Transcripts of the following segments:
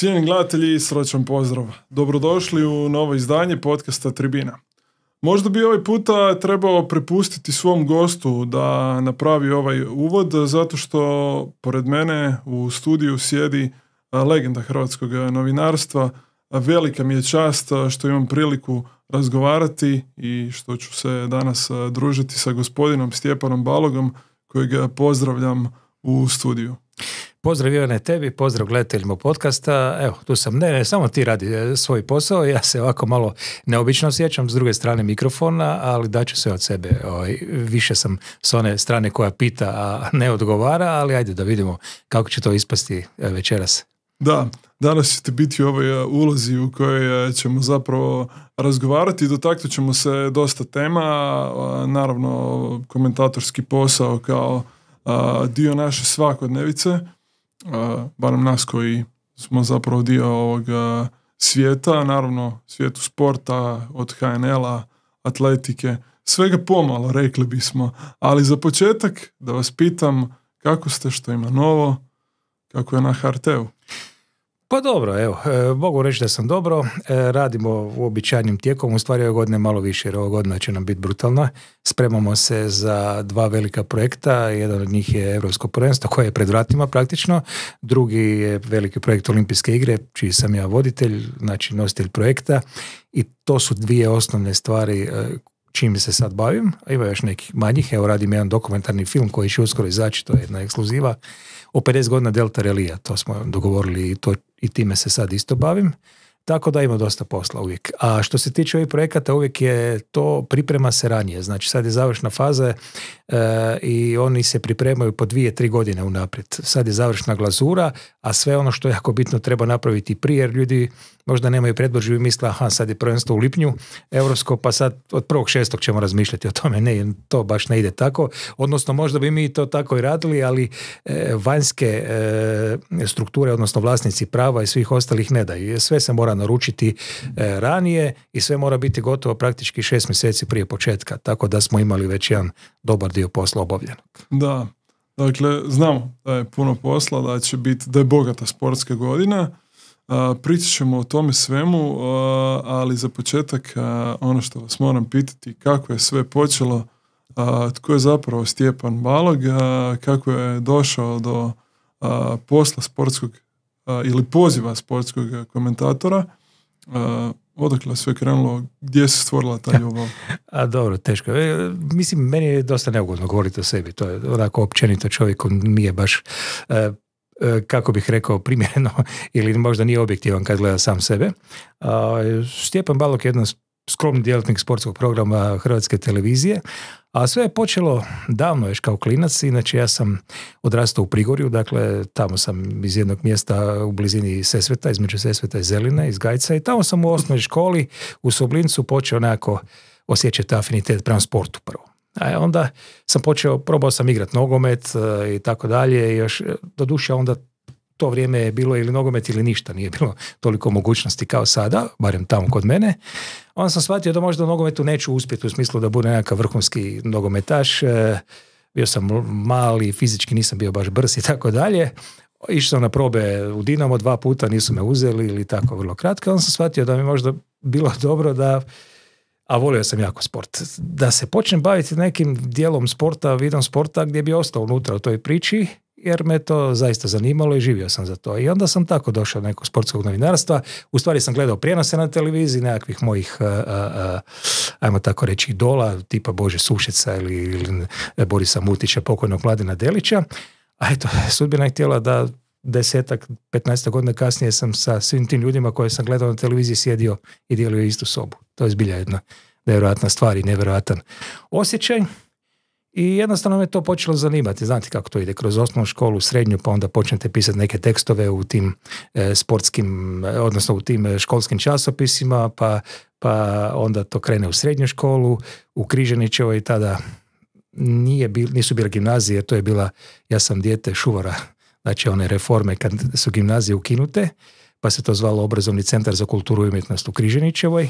Cijenjeni gledatelji, sročan pozdrav. Dobrodošli u novo izdanje podcasta Tribina. Možda bi ovaj puta trebao prepustiti svom gostu da napravi ovaj uvod, zato što pored mene u studiju sjedi legenda hrvatskog novinarstva. Velika mi je čast što imam priliku razgovarati i što ću se danas družiti sa gospodinom Stjepanom Balogom kojeg pozdravljam u studiju. Pozdrav Ivane tebi, pozdrav gledateljima podcasta. Evo, tu sam. Ne, ne, samo ti radi e, svoj posao. Ja se ovako malo neobično sjećam, s druge strane mikrofona, ali daću se od sebe. Oj, ovaj, više sam s one strane koja pita, a ne odgovara, ali ajde da vidimo kako će to ispasti e, večeras. Da, danas ćete biti u ovoj e, ulozi u kojoj ćemo zapravo razgovarati i dotaknut ćemo se dosta tema. Naravno, komentatorski posao kao dio naše svakodnevice barem nas koji smo zapravo dio ovog svijeta, naravno svijetu sporta, od HNL-a, atletike, svega pomalo rekli bismo, ali za početak da vas pitam kako ste, što ima novo, kako je na HRT-u? Pa dobro, evo, e, mogu reći da sam dobro, e, radimo uobičajenim tijekom, u stvari ove godine malo više jer ova godina će nam biti brutalna. Spremamo se za dva velika projekta, jedan od njih je Europsko prvenstvo koje je pred vratima praktično, drugi je veliki projekt Olimpijske igre, čiji sam ja voditelj, znači nositelj projekta i to su dvije osnovne stvari e, čim se sad bavim, a ima još nekih manjih. Evo radim jedan dokumentarni film koji će uskoro izaći, to je jedna ekskluziva, o 50 godina Delta Relija. To smo dogovorili i, to, i time se sad isto bavim. Tako da ima dosta posla uvijek. A što se tiče ovih projekata, uvijek je to priprema se ranije. Znači sad je završna faza e, i oni se pripremaju po dvije, tri godine unaprijed. Sad je završna glazura, a sve ono što je jako bitno treba napraviti prije, jer ljudi možda nemaju predbrži i misle, aha, sad je prvenstvo u lipnju europsko, pa sad od prvog šestog ćemo razmišljati o tome. Ne, to baš ne ide tako. Odnosno, možda bi mi to tako i radili, ali e, vanjske e, strukture, odnosno vlasnici prava i svih ostalih ne daju. Sve se mora naručiti e, ranije i sve mora biti gotovo praktički šest mjeseci prije početka, tako da smo imali već jedan dobar dio posla obavljen. Da, dakle, znamo da je puno posla, da će biti, da je bogata sportska godina, pričat ćemo o tome svemu, ali za početak ono što vas moram pitati, kako je sve počelo, tko je zapravo Stjepan Balog, kako je došao do posla sportskog ili poziva sportskog komentatora, odakle sve krenulo, gdje se stvorila ta ljubav? A dobro, teško. E, mislim, meni je dosta neugodno govoriti o sebi. To je onako općenito čovjekom nije baš e, e, kako bih rekao primjereno ili možda nije objektivan kad gleda sam sebe. Stjepan Balok je jedan skromni djelatnik sportskog programa Hrvatske televizije, a sve je počelo davno još kao klinac, inače ja sam odrastao u Prigorju, dakle tamo sam iz jednog mjesta u blizini Sesveta, između Sesveta i Zelina, iz Gajca i tamo sam u osnovnoj školi u Soblincu počeo nekako osjećati afinitet prema sportu prvo. A onda sam počeo, probao sam igrati nogomet e, i tako dalje, još e, doduše onda to vrijeme je bilo ili nogomet ili ništa, nije bilo toliko mogućnosti kao sada, barem tamo kod mene. Onda sam shvatio da možda u nogometu neću uspjeti u smislu da bude nekakav vrhunski nogometaš. E, bio sam mali, fizički nisam bio baš brz i tako dalje. Išao sam na probe u Dinamo dva puta, nisu me uzeli ili tako vrlo kratko. Onda sam shvatio da mi možda bilo dobro da a volio sam jako sport. Da se počnem baviti nekim dijelom sporta, vidom sporta gdje bi ostao unutra u toj priči, jer me to zaista zanimalo i živio sam za to. I onda sam tako došao do nekog sportskog novinarstva. U stvari sam gledao prijenose na televiziji nekakvih mojih, e, e, e, ajmo tako reći, idola, tipa Bože Sušica ili, ili Borisa Mutića, pokojnog Mladina Delića. A eto, sudbina je htjela da desetak, 15. godina kasnije sam sa svim tim ljudima koje sam gledao na televiziji sjedio i dijelio istu sobu. To je zbilja jedna nevjerojatna stvar i nevjerojatan osjećaj. I jednostavno me to počelo zanimati, znate kako to ide, kroz osnovnu školu, srednju, pa onda počnete pisati neke tekstove u tim e, sportskim, e, odnosno u tim e, školskim časopisima, pa, pa onda to krene u srednju školu, u Križanićevoj tada nije bil, nisu bile gimnazije, to je bila, ja sam dijete šuvara, znači one reforme kad su gimnazije ukinute, pa se to zvalo Obrazovni centar za kulturu i umjetnost u Križanićevoj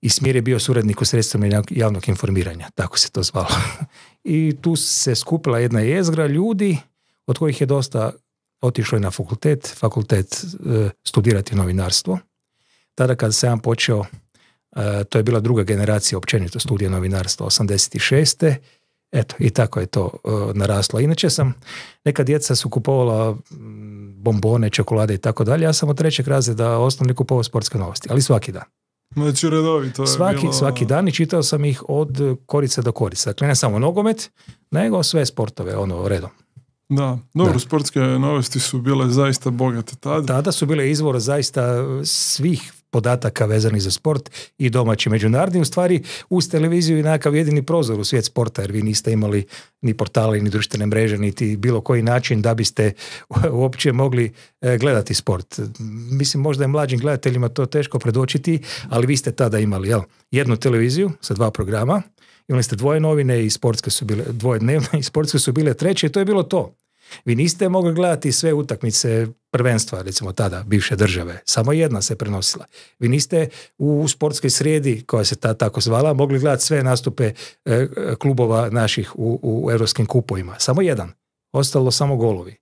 i smjer je bio suradnik u sredstvima javnog informiranja, tako se to zvalo. I tu se skupila jedna jezgra ljudi od kojih je dosta otišlo i na fakultet, fakultet e, studirati novinarstvo. Tada kad sam počeo, e, to je bila druga generacija općenito studija novinarstva, 86. Eto, i tako je to e, naraslo. Inače sam, neka djeca su kupovala bombone, čokolade i tako dalje, ja sam od trećeg razreda osnovni kupovao sportske novosti, ali svaki dan. Znači redovito je svaki, bilo... Svaki dan i čitao sam ih od korice do korice. Dakle, ne samo nogomet, nego sve sportove, ono, redom. Da, dobro, sportske novosti su bile zaista bogate tada. Tada su bile izvor zaista svih podataka vezanih za sport i domaći međunarodni. U stvari, uz televiziju i nekakav jedini prozor u svijet sporta, jer vi niste imali ni portale, ni društvene mreže, niti bilo koji način da biste uopće mogli e, gledati sport. Mislim, možda je mlađim gledateljima to teško predočiti, ali vi ste tada imali jel, jednu televiziju sa dva programa, imali ste dvoje novine i sportske su bile, dvoje dnevne i sportske su bile treće i to je bilo to. Vi niste mogli gledati sve utakmice prvenstva, recimo tada, bivše države. Samo jedna se prenosila. Vi niste u sportskoj srijedi, koja se ta tako zvala, mogli gledati sve nastupe e, e, klubova naših u, u europskim kupovima. Samo jedan. Ostalo samo golovi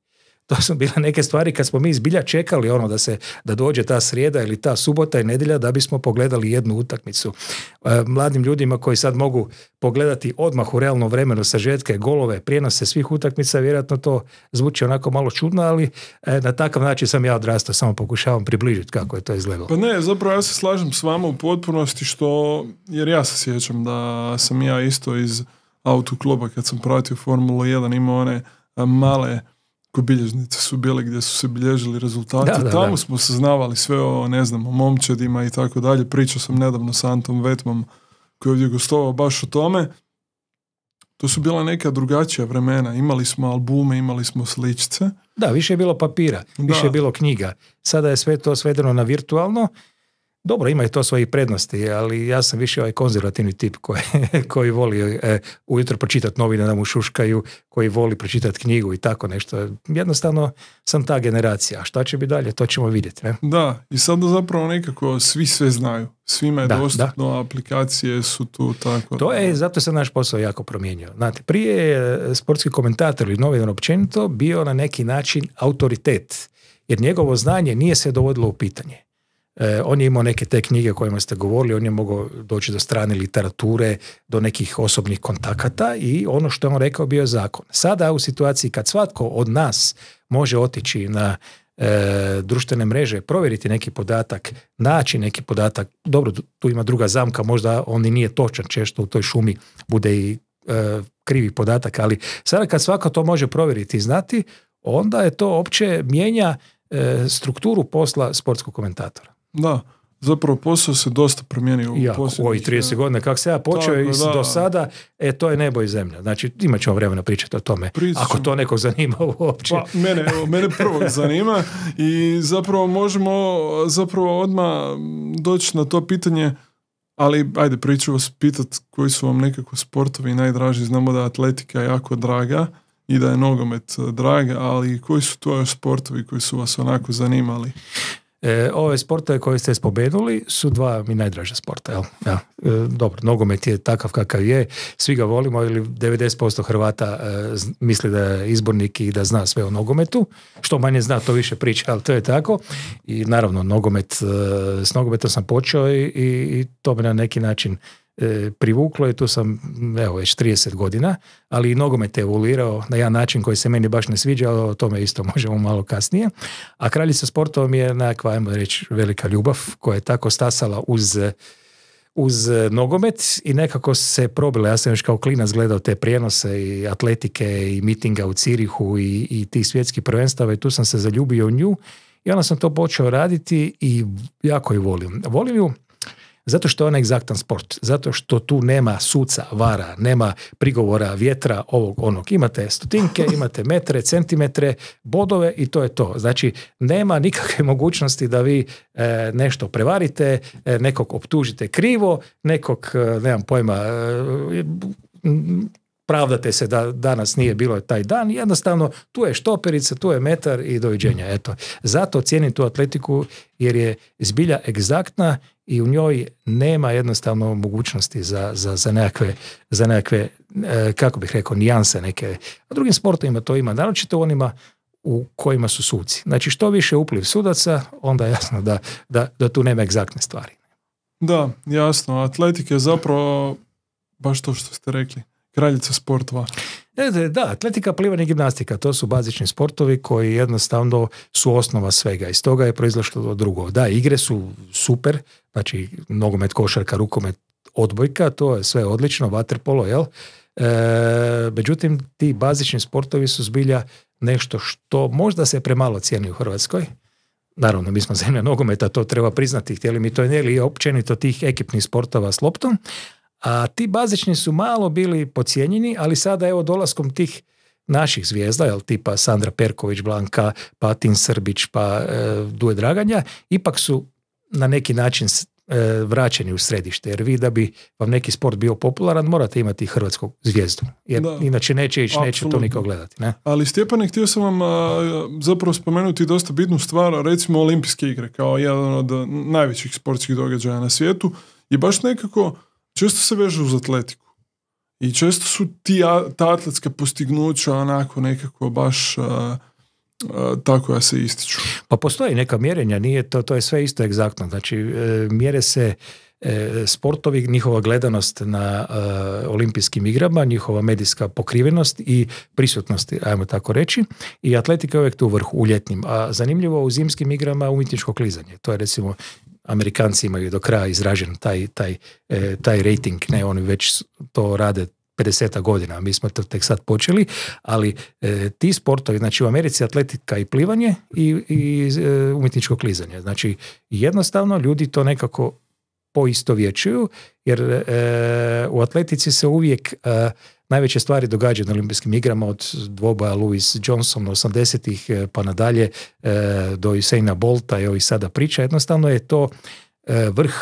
to su bile neke stvari kad smo mi zbilja čekali ono da se da dođe ta srijeda ili ta subota i nedjelja da bismo pogledali jednu utakmicu. E, mladim ljudima koji sad mogu pogledati odmah u realnom vremenu sažetke, golove, prijenose svih utakmica, vjerojatno to zvuči onako malo čudno, ali e, na takav način sam ja odrastao, samo pokušavam približiti kako je to izgledalo. Pa ne, zapravo ja se slažem s vama u potpunosti što, jer ja se sjećam da sam ja isto iz autokluba kad sam pratio Formulu 1 imao one e, male bilježnice su bile gdje su se bilježili rezultati. Da, Tamo da. smo saznavali sve o, ne znam, o momčadima i tako dalje. Pričao sam nedavno s Antom Vetmom koji je ovdje gostovao baš o tome. To su bila neka drugačija vremena. Imali smo albume, imali smo sličice. Da, više je bilo papira, više je bilo knjiga. Sada je sve to svedeno na virtualno dobro, ima i to svojih prednosti, ali ja sam više ovaj konzervativni tip koji, koji voli e, ujutro pročitati novine da mu šuškaju, koji voli pročitati knjigu i tako nešto. Jednostavno sam ta generacija. A šta će biti dalje, to ćemo vidjeti. Ne? Da, i sada zapravo nekako svi sve znaju. Svima je dostupno, aplikacije su tu tako. To je, zato se naš posao jako promijenio. Znate, prije je e, sportski komentator ili novinar općenito bio na neki način autoritet, jer njegovo znanje nije se dovodilo u pitanje E, on je imao neke te knjige o kojima ste govorili, on je mogao doći do strane literature, do nekih osobnih kontakata i ono što je on rekao bio je zakon. Sada u situaciji kad svatko od nas može otići na e, društvene mreže, provjeriti neki podatak, naći neki podatak, dobro, tu ima druga zamka, možda on i nije točan, češto u toj šumi bude i e, krivi podatak, ali sada kad svako to može provjeriti i znati, onda je to opće mijenja strukturu posla sportskog komentatora. Da, zapravo posao se dosta promijenio u ovih posljednjih... 30 e, godina, kako se ja počeo tako, i do sada, e, to je nebo i zemlja. Znači, imat ćemo vremena pričati o tome, ako to nekog zanima uopće. Pa, mene, evo, mene prvog zanima i zapravo možemo zapravo odmah doći na to pitanje ali ajde, priču vas pitat koji su vam nekako sportovi najdraži. Znamo da je atletika jako draga i da je nogomet e, drag, ali koji su to sportovi koji su vas onako zanimali? E, ove sportove koje ste spomenuli su dva mi najdraža sporta. Jel? Ja. E, dobro, nogomet je takav kakav je, svi ga volimo ili 90% Hrvata e, misli da je izbornik i da zna sve o nogometu. Što manje zna, to više priča, ali to je tako. I naravno, nogomet, e, s nogometom sam počeo i, i, i to bi na neki način E, privuklo je tu sam evo već 30 godina, ali i nogomet evoluirao na jedan način koji se meni baš ne sviđa, o tome isto možemo malo kasnije. A kraljica sportom je nekakva, ajmo reći, velika ljubav koja je tako stasala uz uz nogomet i nekako se probila. Ja sam još kao klinac gledao te prijenose i atletike i mitinga u Cirihu i, i tih svjetskih prvenstava i tu sam se zaljubio u nju i onda sam to počeo raditi i jako ju volim. Volim ju zato što je ona egzaktan sport, zato što tu nema suca, vara, nema prigovora vjetra, ovog, onog. Imate stotinke, imate metre, centimetre, bodove i to je to. Znači, nema nikakve mogućnosti da vi e, nešto prevarite, e, nekog optužite krivo, nekog, e, nemam pojma, e, pravdate se da danas nije bilo taj dan, jednostavno tu je štoperica, tu je metar i doviđenja. Eto. Zato cijenim tu atletiku jer je zbilja egzaktna i u njoj nema jednostavno mogućnosti za, za, za nekakve, za e, kako bih rekao, nijanse neke. A drugim sportovima to ima, naročito onima u kojima su suci. Znači što više upliv sudaca, onda je jasno da, da, da tu nema egzaktne stvari. Da, jasno. Atletik je zapravo baš to što ste rekli. Kraljica sportova. E, da, atletika, plivanje i gimnastika, to su bazični sportovi koji jednostavno su osnova svega. Iz toga je proizašlo drugo. Da, igre su super, znači nogomet, košarka, rukomet, odbojka, to je sve odlično, vaterpolo, jel? E, međutim, ti bazični sportovi su zbilja nešto što možda se premalo cijeni u Hrvatskoj. Naravno, mi smo zemlja nogometa, to treba priznati, htjeli mi to ne, ili općenito tih ekipnih sportova s loptom, a ti bazični su malo bili pocijenjeni, ali sada evo dolaskom tih naših zvijezda, jel, tipa Sandra Perković, Blanka, Patin Srbić, pa e, Draganja, ipak su na neki način e, vraćeni u središte. Jer vi da bi vam neki sport bio popularan, morate imati hrvatskog zvijezdu. Jer inače neće ići, neće to niko gledati. Ne? Ali Stjepan, htio sam vam zapravo spomenuti dosta bitnu stvar, recimo olimpijske igre, kao jedan od najvećih sportskih događaja na svijetu. I baš nekako često se vežu uz atletiku. I često su ti, ta atletska postignuća onako nekako baš tako ja se ističu. Pa postoji neka mjerenja, nije to, to je sve isto egzaktno. Znači, e, mjere se e, sportovi, njihova gledanost na e, olimpijskim igrama, njihova medijska pokrivenost i prisutnost, ajmo tako reći. I atletika je uvijek tu u vrhu, u ljetnim. A zanimljivo u zimskim igrama umjetničko klizanje. To je recimo Amerikanci imaju do kraja izražen taj, taj, e, taj rating, ne, oni već to rade 50 godina, mi smo to tek sad počeli, ali e, ti sportovi, znači u Americi atletika i plivanje i, i e, umjetničko klizanje. Znači jednostavno ljudi to nekako vječuju, jer u atletici se uvijek najveće stvari događaju na olimpijskim igrama od dvoboja Louis Johnson 80-ih eh, pa nadalje eh, do Usaina Bolta i ovih sada priča. Jednostavno je to eh, vrh,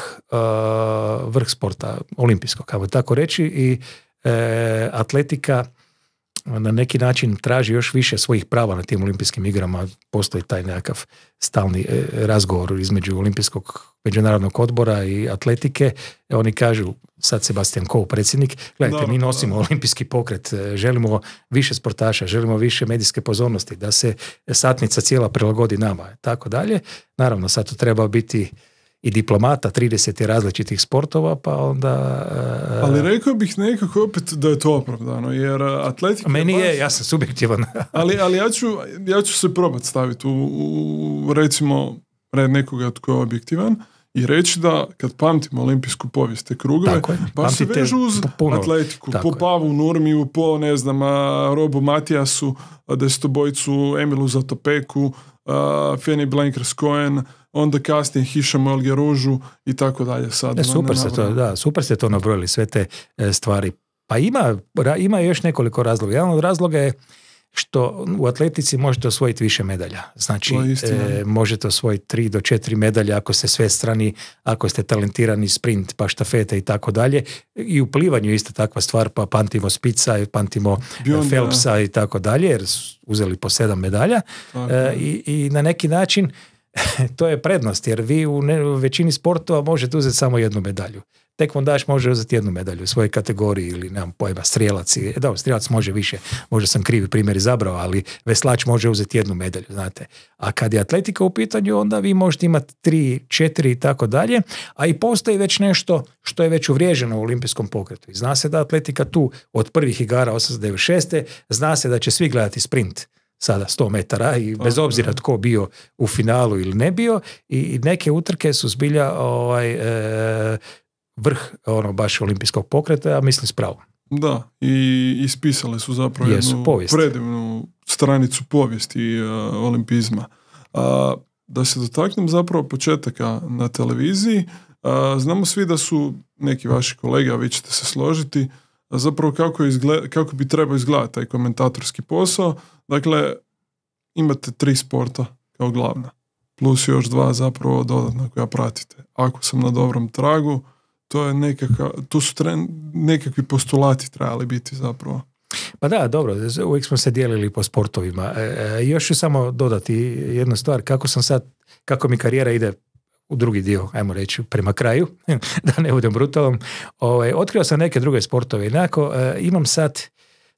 vrh sporta olimpijskog, kako tako reći i atletika na neki način traži još više svojih prava na tim olimpijskim igrama. Postoji taj nekakav stalni e, razgovor između olimpijskog međunarodnog odbora i atletike. E, oni kažu, sad Sebastian Kov predsjednik, gledajte, mi nosimo olimpijski pokret, e, želimo više sportaša, želimo više medijske pozornosti, da se satnica cijela prilagodi nama, tako dalje. Naravno, sad to treba biti i diplomata 30 različitih sportova, pa onda... E, ali rekao bih nekako opet da je to opravdano, jer atletika... Meni je, ja sam subjektivan. ali, ali ja ću, ja ću se probat staviti u, recimo red nekoga tko je objektivan i reći da kad pamtimo olimpijsku povijest te krugove, pa se vežu uz atletiku, Tako po Pavu Nurmiju, po ne znam, Robu Matijasu, Destobojicu, Emilu Zatopeku, Feni Blankers-Cohen, onda kasnije Hiša Malgerožu i tako dalje. Sad, e, ono super, se to, da, super ste to nabrojili, sve te e, stvari. Pa ima, ima još nekoliko razloga. Jedan od razloga je što u atletici možete osvojiti više medalja. Znači, e, možete osvojiti tri do četiri medalja ako ste sve strani, ako ste talentirani sprint, pa štafete i tako dalje. I u plivanju isto takva stvar, pa pantimo Spica, pantimo Bionda. Phelpsa i tako dalje, jer su uzeli po sedam medalja. i, I na neki način to je prednost, jer vi u, većini sportova možete uzeti samo jednu medalju. Tek ondaš može uzeti jednu medalju u svojoj kategoriji ili nemam pojma, strijelac. E, da, strijelac može više, možda sam krivi primjer izabrao, ali veslač može uzeti jednu medalju, znate. A kad je atletika u pitanju, onda vi možete imati tri, četiri i tako dalje, a i postoji već nešto što je već uvriježeno u olimpijskom pokretu. I zna se da atletika tu od prvih igara 896. zna se da će svi gledati sprint sada 100 metara i pa, bez obzira tko bio u finalu ili ne bio i neke utrke su zbilja ovaj, e, vrh ono baš olimpijskog pokreta, a mislim spravo. Da, i ispisale su zapravo Jesu, jednu povijest. predivnu stranicu povijesti e, olimpizma. da se dotaknem zapravo početaka na televiziji, znamo svi da su neki vaši kolege, a vi ćete se složiti, zapravo kako, kako bi trebao izgledati taj komentatorski posao. Dakle, imate tri sporta kao glavna, plus još dva zapravo dodatna koja pratite. Ako sam na dobrom tragu, to je tu su nekakvi postulati trebali biti zapravo. Pa da, dobro, uvijek smo se dijelili po sportovima. E, e, još ću samo dodati jednu stvar, kako sam sad, kako mi karijera ide u drugi dio, ajmo reći, prema kraju, da ne budem brutalom ovaj, otkrio sam neke druge sportove. Inako, e, imam sad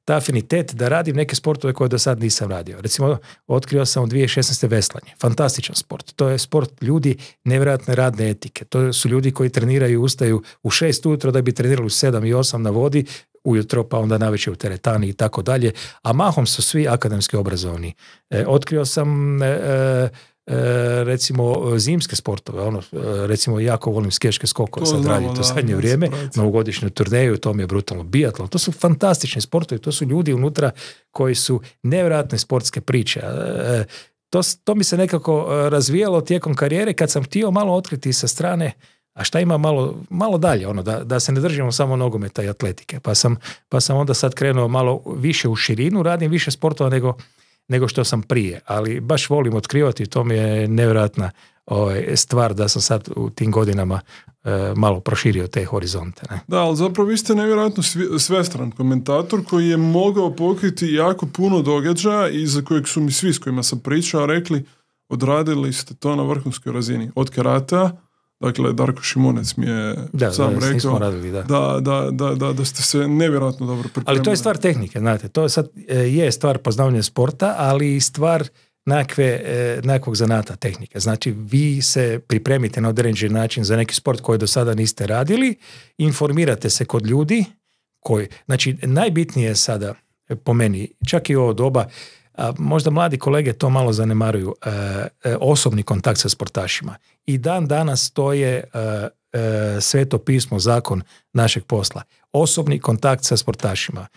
ta afinitet da radim neke sportove koje do sad nisam radio. Recimo, otkrio sam u 2016. veslanje. Fantastičan sport. To je sport ljudi nevjerojatne radne etike. To su ljudi koji treniraju i ustaju u šest ujutro da bi trenirali u sedam i osam na vodi, ujutro pa onda navečer u teretani i tako dalje. A mahom su svi akademski obrazovni. E, otkrio sam e, e E, recimo zimske sportove, ono, e, recimo jako volim skeške skokove sad radi u zadnje vrijeme, novogodišnju turneju, to mi je brutalno biatlon, to su fantastični sportovi, to su ljudi unutra koji su nevjerojatne sportske priče. E, to, to mi se nekako razvijalo tijekom karijere kad sam htio malo otkriti sa strane a šta ima malo, malo dalje, ono, da, da se ne držimo samo nogometa i atletike. Pa sam, pa sam onda sad krenuo malo više u širinu, radim više sportova nego nego što sam prije, ali baš volim otkrivati, to mi je nevjerojatna ovaj, stvar da sam sad u tim godinama eh, malo proširio te horizonte. Ne? Da, ali zapravo vi ste nevjerojatno svestran komentator koji je mogao pokriti jako puno događaja i za kojeg su mi svi s kojima sam pričao rekli odradili ste to na vrhunskoj razini. Od karata, Dakle, Darko Šimonec mi je da, sam rekao radili, da. Da, da, da, ste se nevjerojatno dobro pripremili. Ali to je stvar tehnike, znate. To je sad e, je stvar poznavanja sporta, ali i stvar nekve, e, nekakvog zanata tehnike. Znači, vi se pripremite na određen način za neki sport koji do sada niste radili, informirate se kod ljudi koji... Znači, najbitnije je sada, po meni, čak i ovo doba, možda mladi kolege to malo zanemaruju, e, e, osobni kontakt sa sportašima. I dan danas to je e, sveto pismo, zakon našeg posla. Osobni kontakt sa sportašima.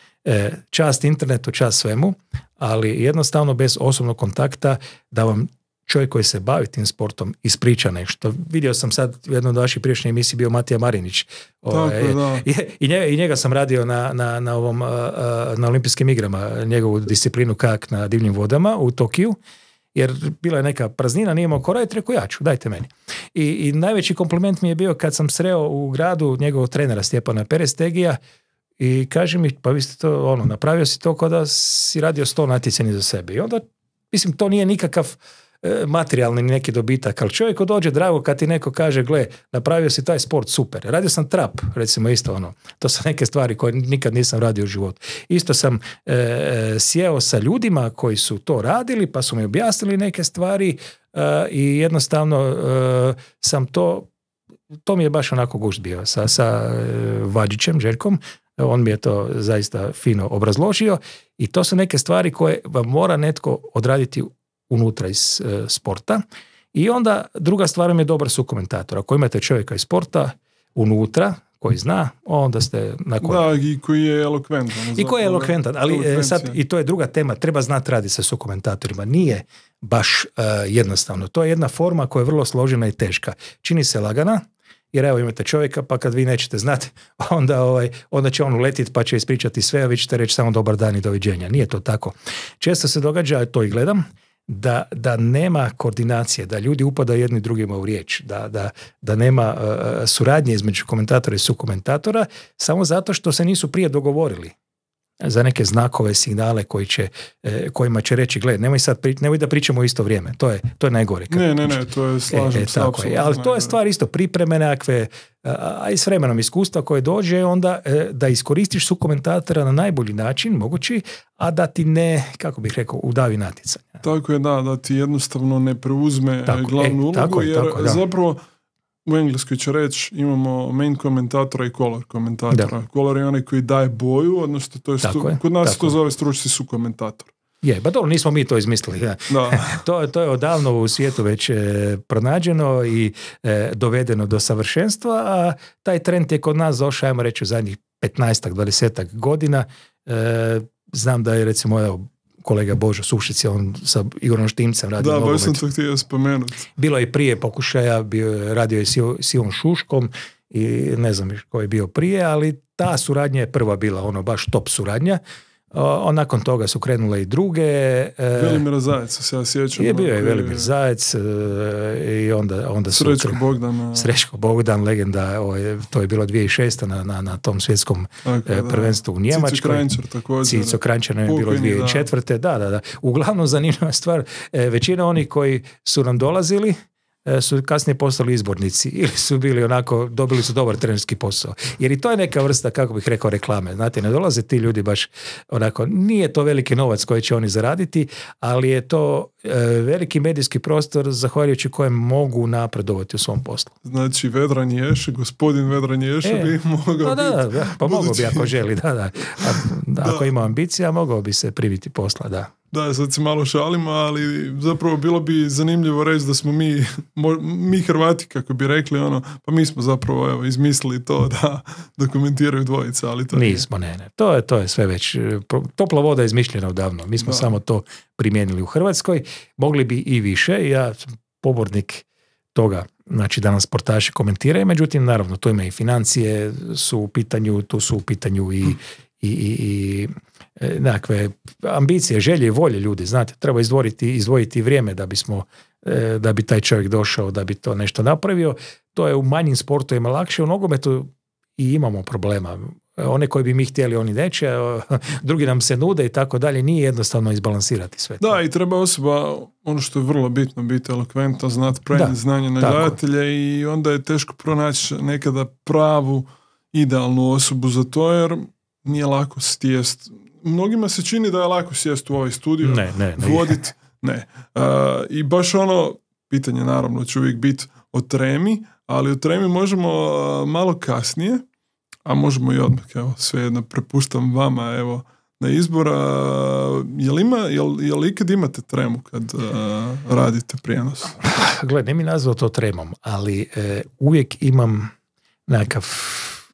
Čast internetu, čast svemu, ali jednostavno bez osobnog kontakta da vam čovjek koji se bavi tim sportom ispriča nešto. Vidio sam sad u od vaših prijašnjih emisije bio Matija Marinić. Ovaj, Tako, I, njega, I, njega, sam radio na, na, na, ovom, na olimpijskim igrama, njegovu disciplinu kak na divljim vodama u Tokiju jer bila je neka praznina, nije imao koraj rekao ja ću, dajte meni. I, I, najveći kompliment mi je bio kad sam sreo u gradu njegovog trenera Stjepana Perestegija i kaže mi, pa vi ste to, ono, napravio si to kao da si radio sto natjecanje za sebe. I onda, mislim, to nije nikakav E, materijalni neki dobitak, ali čovjeku dođe drago kad ti neko kaže, gle, napravio si taj sport, super. Radio sam trap, recimo isto ono. To su neke stvari koje nikad nisam radio u životu. Isto sam e, sjeo sa ljudima koji su to radili, pa su mi objasnili neke stvari e, i jednostavno e, sam to, to mi je baš onako gušt bio sa, sa Vađićem, Željkom, on mi je to zaista fino obrazložio i to su neke stvari koje vam mora netko odraditi unutra iz e, sporta. I onda druga stvar je dobar su komentator. Ako imate čovjeka iz sporta unutra, koji zna, onda ste na Da, i koji je elokventan. Ono I koji je elokventan, ali e, sad, i to je druga tema, treba znati radi se sukomentatorima. Nije baš e, jednostavno. To je jedna forma koja je vrlo složena i teška. Čini se lagana, jer evo imate čovjeka, pa kad vi nećete znati, onda, ovaj, onda će on uletiti pa će ispričati sve, a vi ćete reći samo dobar dan i doviđenja. Nije to tako. Često se događa, to i gledam, da, da nema koordinacije, da ljudi upadaju jedni drugima u riječ, da, da, da nema e, e, suradnje između komentatora i sukomentatora, samo zato što se nisu prije dogovorili za neke znakove, signale koji će, e, kojima će reći, gle, nemoj, sad, nemoj da pričamo u isto vrijeme, to je, to je najgore. Ne, ne, ne, to je slažem e, e, tako je. Ali to je stvar isto pripreme nekakve, a i s vremenom iskustva koje dođe, onda da iskoristiš su komentatora na najbolji način mogući, a da ti ne, kako bih rekao, udavi natjecanja. Tako je, da, da ti jednostavno ne preuzme glavnu ulogu, jer zapravo u engleski će reći imamo main komentatora i color komentatora. Color je onaj koji daje boju, odnosno to je, stu, kod nas to zove stručni su komentator. Je, pa dobro, nismo mi to izmislili. to, to, je odavno u svijetu već e, pronađeno i e, dovedeno do savršenstva, a taj trend je kod nas došao, ajmo reći, u zadnjih 15-20 godina. E, znam da je recimo evo, kolega Božo je on sa Igorom Štimcem radio Da, baš sam to htio spomenuti. Bilo je prije pokušaja, bio, radio je s Ivom Šuškom i ne znam ko je bio prije, ali ta suradnja je prva bila, ono baš top suradnja. O, nakon toga su krenule i druge. E, Velimir Zajec, se ja sjećam. Je bio je Velimir Zajec e, i onda, onda su... Srećko Bogdan. legenda, to je bilo 2006. na, na, na tom svjetskom e, prvenstvu u Njemačkoj. Cico Krančar također. je bilo 2004. Da. da, da, Uglavnom zanimljiva stvar, većina onih koji su nam dolazili, E, su kasnije postali izbornici ili su bili onako, dobili su dobar trenerski posao. Jer i to je neka vrsta, kako bih rekao, reklame. Znate, ne dolaze ti ljudi baš onako, nije to veliki novac koji će oni zaraditi, ali je to E, veliki medijski prostor zahvaljujući kojem mogu napredovati u svom poslu. Znači Vedran Ješe, gospodin Vedran ješe e, bi mogao pa da, biti. Da, pa mogao bi ako želi, da, da. Ako ima ambicija, mogao bi se priviti posla, da. Da, sad se malo šalimo, ali zapravo bilo bi zanimljivo reći da smo mi, mi Hrvati, kako bi rekli, ono, pa mi smo zapravo evo, izmislili to da dokumentiraju dvojice, ali to Nismo, ne, ne. To je, to je sve već, e, topla voda je izmišljena odavno. Mi smo samo to primijenili u Hrvatskoj mogli bi i više, ja sam pobornik toga znači da nam sportaši komentiraju, međutim naravno tu ima i financije su u pitanju, tu su u pitanju i, hmm. i, i, e, nekakve ambicije, želje i volje ljudi, znate, treba izdvojiti, izdvojiti vrijeme da bismo e, da bi taj čovjek došao, da bi to nešto napravio. To je u manjim sportovima lakše, u nogometu i imamo problema one koje bi mi htjeli oni neće, drugi nam se nude i tako dalje, nije jednostavno izbalansirati sve. Da, i treba osoba, ono što je vrlo bitno, biti elokventno, znat prenijeti znanje na i onda je teško pronaći nekada pravu idealnu osobu za to jer nije lako stijest. Mnogima se čini da je lako sjest u ovaj studiju, ne, ne, ne. I baš ono, pitanje naravno će uvijek biti o tremi, ali o tremi možemo malo kasnije a možemo i odmah, evo, sve jedno prepuštam vama, evo, na izbora, jel, ima, jel, ikad imate tremu kad radite prijenos? Gle, ne mi nazvao to tremom, ali e, uvijek imam nekakav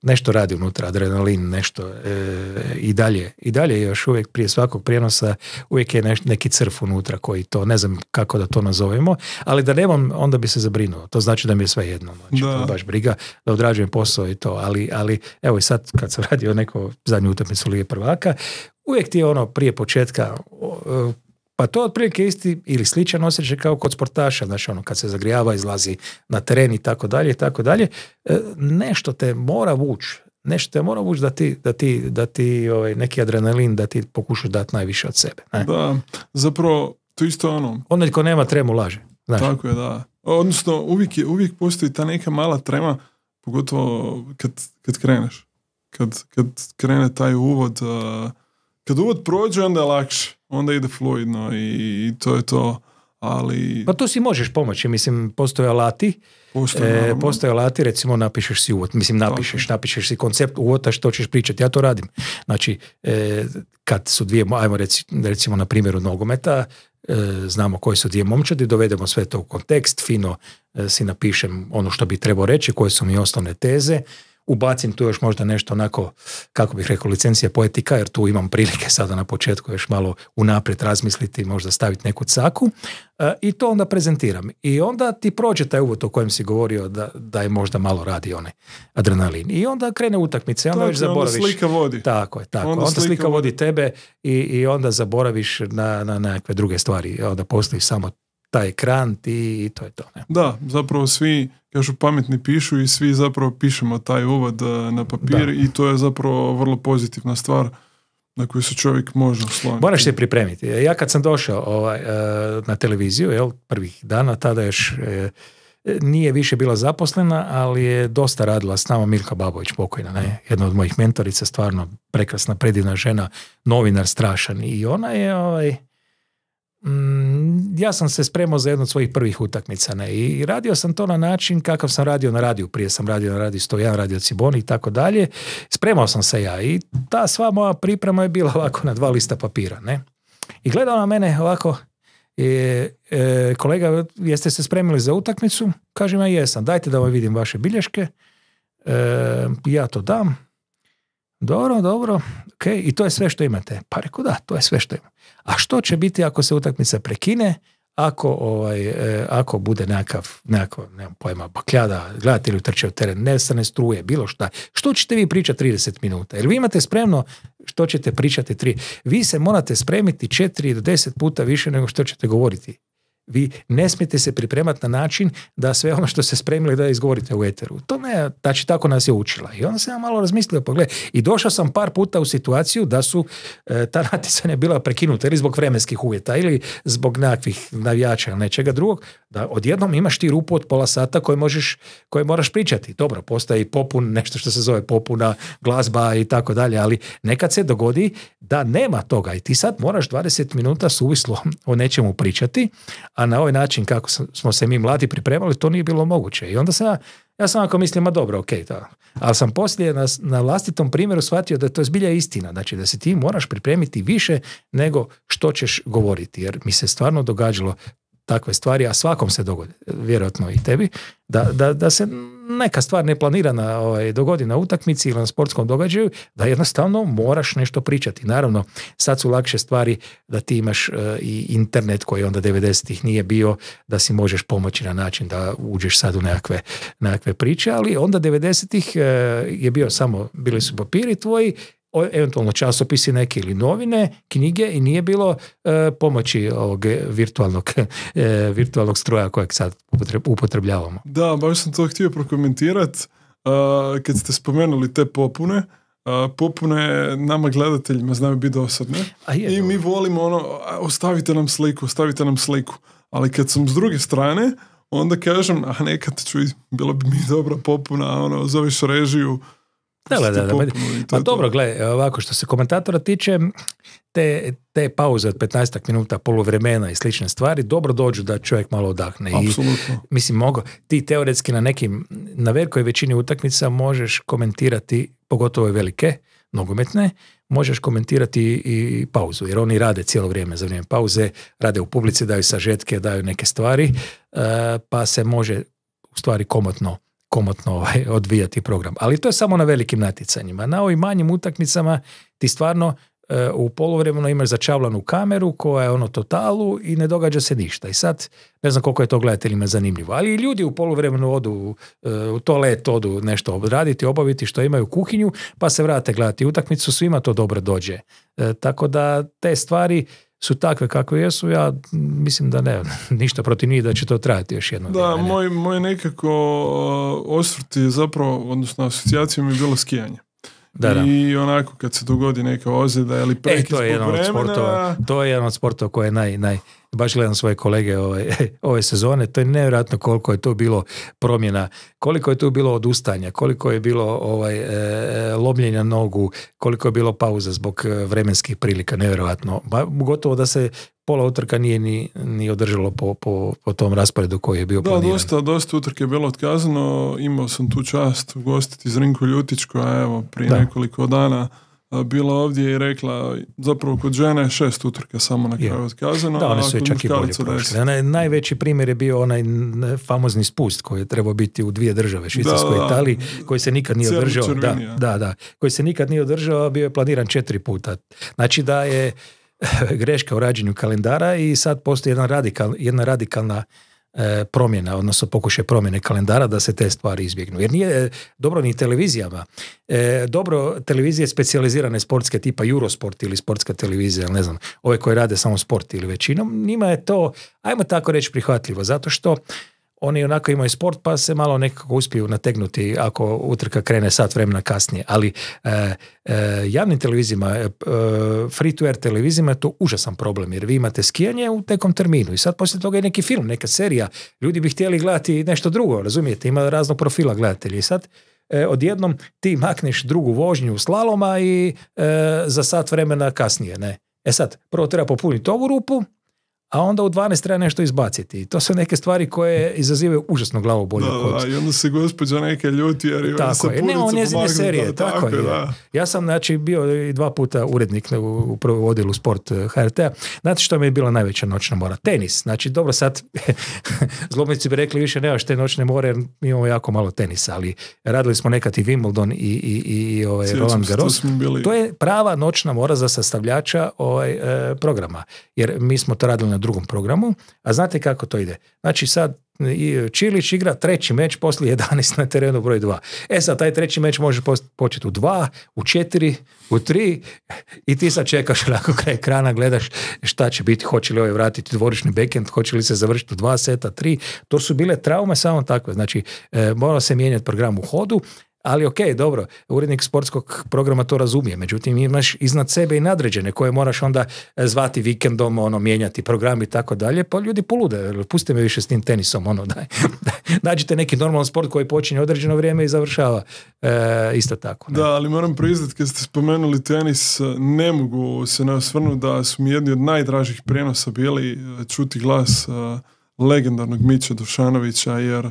nešto radi unutra, adrenalin, nešto e, i dalje, i dalje još uvijek prije svakog prijenosa uvijek je neki crf unutra koji to, ne znam kako da to nazovemo, ali da nemam onda bi se zabrinuo, to znači da mi je sve jedno, znači, da. baš briga, da odrađujem posao i to, ali, ali evo i sad kad sam radio neko zadnju utakmicu Lije prvaka, uvijek ti je ono prije početka pa to je otprilike isti ili sličan osjećaj kao kod sportaša, znači ono kad se zagrijava, izlazi na teren i tako dalje i tako dalje. E, nešto te mora vući, nešto te mora vući da ti, da ti, da ti ovaj, neki adrenalin da ti pokušaš dati najviše od sebe. Ne? Da, zapravo to isto ono. Onaj tko nema tremu laže. Tako je, da. Odnosno, uvijek, uvijek postoji ta neka mala trema, pogotovo kad, kad kreneš. Kad, kad krene taj uvod, kad uvod prođe, onda je lakše onda ide fluidno i, to je to. Ali... Pa tu si možeš pomoći, mislim, postoje alati, postoje, e, alati, recimo napišeš si uvod, mislim napišeš, napišeš si koncept uvota što ćeš pričati, ja to radim. Znači, e, kad su dvije, ajmo recimo na primjeru nogometa, e, znamo koje su dvije momčadi, dovedemo sve to u kontekst, fino si napišem ono što bi trebao reći, koje su mi osnovne teze, ubacim tu još možda nešto onako, kako bih rekao, licencija poetika, jer tu imam prilike sada na početku još malo unaprijed razmisliti, možda staviti neku caku e, i to onda prezentiram. I onda ti prođe taj uvod o kojem si govorio da, da je možda malo radi onaj adrenalin. I onda krene utakmica i onda tako, već zaboraviš. Onda slika vodi. Tako je, tako. Onda, slika vodi tebe i, i onda zaboraviš na, na nekakve druge stvari. Onda postoji samo taj ekran, ti i to je to. Ne? Da, zapravo svi, kažu pametni pišu i svi zapravo pišemo taj uvod eh, na papir i to je zapravo vrlo pozitivna stvar na koju se čovjek može osloniti. Moraš se pripremiti. E, ja kad sam došao ovaj, eh, na televiziju, jel, prvih dana, tada još eh, nije više bila zaposlena, ali je dosta radila s nama Milka Babović pokojna, ne? jedna od mojih mentorica, stvarno prekrasna, predivna žena, novinar strašan i ona je ovaj, Mm, ja sam se spremao za jednu od svojih prvih utakmica ne? i radio sam to na način kakav sam radio na radiju, prije sam radio na radiju 101, radio Ciboni i tako dalje. Spremao sam se ja i ta sva moja priprema je bila ovako na dva lista papira. Ne? I gledao na mene ovako, e, kolega, jeste se spremili za utakmicu? Kažem, ja jesam, dajte da vam vidim vaše bilješke. E, ja to dam. Dobro, dobro, ok, i to je sve što imate. Pa reko da, to je sve što imam. A što će biti ako se utakmica prekine, ako, ovaj, e, ako bude nekakav, nekakav, nemam pojma, bakljada, gledatelj utrče u teren, nestane struje, bilo šta. Što ćete vi pričati 30 minuta? Jer vi imate spremno što ćete pričati tri. Vi se morate spremiti 4 do 10 puta više nego što ćete govoriti. Vi ne smijete se pripremati na način da sve ono što ste spremili da izgovorite u eteru. To ne, znači tako nas je učila. I onda sam ja malo razmislio, pogled, pa i došao sam par puta u situaciju da su e, ta natjecanja bila prekinuta ili zbog vremenskih uvjeta ili zbog nekakvih navijača ili nečega drugog, da odjednom imaš ti rupu od pola sata koje, možeš, koje moraš pričati. Dobro, postaje popun, nešto što se zove popuna, glazba i tako dalje, ali nekad se dogodi da nema toga i ti sad moraš 20 minuta suvislo o nečemu pričati, a na ovaj način kako smo se mi mladi pripremali, to nije bilo moguće. I onda sam ja, ja sam ako mislim, ma dobro, ok, da. Ali sam poslije na, na vlastitom primjeru shvatio da to je zbilja istina. Znači da se ti moraš pripremiti više nego što ćeš govoriti. Jer mi se stvarno događalo takve stvari, a svakom se dogodi, vjerojatno i tebi, da, da, da se neka stvar neplanirana ovaj, dogodi na utakmici ili na sportskom događaju, da jednostavno moraš nešto pričati. Naravno, sad su lakše stvari da ti imaš e, i internet koji onda 90-ih nije bio, da si možeš pomoći na način da uđeš sad u nekakve, priče, ali onda 90-ih e, je bio samo, bili su papiri tvoji eventualno časopisi neke ili novine, knjige i nije bilo e, pomoći ovog virtualnog, e, virtualnog stroja kojeg sad upotrebljavamo. Da, baš sam to htio prokomentirati. E, kad ste spomenuli te popune, popune nama gledateljima znaju biti dosadne i mi volimo ono, ostavite nam sliku, ostavite nam sliku. Ali kad sam s druge strane, onda kažem, a nekad ću, bilo bi mi dobra popuna, ono, zoveš režiju, da, da, da. dobro, gle, ovako, što se komentatora tiče, te, te pauze od 15 minuta, poluvremena i slične stvari, dobro dođu da čovjek malo odahne. mislim, ti teoretski na nekim, na velikoj većini utakmica možeš komentirati, pogotovo velike, nogometne, možeš komentirati i pauzu, jer oni rade cijelo vrijeme za vrijeme pauze, rade u publici, daju sažetke, daju neke stvari, eh, pa se može u stvari komotno komotno ovaj, odvijati program. Ali to je samo na velikim natjecanjima. Na ovim manjim utakmicama ti stvarno eh, u poluvremenu imaš začavlanu kameru koja je ono totalu i ne događa se ništa. I sad ne znam koliko je to gledateljima zanimljivo. Ali i ljudi u poluvremenu odu e, u toalet, odu nešto raditi, obaviti što imaju kuhinju, pa se vrate gledati utakmicu, svima to dobro dođe. Eh, tako da te stvari su takve kakve jesu, ja mislim da ne, ništa protiv njih da će to trajati još jedno Da, vrijeme, moj, nekako uh, osvrt je zapravo, odnosno asocijacija mi je bilo skijanje. Da, da. I onako kad se dogodi neka ozljeda ili prekis e, to je sportova, to je jedan od sportova koji je naj, naj, baš gledam svoje kolege ove, ove sezone, to je nevjerojatno koliko je to bilo promjena, koliko je tu bilo odustanja, koliko je bilo ovaj, e, lomljenja nogu, koliko je bilo pauza zbog e, vremenskih prilika, nevjerojatno. Ba, gotovo da se pola utrka nije ni, ni održalo po, po, po, tom rasporedu koji je bio da, Dosta, dosta utrke je bilo otkazano, imao sam tu čast gostiti Zrinku Ljutić koja evo prije nekoliko dana bila ovdje i rekla zapravo kod žene šest utrka samo na kraju otkazano. Da, one su je čak i bolje prošle. najveći primjer je bio onaj famozni spust koji je trebao biti u dvije države, Švicarskoj i Italiji, koji se nikad nije održao. Da, da, da, koji se nikad nije održao, bio je planiran četiri puta. Znači da je greška u rađenju kalendara i sad postoji jedna, radikal, jedna radikalna E, promjena, odnosno pokušaj promjene kalendara da se te stvari izbjegnu. Jer nije e, dobro ni televizijama. E, dobro, televizije specijalizirane sportske tipa Eurosport ili sportska televizija, ne znam, ove koje rade samo sport ili većinom, njima je to, ajmo tako reći, prihvatljivo, zato što oni onako imaju sport pa se malo nekako uspiju nategnuti ako utrka krene sat vremena kasnije. Ali e, e javnim televizijama, e, e free to air televizijama je to užasan problem jer vi imate skijanje u tekom terminu i sad poslije toga je neki film, neka serija. Ljudi bi htjeli gledati nešto drugo, razumijete? Ima raznog profila gledatelji i sad e, odjednom ti makneš drugu vožnju u slaloma i za sat vremena kasnije, ne? E sad, prvo treba popuniti ovu rupu, a onda u 12 treba nešto izbaciti. to su neke stvari koje izazivaju užasno glavu bolje da, i onda se gospođa neke ljuti jer tako je. Ne, njezine serije, tako, je. Ja sam znači bio i dva puta urednik u, u odjelu sport HRT-a. Eh, Znate što mi je bila najveća noćna mora? Tenis. Znači, dobro sad, zlobnici bi rekli više nemaš te noćne more jer imamo jako malo tenisa, ali radili smo nekad i Wimbledon i, i, i, ovaj, Roland Garros. To je prava noćna mora za sastavljača ovaj, eh, programa. Jer mi smo to radili na na drugom programu, a znate kako to ide. Znači sad e, Čilić igra treći meč poslije 11 na terenu broj 2. E sad, taj treći meč može početi u 2, u 4, u 3 i ti sad čekaš onako kraj ekrana, gledaš šta će biti, hoće li ovaj vratiti dvorišni backend, hoće li se završiti u 2 seta, 3. To su bile traume samo takve. Znači, e, morao se mijenjati program u hodu ali ok, dobro, urednik sportskog programa to razumije, međutim imaš iznad sebe i nadređene koje moraš onda e, zvati vikendom, ono, mijenjati program i tako dalje, pa ljudi polude, Pusti me više s tim tenisom, ono, daj, nađite neki normalan sport koji počinje određeno vrijeme i završava e, isto tako. Da, ali moram priznati kad ste spomenuli tenis, ne mogu se ne osvrnuti da su mi jedni od najdražih prijenosa bili e, čuti glas e, legendarnog Mića Dušanovića, jer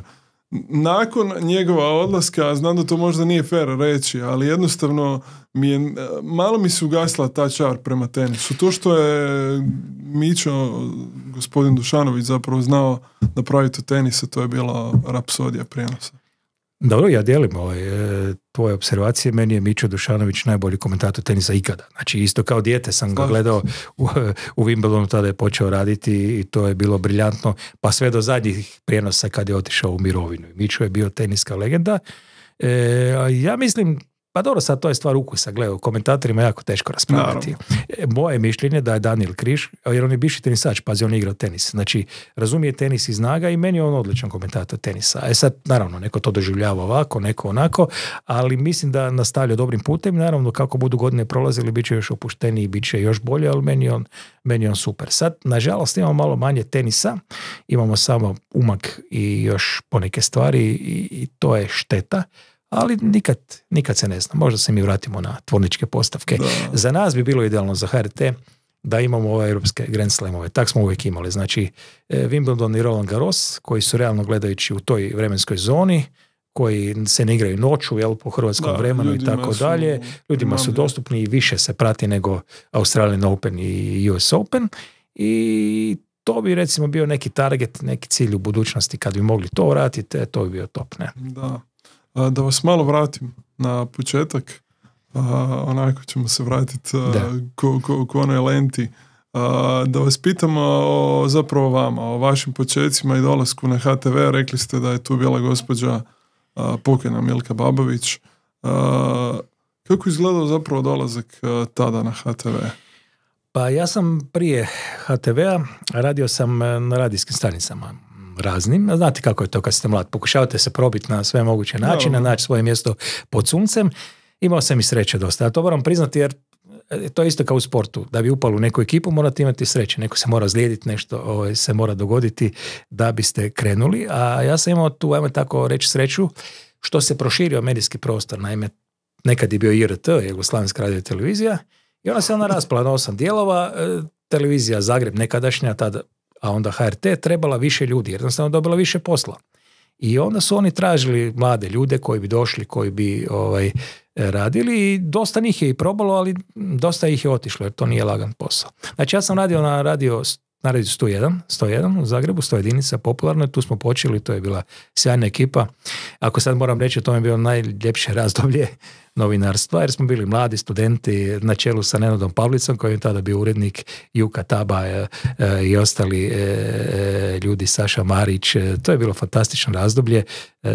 nakon njegova odlaska, znam da to možda nije fair reći, ali jednostavno mi je, malo mi se ugasila ta čar prema tenisu. To što je Mićo, gospodin Dušanović zapravo znao da pravi to tenisa, to je bila rapsodija prijenosa. Dobro, ja dijelim ovaj, e, tvoje observacije. Meni je Mičo Dušanović najbolji komentator tenisa ikada. Znači, isto kao dijete sam ga gledao u, u Wimbledonu, tada je počeo raditi i to je bilo briljantno, pa sve do zadnjih prijenosa kad je otišao u mirovinu. Mičo je bio teniska legenda. E, ja mislim, pa dobro, sad to je stvar ukusa. Gle, u komentatorima jako teško raspravljati. Naravno. E, moje mišljenje da je Daniel Kriš, jer on je bivši tenisač, pazi, on igrao tenis. Znači, razumije tenis i znaga i meni je on odličan komentator tenisa. E sad, naravno, neko to doživljava ovako, neko onako, ali mislim da nastavlja dobrim putem. Naravno, kako budu godine prolazili, bit će još opušteniji bit će još bolje, ali meni je on, super. Sad, nažalost, imamo malo manje tenisa, imamo samo umak i još poneke stvari i, i to je šteta ali nikad, nikad se ne zna. Možda se mi vratimo na tvorničke postavke. Za nas bi bilo idealno za HRT da imamo ove europske Grand Slamove. Tak smo uvijek imali. Znači, e, Wimbledon i Roland Garros, koji su realno gledajući u toj vremenskoj zoni, koji se ne igraju noću, jel, po hrvatskom vremenu i tako dalje. Ljudima su dostupni i više se prati nego Australian Open i US Open. I to bi recimo bio neki target, neki cilj u budućnosti kad bi mogli to vratiti, e, to bi bio top, ne? Da. Da vas malo vratim na početak, onako ćemo se vratiti ko, ko, onoj lenti. Da vas pitamo o, zapravo vama, o vašim počecima i dolasku na HTV. Rekli ste da je tu bila gospođa pokojna Milka Babović. Kako je izgledao zapravo dolazak tada na HTV? Pa ja sam prije HTV-a radio sam e, na radijskim stanicama raznim. Znate kako je to kad ste mlad. Pokušavate se probiti na sve moguće načine, naći svoje mjesto pod suncem. Imao sam i sreće dosta. Ja to moram priznati jer e, to je isto kao u sportu. Da bi upalo u neku ekipu morate imati sreće. Neko se mora zlijediti, nešto ovaj, se mora dogoditi da biste krenuli. A ja sam imao tu, ajmo tako reći, sreću što se proširio medijski prostor. Naime, nekad je bio IRT, Jugoslavijska radio televizija, i ona se ona raspala na osam dijelova. E, televizija Zagreb nekadašnja, tada a onda HRT trebala više ljudi, jednostavno dobila više posla. I onda su oni tražili mlade ljude koji bi došli, koji bi ovaj, radili i dosta njih je i probalo, ali dosta ih je otišlo jer to nije lagan posao. Znači ja sam radio na radio redu 101, 101 u Zagrebu, 100 jedinica, popularno tu smo počeli, to je bila sjajna ekipa. Ako sad moram reći, to je bilo najljepše razdoblje novinarstva, jer smo bili mladi studenti na čelu sa Nenadom Pavlicom, koji je tada bio urednik Juka Taba e, e, i ostali e, ljudi, Saša Marić. To je bilo fantastično razdoblje.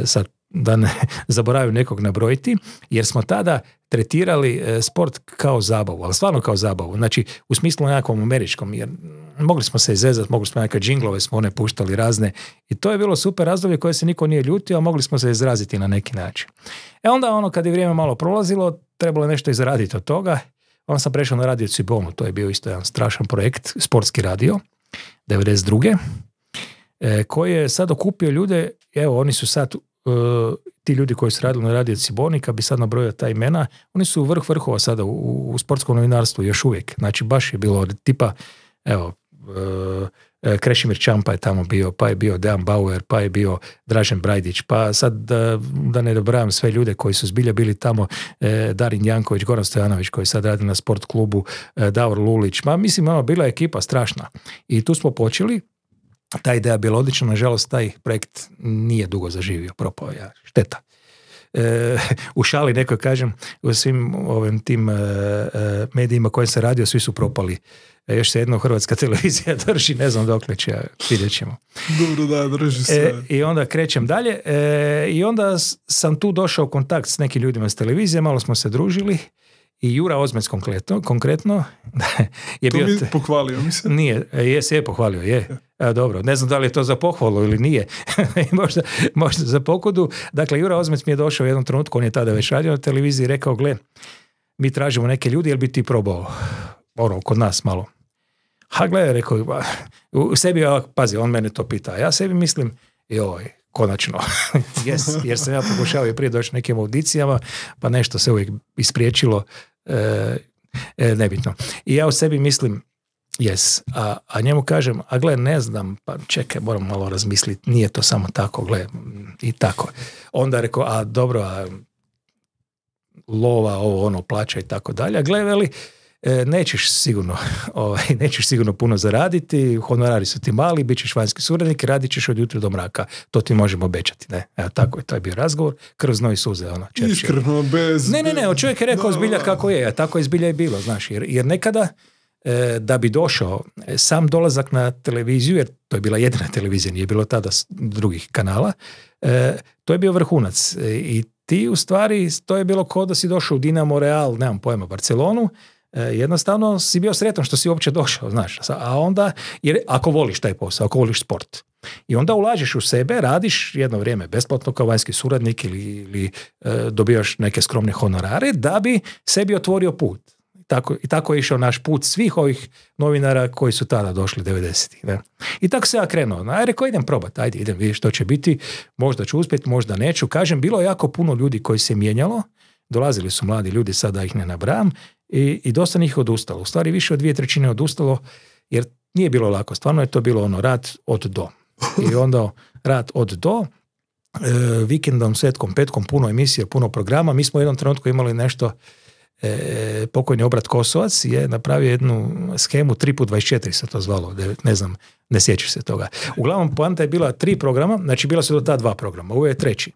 Sad da ne zaboravim nekog nabrojiti, jer smo tada tretirali e, sport kao zabavu, ali stvarno kao zabavu, znači u smislu nekakvom američkom, jer mogli smo se izezati, mogli smo nekakve džinglove, smo one puštali razne i to je bilo super razdoblje koje se niko nije ljutio, a mogli smo se izraziti na neki način. E onda ono kad je vrijeme malo prolazilo, trebalo je nešto izraditi od toga, onda sam prešao na radio Cibonu, to je bio isto jedan strašan projekt, sportski radio, 92 e, koji je sad okupio ljude, evo oni su sad E, ti ljudi koji su radili na radio Cibonika bi sad nabrojio ta imena, oni su vrh vrhova sada u, sportskom novinarstvu još uvijek. Znači baš je bilo tipa, evo, e, e, Krešimir Čampa je tamo bio, pa je bio Dejan Bauer, pa je bio Dražen Brajdić, pa sad da, ne dobrajam sve ljude koji su zbilja bili tamo, Darin Janković, Goran Stojanović koji sad radi na sport klubu, e, Davor Lulić, ma mislim, ono, bila je ekipa strašna. I tu smo počeli, ta ideja bila odlična, nažalost taj projekt nije dugo zaživio, propao ja, šteta. E, u šali neko kažem, u svim ovim tim e, e, medijima koje se radio, svi su propali. još se jedno hrvatska televizija drži, ne znam dok će, vidjet ćemo. Dobro, da, drži se. I onda krećem dalje i onda sam tu došao u kontakt s nekim ljudima s televizije, malo smo se družili i Jura Ozmec konkretno, konkretno je to bio... Mi pohvalio mislim? Nije, je je pohvalio, je. E, dobro, ne znam da li je to za pohvalu ili nije. možda, možda za pokudu Dakle, Jura Ozmec mi je došao u jednom trenutku, on je tada već radio na televiziji rekao, gle, mi tražimo neke ljudi, jel bi ti probao? Ono, kod nas malo. Ha, gle, rekao, ba, u sebi, pazi, on mene to pita. Ja sebi mislim, joj, konačno. yes, jer sam ja pokušao i prije doći nekim audicijama, pa nešto se uvijek ispriječilo E, e, nebitno. I ja u sebi mislim, jes, a, njemu kažem, a gle, ne znam, pa čekaj, moram malo razmisliti, nije to samo tako, gle, i tako. Onda rekao, a dobro, a lova, ovo, ono, plaća i tako dalje. A gle, veli, E, nećeš sigurno, ovaj, nećeš sigurno puno zaraditi, honorari su ti mali, bit ćeš vanjski suradnik i radit ćeš od jutra do mraka. To ti možemo obećati. Ne? Evo, tako je, to je bio razgovor. Kroz noj suze. Ono, bez... Ne, ne, ne, čovjek je rekao zbilja kako je, a tako je zbilja i bilo. Znaš, jer, jer nekada e, da bi došao e, sam dolazak na televiziju, jer to je bila jedina televizija, nije bilo tada drugih kanala, to je bio vrhunac. I ti u stvari, to je bilo kao da si došao u Dinamo Real, nemam pojma, Barcelonu, E, jednostavno si bio sretan što si uopće došao, znaš. A onda, jer ako voliš taj posao, ako voliš sport. I onda ulažeš u sebe, radiš jedno vrijeme besplatno kao vanjski suradnik ili, ili e, dobivaš neke skromne honorare da bi sebi otvorio put. Tako, I tako je išao naš put svih ovih novinara koji su tada došli 90-ih. I tako se ja krenuo. Aj ja rekao idem probati ajde idem vidjeti što će biti, možda ću uspjeti, možda neću. Kažem, bilo je jako puno ljudi koji se mijenjalo, dolazili su mladi ljudi, sada ih ne nabram i, i dosta njih odustalo. U stvari više od dvije trećine odustalo jer nije bilo lako. Stvarno je to bilo ono rad od do. I onda rad od do, e, vikendom, svetkom, petkom, puno emisije, puno programa. Mi smo u jednom trenutku imali nešto, e, pokojni obrat Kosovac je napravio jednu schemu 3x24 se to zvalo, ne znam, ne sjećaš se toga. Uglavnom, poanta je bila tri programa, znači bila su do ta dva programa, ovo je treći.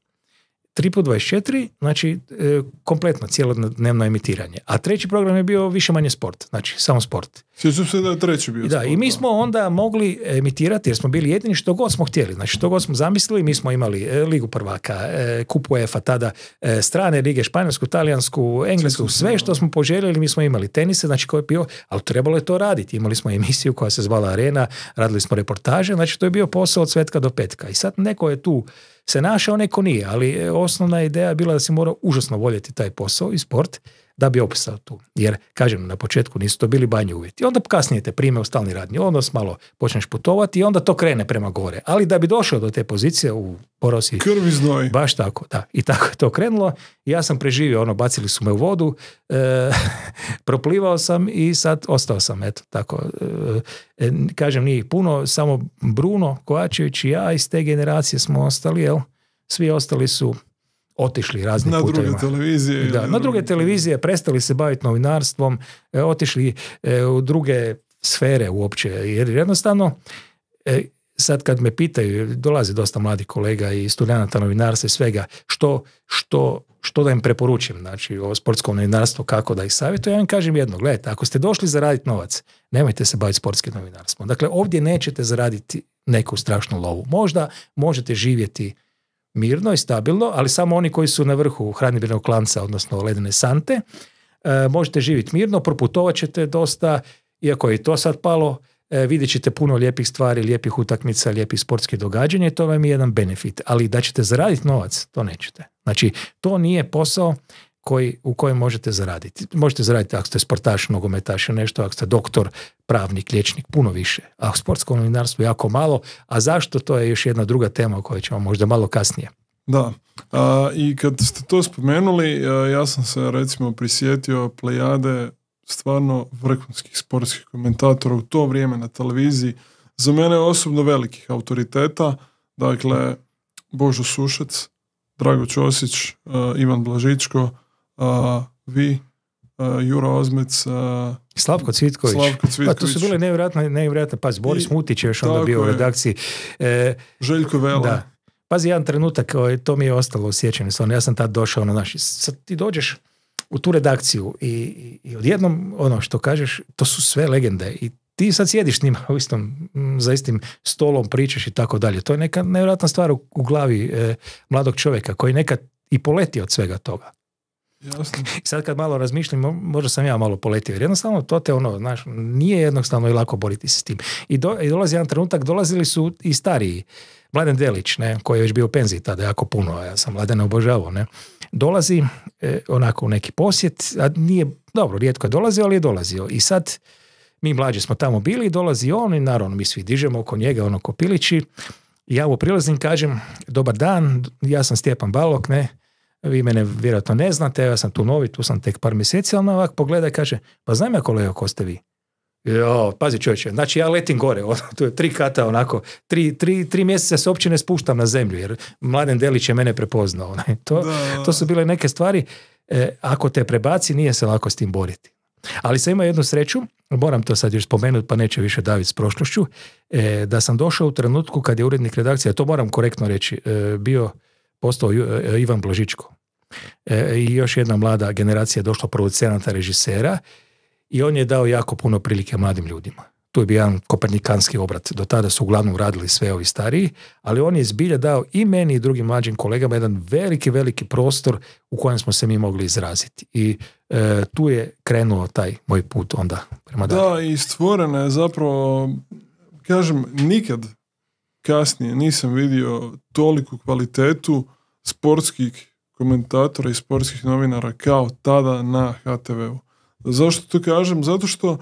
3 po 24, znači e, kompletno cijelodnevno emitiranje. A treći program je bio više manje sport, znači samo sport. Sjećam se da je treći bio Da, i mi smo onda mogli emitirati jer smo bili jedini što god smo htjeli. Znači što god smo zamislili, mi smo imali e, Ligu prvaka, e, Kup UEFA tada, e, strane lige, španjolsku, talijansku, englesku, sve što smo poželjeli, mi smo imali tenise, znači koji je bio, ali trebalo je to raditi. Imali smo emisiju koja se zvala Arena, radili smo reportaže, znači to je bio posao od svetka do petka. I sad neko je tu se našao, neko nije, ali e, osnovna ideja je bila da si mora užasno voljeti taj posao i sport da bi opisao tu. Jer, kažem, na početku nisu to bili banji uvjeti. Onda kasnije te prime u stalni radni odnos, malo počneš putovati i onda to krene prema gore. Ali da bi došao do te pozicije u porosi... Krvi Baš tako, da. I tako je to krenulo. Ja sam preživio, ono, bacili su me u vodu, e, proplivao sam i sad ostao sam, eto, tako. E, e, kažem, nije ih puno, samo Bruno Kovačević i ja iz te generacije smo ostali, jel? Svi ostali su otišli razni na druge televizije. Da, na, druge televizije prestali se baviti novinarstvom, e, otišli e, u druge sfere uopće. Jer jednostavno, e, sad kad me pitaju, dolazi dosta mladih kolega i studenata novinarstva i svega, što, što, što da im preporučim, znači o sportskom novinarstvu, kako da ih savjetujem, ja im kažem jedno, gledajte, ako ste došli zaraditi novac, nemojte se baviti sportskim novinarstvom. Dakle, ovdje nećete zaraditi neku strašnu lovu. Možda možete živjeti mirno i stabilno, ali samo oni koji su na vrhu hranibirnog klanca, odnosno ledene sante, e, možete živjeti mirno, proputovat ćete dosta, iako je i to sad palo, e, vidjet ćete puno lijepih stvari, lijepih utakmica, lijepih sportskih događanja i to vam je jedan benefit. Ali da ćete zaraditi novac, to nećete. Znači, to nije posao koji, u kojem možete zaraditi. Možete zaraditi ako ste sportaš, nogometaš ili nešto, ako ste doktor, pravnik, liječnik, puno više. A u sportsko novinarstvo jako malo. A zašto, to je još jedna druga tema o kojoj ćemo možda malo kasnije. Da, i kad ste to spomenuli, e, ja sam se recimo prisjetio plejade stvarno vrhunskih sportskih komentatora u to vrijeme na televiziji. Za mene osobno velikih autoriteta, dakle Božo Sušec, Drago Ćosić, e, Ivan Blažičko, vi, Juro Ozmec, Slavko Cvitković. Slavko Cvitković. Pa to su bile nevjerojatno nevjerojatno pazi, Boris I, Mutić je još onda bio u redakciji. E, Željko Vela. Pazi, jedan trenutak, ovaj, to mi je ostalo osjećanje, stvarno, ja sam tad došao na ono, naši sad ti dođeš u tu redakciju i, i, odjednom, ono što kažeš, to su sve legende i ti sad sjediš s njima istom, za istim stolom, pričaš i tako dalje. To je neka nevjerojatna stvar u, glavi e, mladog čovjeka koji nekad i poleti od svega toga. sad kad malo razmišljam, možda sam ja malo poletio, jer jednostavno to te ono, znaš, nije jednostavno i lako boriti se s tim. I, do, i dolazi jedan trenutak, dolazili su i stariji, Mladen Delić, ne, koji je već bio u penziji tada jako puno, ja sam Mladen obožavao, ne, dolazi e, onako u neki posjet, a nije, dobro, rijetko je dolazio, ali je dolazio. I sad, mi mlađi smo tamo bili, dolazi on i naravno mi svi dižemo oko njega, ono kopilići, ja u prilazim kažem, dobar dan, ja sam Stjepan Balok, ne, vi mene vjerojatno ne znate, ja sam tu novi, tu sam tek par mjeseci, ali ovak pogleda i kaže, pa znam ja kolega ko ste vi. Jo, pazi čovječe, znači ja letim gore, ono, tu je tri kata onako, tri, tri, tri mjeseca se uopće ne spuštam na zemlju, jer Mladen Delić je mene prepoznao. To, to su bile neke stvari, e, ako te prebaci nije se lako s tim boriti. Ali sam imao jednu sreću, moram to sad još spomenuti pa neće više daviti s prošlošću, e, da sam došao u trenutku kad je urednik redakcija, to moram korektno reći, e, bio postao e, e, Ivan Blažičko. E, I još jedna mlada generacija je došla producenata režisera i on je dao jako puno prilike mladim ljudima. Tu je bio jedan kopernikanski obrat. Do tada su uglavnom radili sve ovi stariji, ali on je zbilja dao i meni i drugim mlađim kolegama jedan veliki, veliki prostor u kojem smo se mi mogli izraziti. I tu je krenuo taj moj put onda prema dalje. Da, i stvorena je zapravo, kažem, nikad kasnije nisam vidio toliku kvalitetu sportskih komentatora i sportskih novinara kao tada na HTV-u. Zašto to kažem? Zato što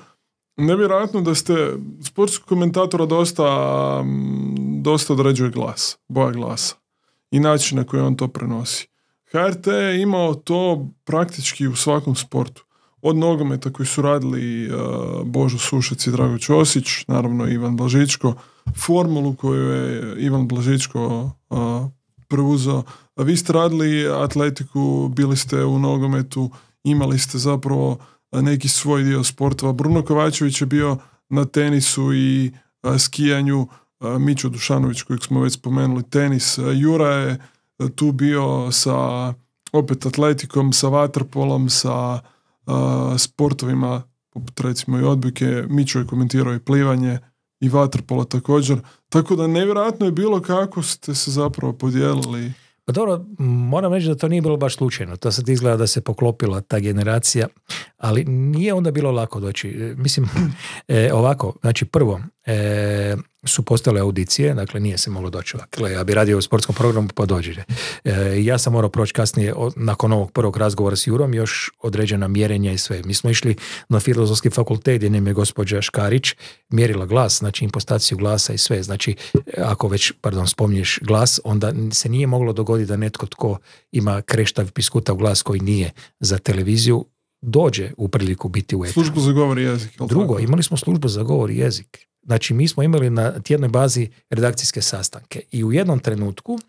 nevjerojatno da ste sportskog komentatora dosta, dosta određuje glas, boja glasa i način na koji on to prenosi. HRT je imao to praktički u svakom sportu. Od nogometa koji su radili e, Božo Sušec i Drago Ćosić, naravno Ivan Blažičko, formulu koju je Ivan Blažičko uh, preuzeo. Vi ste radili atletiku, bili ste u nogometu, imali ste zapravo uh, neki svoj dio sportova. Bruno Kovačević je bio na tenisu i uh, skijanju, Mićo Dušanović kojeg smo već spomenuli, tenis. Jura je tu bio sa opet atletikom, sa vaterpolom, sa sportovima poput recimo i odbike. Mićo je komentirao i plivanje i vaterpola također. Tako da nevjerojatno je bilo kako ste se zapravo podijelili. Pa dobro, moram reći da to nije bilo baš slučajno. To sad izgleda da se poklopila ta generacija, ali nije onda bilo lako doći. E, mislim, e, ovako, znači prvo, e, su postale audicije, dakle nije se moglo doći dakle, ja bi radio u sportskom programu pa dođe. E, ja sam morao proći kasnije nakon ovog prvog razgovora s Jurom još određena mjerenja i sve. Mi smo išli na filozofski fakultet gdje nam je gospođa Škarić mjerila glas, znači impostaciju glasa i sve. Znači ako već, pardon, spominješ glas, onda se nije moglo dogoditi da netko tko ima kreštav piskutav glas koji nije za televiziju dođe u priliku biti u etaru. Službu za govor i jezik. Drugo, imali smo službu za govor i jezik Znači, mi smo imali na tjednoj bazi redakcijske sastanke i u jednom trenutku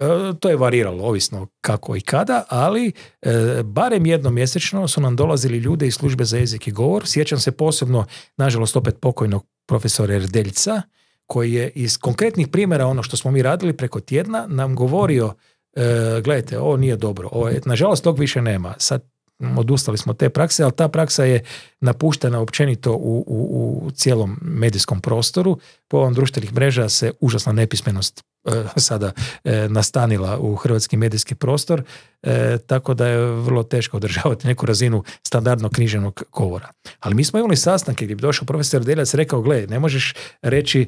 e, to je variralo, ovisno kako i kada, ali e, barem jednom mjesečno su nam dolazili ljude iz službe za jezik i govor. Sjećam se posebno, nažalost, opet pokojnog profesora Erdeljca, koji je iz konkretnih primjera ono što smo mi radili preko tjedna nam govorio e, gledajte, ovo nije dobro, ovo je, nažalost tog više nema. Sad Mm. odustali smo te prakse, ali ta praksa je napuštena općenito u, u, u cijelom medijskom prostoru pojavom društvenih mreža se užasna nepismenost e, sada e, nastanila u hrvatski medijski prostor, e, tako da je vrlo teško održavati neku razinu standardnog knjiženog govora. Ali mi smo imali sastanke gdje bi došao profesor Deljac rekao, gle, ne možeš reći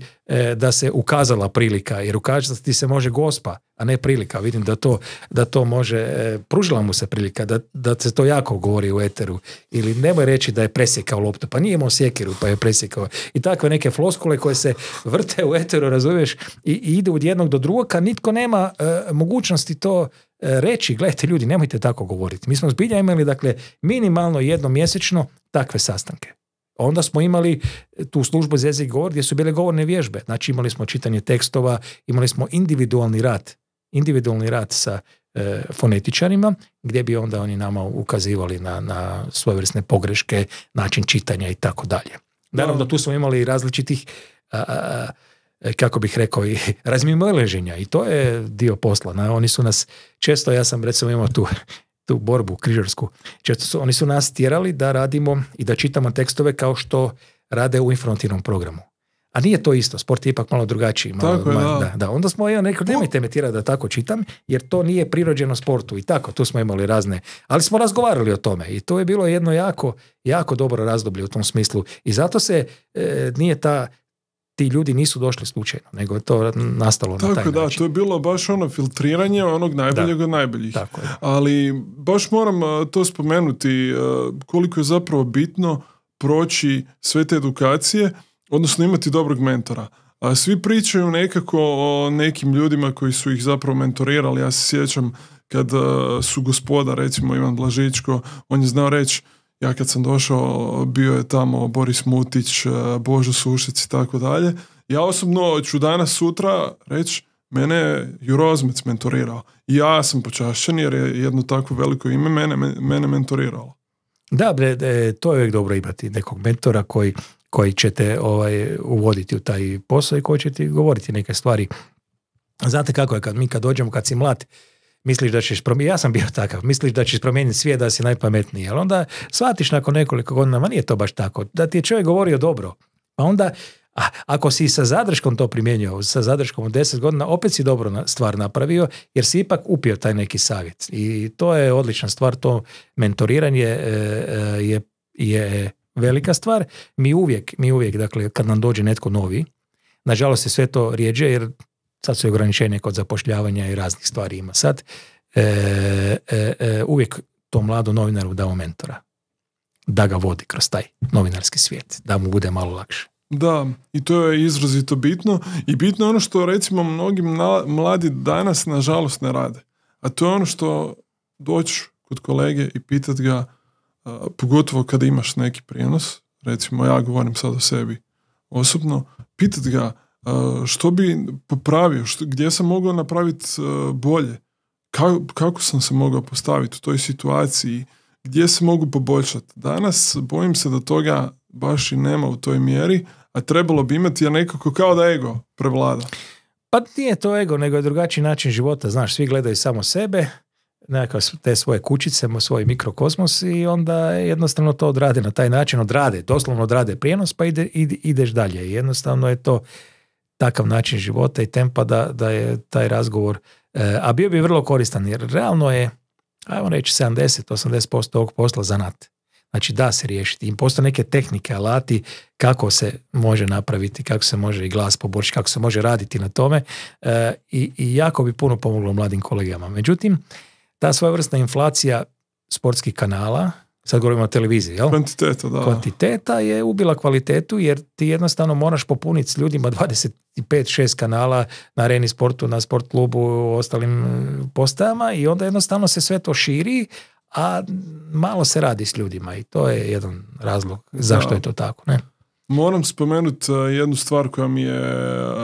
da se ukazala prilika, jer ukazati ti se može gospa, a ne prilika. Vidim da to, da to može, pružila mu se prilika, da, da se to jako govori u eteru. Ili nemoj reći da je presjekao loptu, pa nije imao sjekiru, pa je presjekao. I takve neke floskule koje se vrte u eteru, razumiješ, i, i ide od jednog do drugog, kad nitko nema e, mogućnosti to e, reći, gledajte ljudi, nemojte tako govoriti. Mi smo zbilja imali, dakle, minimalno jednom mjesečno takve sastanke. Onda smo imali e, tu službu za jezik govor gdje su bile govorne vježbe. Znači imali smo čitanje tekstova, imali smo individualni rad, individualni rad sa fonetičarima gdje bi onda oni nama ukazivali na, na svojevrsne pogreške, način čitanja i tako dalje. Naravno tu smo imali različitih a, e, kako bih rekao, i razmimoleženja i to je dio posla. Na, oni su nas, često ja sam recimo imao tu, tu borbu križarsku, oni su nas tjerali da radimo i da čitamo tekstove kao što rade u informativnom programu. A nije to isto, sport je ipak malo drugačiji. Malo, da. da. Onda smo ja neko nemojte me tjerati da tako čitam, jer to nije prirođeno sportu i tako, tu smo imali razne, ali smo razgovarali o tome i to je bilo jedno jako, jako dobro razdoblje u tom smislu i zato se e, nije ta ti ljudi nisu došli slučajno, nego je to nastalo Tako, na taj da, način. to je bilo baš ono filtriranje onog najboljeg od najboljih. Ali baš moram to spomenuti koliko je zapravo bitno proći sve te edukacije, odnosno imati dobrog mentora. A svi pričaju nekako o nekim ljudima koji su ih zapravo mentorirali. Ja se sjećam kad su gospoda, recimo Ivan Blažičko, on je znao reći ja kad sam došao bio je tamo Boris Mutić, e, Božo Sušić i tako dalje. Ja osobno ću danas sutra reći mene je Jurozmec mentorirao. Ja sam počašćen jer je jedno tako veliko ime mene, mene Da, bre, e, to je uvijek dobro imati nekog mentora koji, koji će te ovaj, uvoditi u taj posao i koji će ti govoriti neke stvari. Znate kako je, kad mi kad dođemo, kad si mlad, misliš da ćeš promijeniti, ja sam bio takav, misliš da ćeš promijeniti svijet da si najpametniji, ali onda shvatiš nakon nekoliko godina, ma nije to baš tako, da ti je čovjek govorio dobro, pa onda ako si sa zadrškom to primijenio, sa zadrškom od deset godina, opet si dobro stvar napravio, jer si ipak upio taj neki savjet. I to je odlična stvar, to mentoriranje e, e, je, je velika stvar. Mi uvijek, mi uvijek, dakle, kad nam dođe netko novi, nažalost je sve to rijeđe, jer Sad su ograničenje kod zapošljavanja i raznih stvari ima. Sad e, e, e, uvijek to mladom novinaru dao mentora. Da ga vodi kroz taj novinarski svijet. Da mu bude malo lakše. Da, i to je izrazito bitno. I bitno je ono što recimo mnogi mladi danas nažalost ne rade. A to je ono što doći kod kolege i pitat ga, pogotovo kada imaš neki prijenos, recimo ja govorim sad o sebi osobno, pitat ga što bi popravio, gdje sam mogao napraviti e, bolje, kako sam se mogao postaviti u toj situaciji, gdje se mogu poboljšati. Danas bojim se da toga baš i nema u toj mjeri, a trebalo bi imati ja nekako kao da ego prevlada. Pa nije to ego, nego je drugačiji način života. Znaš, svi gledaju samo sebe, nekakve te svoje kućice, svoj mikrokosmos i onda jednostavno to odrade na taj način, odrade, doslovno odrade prijenos pa ide, ideš dalje. Jednostavno je to takav način života i tempa da, da je taj razgovor, e, a bio bi vrlo koristan jer realno je, ajmo reći 70-80% ovog posla zanat. Znači da se riješiti. Im postoje neke tehnike, alati kako se može napraviti, kako se može i glas poboljšati, kako se može raditi na tome e, i, i jako bi puno pomoglo mladim kolegama. Međutim, ta svojevrsna inflacija sportskih kanala, sad govorimo o televiziji, jel? Kvantiteta, da. Kvantiteta je ubila kvalitetu jer ti jednostavno moraš popuniti s ljudima 25-6 kanala na areni sportu, na sport klubu, u ostalim e, postajama i onda jednostavno se sve to širi, a malo se radi s ljudima i to je jedan razlog zašto je to tako, ne? Moram spomenuti e, jednu stvar koja mi je e,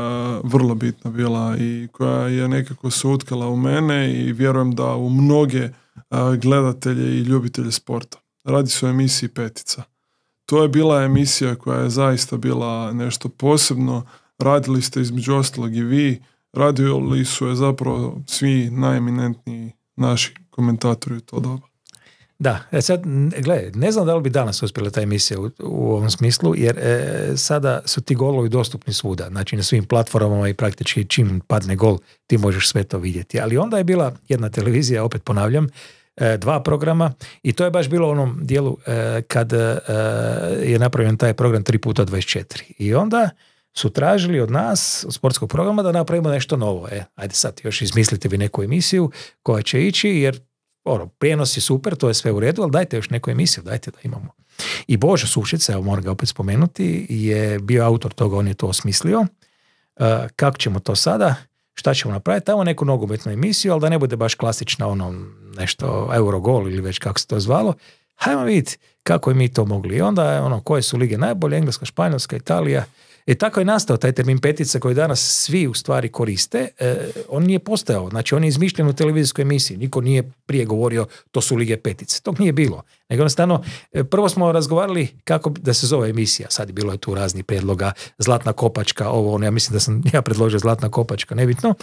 vrlo bitna bila i koja je nekako se utkala u mene i vjerujem da u mnoge gledatelje i ljubitelje sporta. Radi se o emisiji Petica. To je bila emisija koja je zaista bila nešto posebno. Radili ste između ostalog i vi. Radili su je zapravo svi najeminentniji naši komentatori u to doba. Da, e sad, gledaj, ne znam da li bi danas uspjela ta emisija u, ovom smislu, jer e, sada su ti golovi dostupni svuda, znači na svim platformama i praktički čim padne gol ti možeš sve to vidjeti. Ali onda je bila jedna televizija, opet ponavljam, E, dva programa i to je baš bilo u onom dijelu e, kad e, je napravljen taj program 3 puta 24. I onda su tražili od nas, od sportskog programa, da napravimo nešto novo. E, ajde sad, još izmislite vi neku emisiju koja će ići, jer ono, prijenos je super, to je sve u redu, ali dajte još neku emisiju, dajte da imamo. I Božo Sušica, evo moram ga opet spomenuti, je bio autor toga, on je to osmislio. kako ćemo to sada? šta ćemo napraviti, tamo neku nogometnu emisiju, ali da ne bude baš klasična ono nešto Eurogol ili već kako se to zvalo, hajmo vidjeti kako je mi to mogli. I onda ono, koje su lige najbolje, Engleska, Španjolska, Italija, E tako je nastao taj termin petica koji danas svi u stvari koriste. E, on nije postao Znači, on je izmišljen u televizijskoj emisiji. Niko nije prije govorio to su lige petice. Tog nije bilo. Nego jednostavno, e, prvo smo razgovarali kako da se zove emisija. Sad bilo je tu razni predloga. Zlatna kopačka, ovo ono. Ja mislim da sam ja predložio Zlatna kopačka, nebitno.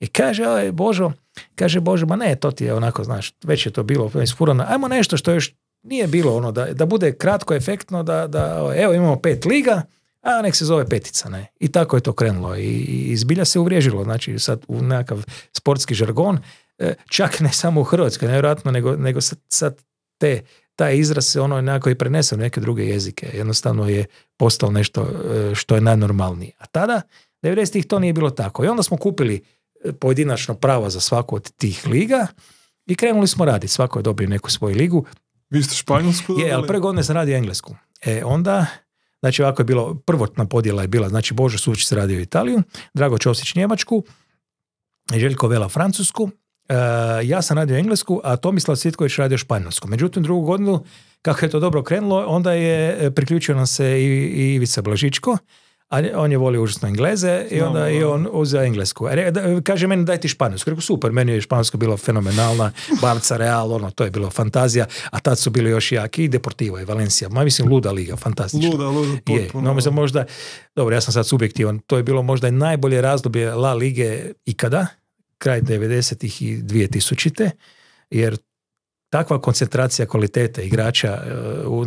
I kaže, aj Božo, kaže bože, ma ne, to ti je onako, znaš, već je to bilo isfurano. Ajmo nešto što još nije bilo ono, da, da bude kratko, efektno, da, da evo imamo pet liga, a nek se zove petica, ne. I tako je to krenulo i, i zbilja se uvriježilo, znači sad u nekakav sportski žargon, e, čak ne samo u Hrvatskoj, nevjerojatno, nego, nego sad, sad te, taj izraz se ono nekako i prenese u neke druge jezike. Jednostavno je postao nešto e, što je najnormalnije. A tada, 90-ih to nije bilo tako. I onda smo kupili e, pojedinačno prava za svaku od tih liga i krenuli smo raditi. Svako je dobio neku svoju ligu. Vi ste španjolsku? Je, ali prve godine sam radio englesku. E, onda Znači ovako je bilo, prvotna podjela je bila, znači Božo Suvić se radio Italiju, Drago Ćosić Njemačku, Željko Vela Francusku, e, ja sam radio englesku, a Tomislav Sitković radio španjolsku. Međutim, drugu godinu, kako je to dobro krenulo, onda je e, priključio nam se i, i Ivica Blažičko, a on je volio užasno Engleze i onda no, i on uzeo Englesku. Kaže meni daj ti Španjolsku. Rekao super, meni je Španjolska bilo fenomenalna, Barca Real, ono, to je bilo fantazija, a tad su bili još jaki i Deportivo i Valencija. Ma mislim, luda liga, fantastično. Luda, luda, je. No, mislim, možda, dobro, ja sam sad subjektivan, to je bilo možda i najbolje razdoblje La Lige ikada, kraj 90-ih i 2000 jer takva koncentracija kvalitete igrača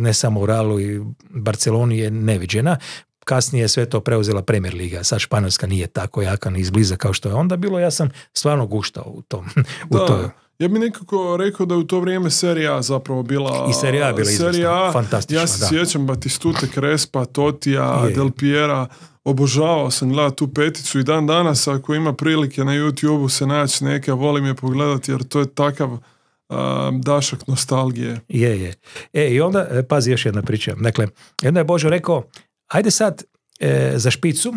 e, ne samo u Ralu i Barceloni je neviđena kasnije je sve to preuzela Premier Liga. Sad Španjolska nije tako jaka ni izbliza kao što je onda bilo. Ja sam stvarno guštao u tom. Da, to. Ja bih nekako rekao da je u to vrijeme serija zapravo bila... I serija bila serija, fantastična. Ja se sjećam Batistute, Krespa, Totija, Del Piera. Obožavao sam gledati tu peticu i dan danas ako ima prilike na YouTube-u se naći neka, volim je pogledati jer to je takav dašak nostalgije. Je, je. E, i onda, e, pazi još jedna priča. Dakle, jedno je Božo rekao, Ajde sad e, za špicu,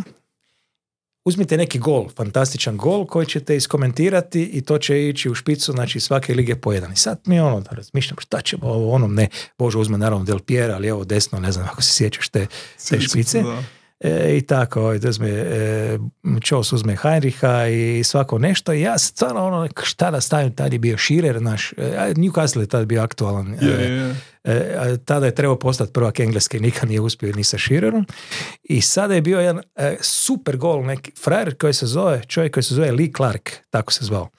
uzmite neki gol, fantastičan gol koji ćete iskomentirati i to će ići u špicu, znači svake lige po jedan. I sad mi ono da razmišljam šta ćemo ovo, onom ne, Bože uzme naravno Del ali evo desno, ne znam ako se sjećaš te, špice. E, I tako, ovaj, uzme, e, Čos uzme Heinricha i svako nešto. I ja stvarno ono, šta da stavim, tad je bio Širer naš, e, Newcastle je tad bio aktualan. Yeah, e, tada je trebao postati prvak engleske, nikad nije uspio ni sa Širerom. I sada je bio jedan e, super gol, neki frajer koji se zove, čovjek koji se zove Lee Clark, tako se zvao.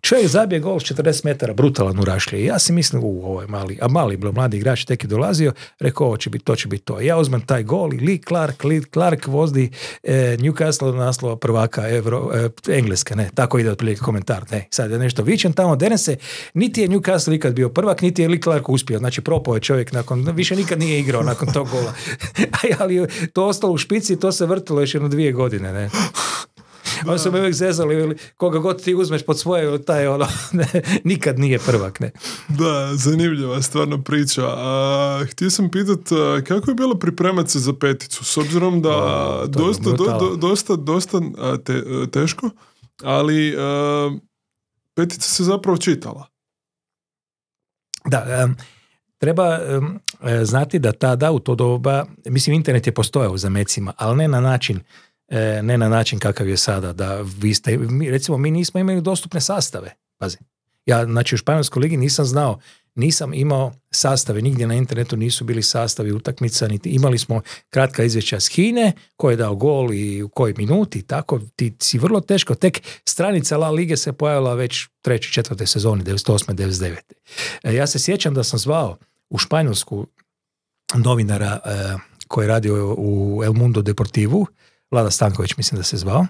Čovjek zabije gol 40 metara, brutalan urašlje. Ja si mislim, u, ovo mali, a mali bilo, mladi igrač tek je dolazio, rekao, ovo će biti, to će biti to. Ja uzmem taj gol i Lee Clark, Lee Clark vozdi e, Newcastle naslova prvaka Evro, e, Engleske, ne, tako ide otprilike komentar, ne, sad je nešto vičem tamo, denese, niti je Newcastle ikad bio prvak, niti je Lee Clark uspio, znači propao je čovjek nakon, više nikad nije igrao nakon tog gola. Ali to ostalo u špici, to se vrtilo još jedno dvije godine, ne. Oni su me uvijek zezali, koga god ti uzmeš pod svoje, taj ono, nikad nije prvak, ne. Da, zanimljiva stvarno priča. A, htio sam pitat, kako je bilo pripremati se za peticu, s obzirom da dosta, do, dosta, dosta te, e, teško, ali e, petica se zapravo čitala. Da, e, treba znati da tada u to doba, mislim internet je postojao za mecima, ali ne na način E, ne na način kakav je sada. Da vi ste, mi, recimo, mi nismo imali dostupne sastave. Pazi, ja znači u Španjolskoj ligi nisam znao, nisam imao sastave, nigdje na internetu nisu bili sastavi utakmica, niti imali smo kratka izvješća s Hine, ko je dao gol i u kojoj minuti, tako ti si vrlo teško, tek stranica La Lige se pojavila već treće, četvrte sezoni, 98. 99. Ja se sjećam da sam zvao u Španjolsku novinara e, koji je radio u El Mundo Deportivu, Vlada Stanković mislim da se zvao.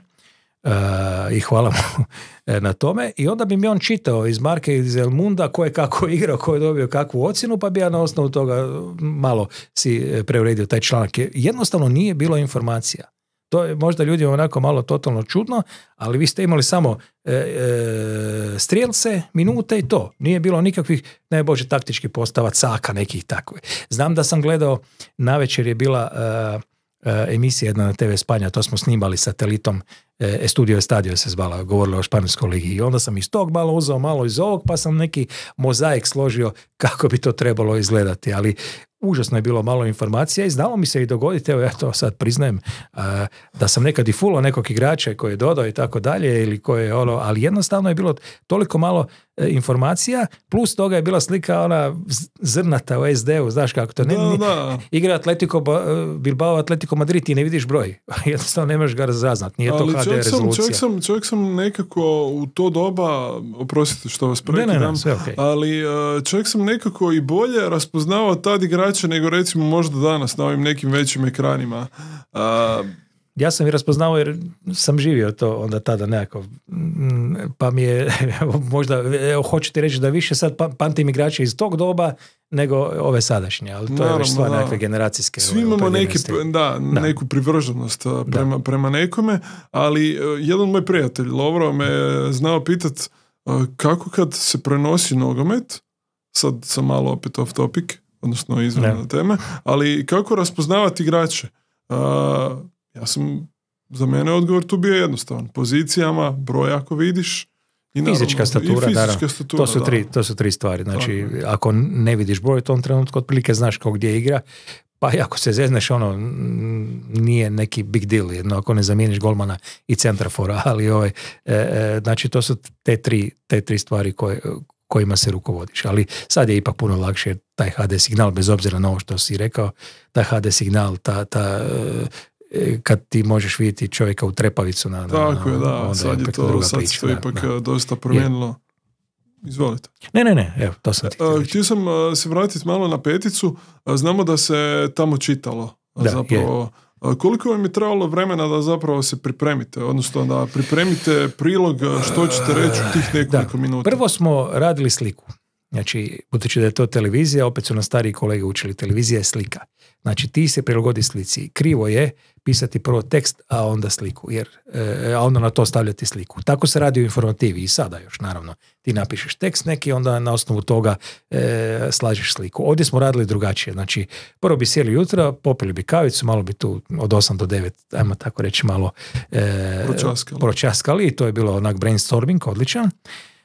Eh, i hvala mu eh, na tome. I onda bi mi on čitao iz Marke iz Elmunda ko je kako igrao, ko je dobio kakvu ocjenu, pa bi ja na osnovu toga eh, malo si preuredio taj članak. Jednostavno nije bilo informacija. To je možda ljudima onako malo totalno čudno, ali vi ste imali samo e, strijelce, minute i to. Nije bilo nikakvih, ne bože, taktičkih postava, caka nekih takve. Znam da sam gledao, navečer je bila... Eh, emisija jedna na TV Spanja, to smo snimali satelitom, eh, e, Studio Estadio se zvala, govorilo o Španjolskoj ligi. I onda sam iz tog malo uzeo, malo iz ovog, pa sam neki mozaik složio kako bi to trebalo izgledati. Ali užasno je bilo malo informacija i znalo mi se i dogoditi, evo ja to sad priznajem, e, da sam nekad i fulo nekog igrača koji je dodao i tako dalje, ili koje je ono, ali jednostavno je bilo toliko malo e, informacija, plus toga je bila slika ona zrnata u SD-u, znaš kako to ne, igra Atletico e, Bilbao, Atletico Madrid, ti ne vidiš broj, jednostavno ne možeš ga razaznat, nije to HD čovjek rezolucija. Sam, čovjek, sam, čovjek sam nekako u to doba, oprostite što vas prekidam, ali čovjek sam nekako i bolje raspoznao tad igrač nego recimo možda danas na ovim nekim većim ekranima. ja sam i raspoznao jer sam živio to onda tada nekako. Mm, pa mi je, možda, evo, hoćete reći da više sad pa, pamtim igrače iz tog doba nego ove sadašnje, ali to je već stvar nekakve generacijske. Svi ovaj, imamo neke da, neku privrženost prema, prema nekome, ali e, jedan moj prijatelj, Lovro, me znao pitati e, kako kad se prenosi nogomet, sad sam malo opet off topic, odnosno izvan teme, ali kako raspoznavati igrače? ja sam, za mene odgovor tu bio jednostavan. Pozicijama, broj ako vidiš, i fizička statura, to, su tri, to su tri stvari. Znači, ako ne vidiš broj u tom trenutku, otprilike znaš kao gdje igra, pa i ako se zezneš, ono, nije neki big deal, jedno ako ne zamijeniš golmana i centrafora, ali ovaj, e, e, znači to su te tri, te tri stvari koje, kojima se rukovodiš. Ali sad je ipak puno lakše taj HD signal, bez obzira na ovo što si rekao, taj HD signal, ta, ta e, kad ti možeš vidjeti čovjeka u trepavicu na, Tako je, da, sad je to, sad priča, to ipak e, dosta promijenilo. Izvolite. Ne, ne, ne, evo, to sam e, ti htio. Htio sam se vratiti malo na peticu. Znamo da se tamo čitalo. Da, zapravo, je koliko vam je trebalo vremena da zapravo se pripremite, odnosno da pripremite prilog što ćete reći u tih nekoliko da. minuta? Prvo smo radili sliku. Znači, budući da je to televizija, opet su nas stariji kolege učili, televizija je slika. Znači ti se prilagodi slici. Krivo je pisati prvo tekst, a onda sliku, jer, e, a onda na to stavljati sliku. Tako se radi u informativi i sada još, naravno. Ti napišeš tekst neki, onda na osnovu toga e, slažeš sliku. Ovdje smo radili drugačije. Znači, prvo bi sjeli jutra, popili bi kavicu, malo bi tu od 8 do 9, ajmo tako reći, malo e, pročaskali. I to je bilo onak brainstorming, odličan.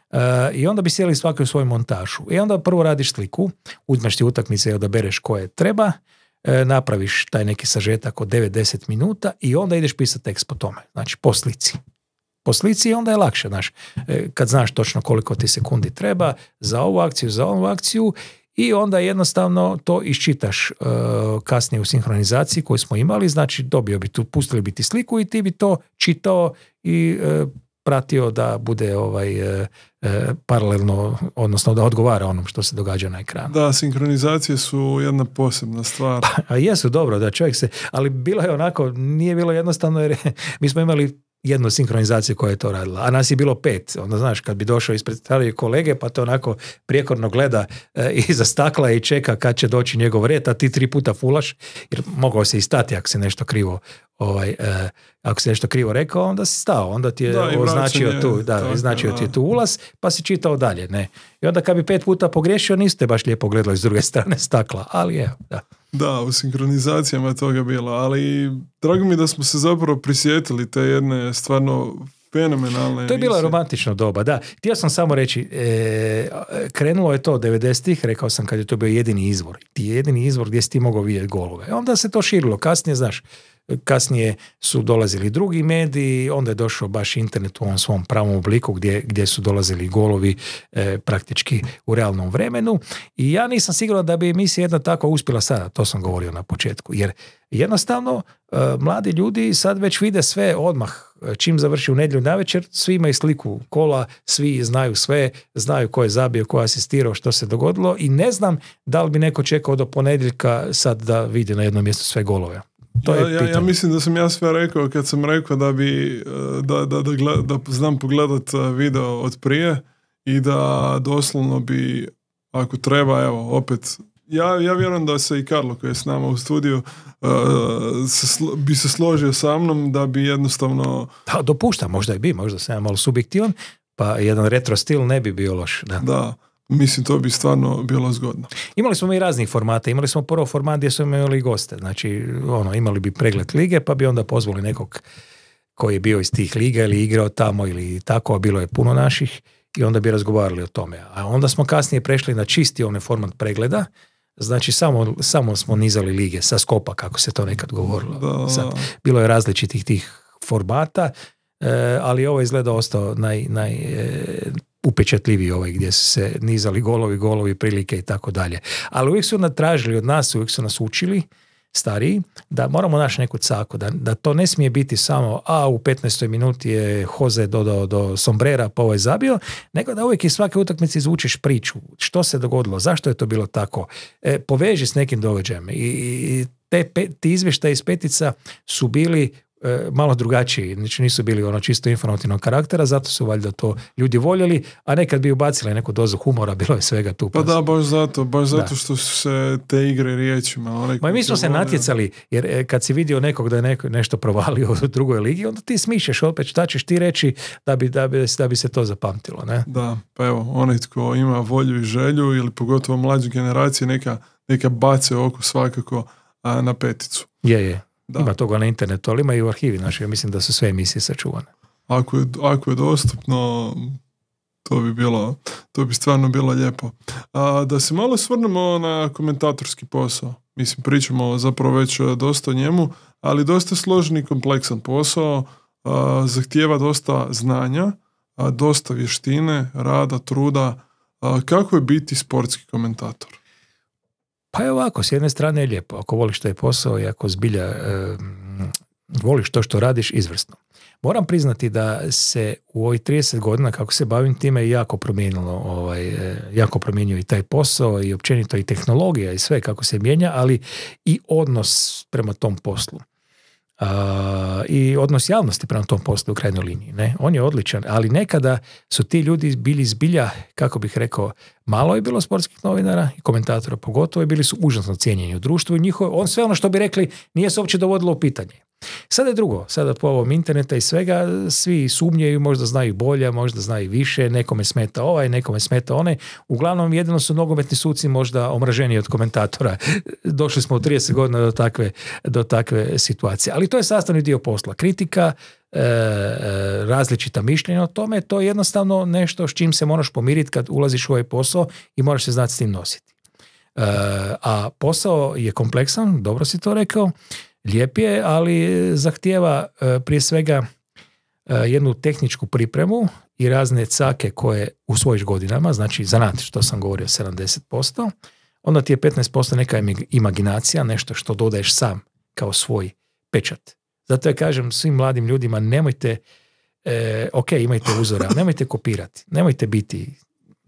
Uh, I onda bi sjeli svaki u svoju montažu. I onda prvo radiš sliku, uzmeš ti utakmice i odabereš koje treba, E, napraviš taj neki sažetak od 9-10 minuta i onda ideš pisati tekst po tome, znači po slici. Po slici onda je lakše, znaš, e, kad znaš točno koliko ti sekundi treba za ovu akciju, za ovu akciju i onda jednostavno to iščitaš e, kasnije u sinhronizaciji koju smo imali, znači dobio bi tu, pustili bi ti sliku i ti bi to čitao i pratio da bude ovaj E, paralelno, odnosno da odgovara onom što se događa na ekranu. Da, sinkronizacije su jedna posebna stvar. Pa, a jesu, dobro, da čovjek se, ali bilo je onako, nije bilo jednostavno jer mi smo imali jednu sinkronizaciju koja je to radila. A nas je bilo pet. Onda, znaš, kad bi došao ispred starije kolege, pa to onako prijekorno gleda e, iza stakla i čeka kad će doći njegov red, a ti tri puta fulaš, jer mogao se i stati ako se nešto krivo ovaj, e, ako si nešto krivo rekao, onda si stao, onda ti je označio, tu, da, ti je tu ulaz, pa si čitao dalje. Ne. I onda kad bi pet puta pogriješio, niste baš lijepo gledali s druge strane stakla, ali evo, da. Da, u sinkronizacijama je toga bilo, ali drago mi da smo se zapravo prisjetili te jedne stvarno fenomenalne To je bila romantična doba, da. Htio sam samo reći, e, krenulo je to od 90-ih, rekao sam kad je to bio jedini izvor. Ti jedini izvor gdje si ti mogao vidjeti golove. Onda se to širilo, kasnije, znaš, kasnije su dolazili drugi mediji, onda je došao baš internet u ovom svom pravom obliku gdje, gdje su dolazili golovi e, praktički u realnom vremenu i ja nisam siguran da bi emisija jedna tako uspjela sada, to sam govorio na početku, jer jednostavno e, mladi ljudi sad već vide sve odmah e, čim završi u nedjelju navečer, svi imaju sliku kola, svi znaju sve, znaju ko je zabio, ko je asistirao, što se dogodilo i ne znam da li bi neko čekao do ponedjeljka sad da vidi na jednom mjestu sve golove ja, ja, ja, mislim da sam ja sve rekao kad sam rekao da bi e, da, da, da, da znam pogledat e, video od prije i da doslovno bi ako treba evo opet ja, ja vjerujem da se i Karlo koji je s nama u studiju e, bi se složio sa mnom da bi jednostavno... Da, dopušta, možda i bi, možda sam ja malo subjektivan, pa jedan retro stil ne bi bio loš. Da, da Mislim, to bi stvarno bilo zgodno. Imali smo i raznih formata. Imali smo prvo format gdje smo imali goste. Znači, ono, imali bi pregled lige, pa bi onda pozvali nekog koji je bio iz tih liga ili igrao tamo ili tako, a bilo je puno naših i onda bi razgovarali o tome. A onda smo kasnije prešli na čisti onaj format pregleda, Znači samo, samo smo nizali lige sa skopa, kako se to nekad govorilo. bilo je različitih tih formata, e, ali ovo je izgleda ostao naj, naj, e, upečetljivi ovaj gdje su se nizali golovi, golovi, prilike i tako dalje. Ali uvijek su nas tražili od nas, uvijek su nas učili stariji, da moramo naći neku caku, da, da, to ne smije biti samo a u 15. minuti je Hoze dodao do sombrera pa ovaj zabio, nego da uvijek iz svake utakmice izvučeš priču, što se dogodilo, zašto je to bilo tako, e, poveži s nekim događajem i, i te, pe, ti izvještaji iz petica su bili E, malo drugačiji, znači nisu bili ono čisto informativnog karaktera, zato su valjda to ljudi voljeli, a nekad bi ubacili neku dozu humora, bilo je svega tu. Pa da, baš zato, baš zato što su se te igre riječima. Ono, Ma mi smo se natjecali, jer e, kad si vidio nekog da je neko, nešto provalio u drugoj ligi, onda ti smišeš opet šta ćeš ti reći da bi, da bi, se to zapamtilo. Ne? Da, pa evo, onaj tko ima volju i želju ili pogotovo mlađe generacije neka, neka bace oko svakako na peticu. Je, je. Da. Ima toga na internetu, ali ima i u arhivi našoj. mislim da su sve emisije sačuvane. Ako je, ako je dostupno, to bi bilo, to bi stvarno bilo lijepo. A, da se malo svrnemo na komentatorski posao. Mislim, pričamo zapravo već dosta o njemu, ali dosta složen i kompleksan posao. zahtijeva dosta znanja, dosta vještine, rada, truda. kako je biti sportski komentator? Pa je ovako, s jedne strane je lijepo. Ako voliš taj posao i ako zbilja voliš to što radiš, izvrsno. Moram priznati da se u ovih 30 godina kako se bavim time jako promijenilo, ovaj, e, jako promijenio i taj posao i općenito i tehnologija i sve kako se mijenja, ali i odnos prema tom poslu. Uh, i odnos javnosti prema tom poslu u krajnjoj liniji. Ne? On je odličan, ali nekada su ti ljudi bili zbilja, kako bih rekao, Malo je bilo sportskih novinara i komentatora pogotovo i bili su užasno cijenjeni u društvu i njihovo, on sve ono što bi rekli nije se uopće dovodilo u pitanje. Sada je drugo, sada po ovom interneta i svega svi sumnjaju, možda znaju bolje, možda znaju više, nekome smeta ovaj, nekome smeta onaj. Uglavnom jedino su nogometni suci možda omraženi od komentatora. Došli smo u 30 godina do takve, do takve situacije. Ali to je sastavni dio posla. Kritika, E, e, različita mišljenja o tome, to je jednostavno nešto s čim se moraš pomiriti kad ulaziš u ovaj posao i moraš se znati s tim nositi. E, a posao je kompleksan, dobro si to rekao, lijep je, ali zahtijeva prije svega jednu tehničku pripremu i razne cake koje usvojiš godinama, znači zanat što sam govorio 70%, onda ti je 15% neka imaginacija, nešto što dodaješ sam kao svoj pečat zato ja kažem svim mladim ljudima, nemojte, e, ok, imajte uzora, nemojte kopirati, nemojte biti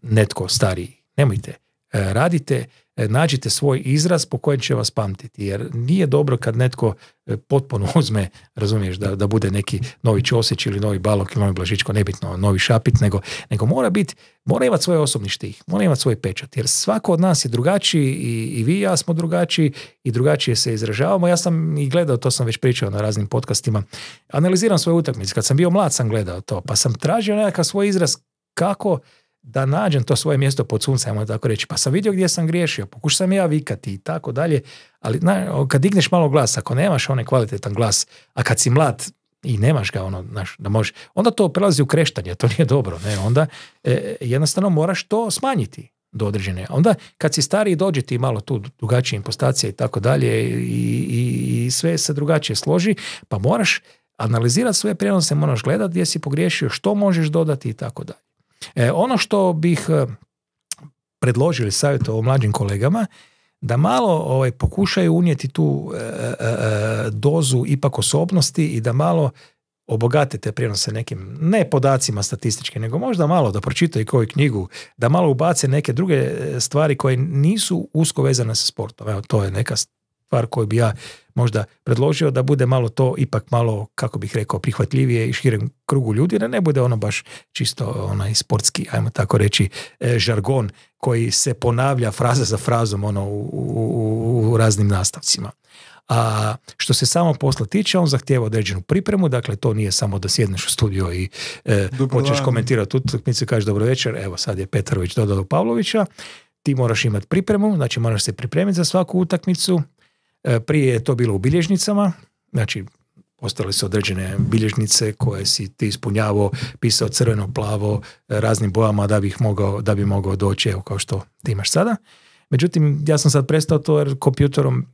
netko stariji, nemojte. E, radite E, nađite svoj izraz po kojem će vas pamtiti. Jer nije dobro kad netko e, potpuno uzme, razumiješ, da, da bude neki novi Ćosić ili novi Balok ili novi Blažičko, nebitno, novi Šapit, nego, nego mora biti, mora imati svoj osobni štih, mora imati svoj pečat. Jer svako od nas je drugačiji i, i vi i ja smo drugačiji i drugačije se izražavamo. Ja sam i gledao, to sam već pričao na raznim podcastima, analiziram svoje utakmice. Kad sam bio mlad sam gledao to, pa sam tražio nekakav svoj izraz kako da nađem to svoje mjesto pod suncem, ajmo tako reći. Pa sam vidio gdje sam griješio, pokušao sam ja vikati i tako dalje, ali kad digneš malo glas, ako nemaš onaj kvalitetan glas, a kad si mlad i nemaš ga ono, znaš, da možeš, onda to prelazi u kreštanje, to nije dobro, ne, onda e, jednostavno moraš to smanjiti do određene. Onda kad si stariji dođe ti malo tu drugačije impostacije i tako dalje i, i sve se drugačije složi, pa moraš analizirati svoje prijenose, moraš gledati gdje si pogriješio, što možeš dodati i tako dalje. E, ono što bih e, predložili savjet o mlađim kolegama, da malo ovaj, pokušaju unijeti tu e, e, dozu ipak osobnosti i da malo obogate te prijenose nekim, ne podacima statističke, nego možda malo da pročitaju koju knjigu, da malo ubace neke druge stvari koje nisu usko vezane sa sportom. Evo, to je neka stvar koju bi ja možda predložio da bude malo to ipak malo, kako bih rekao, prihvatljivije i širem krugu ljudi, da ne bude ono baš čisto onaj sportski, ajmo tako reći, e, žargon koji se ponavlja fraza za frazom ono, u, u, u raznim nastavcima. A što se samo posla tiče, on zahtijeva određenu pripremu, dakle to nije samo da sjedneš u studio i e, počneš komentirati utakmicu, kažeš dobro večer, evo sad je Petrović dodao Pavlovića, ti moraš imati pripremu, znači moraš se pripremiti za svaku utakmicu, E, prije je to bilo u bilježnicama, znači ostale su određene bilježnice koje si ti ispunjavao, pisao crveno, plavo, e, raznim bojama da bi, ih mogao, da bi mogao doći, evo kao što ti imaš sada. Međutim, ja sam sad prestao to jer kompjutorom mm,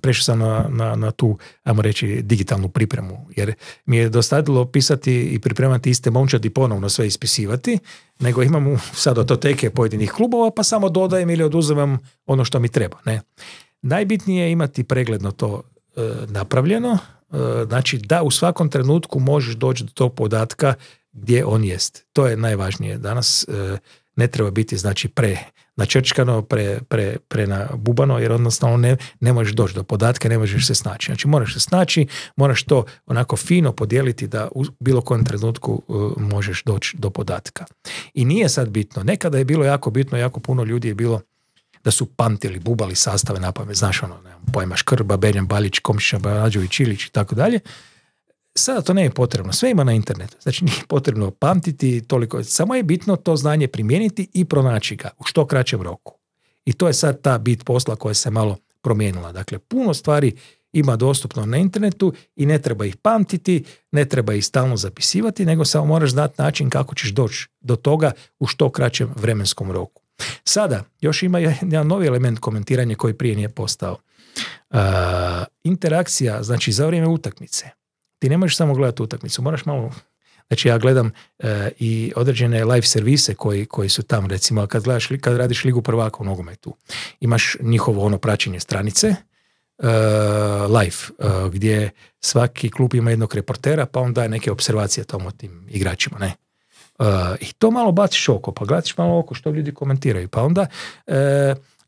prešao sam na, na, na, tu, ajmo reći, digitalnu pripremu. Jer mi je dostadilo pisati i pripremati iste momčadi i ponovno sve ispisivati, nego imam sad ototeke pojedinih klubova, pa samo dodajem ili oduzimam ono što mi treba. Ne? Najbitnije je imati pregledno to e, napravljeno, e, znači da u svakom trenutku možeš doći do tog podatka gdje on jest. To je najvažnije. Danas e, ne treba biti znači pre načrčkano, pre, pre, pre na bubano, jer odnosno ne, ne možeš doći do podatka, ne možeš se snaći. Znači moraš se snaći, moraš to onako fino podijeliti da u bilo kojem trenutku možeš doći do podatka. I nije sad bitno. Nekada je bilo jako bitno, jako puno ljudi je bilo da su pamtili, bubali sastave na pamet, znaš ono, nemam Krba, Škrba, Beljan, Balić, Komšića, Barađović, Čilić i tako dalje. Sada to nije potrebno, sve ima na internetu, znači nije potrebno pamtiti toliko, samo je bitno to znanje primijeniti i pronaći ga u što kraćem roku. I to je sad ta bit posla koja se malo promijenila. Dakle, puno stvari ima dostupno na internetu i ne treba ih pamtiti, ne treba ih stalno zapisivati, nego samo moraš znati način kako ćeš doći do toga u što kraćem vremenskom roku. Sada, još ima jedan novi element komentiranja koji prije nije postao. Uh, interakcija, znači za vrijeme utakmice. Ti ne možeš samo gledati utakmicu, moraš malo Znači ja gledam e, i određene live servise koji, koji su tam recimo kad, gledaš, kad radiš ligu prvaka u nogometu imaš njihovo ono praćenje stranice e, live gdje svaki klub ima jednog reportera pa on daje neke observacije tom o tim igračima ne Uh, I to malo baciš oko, pa gledaš malo oko što ljudi komentiraju. Pa onda uh,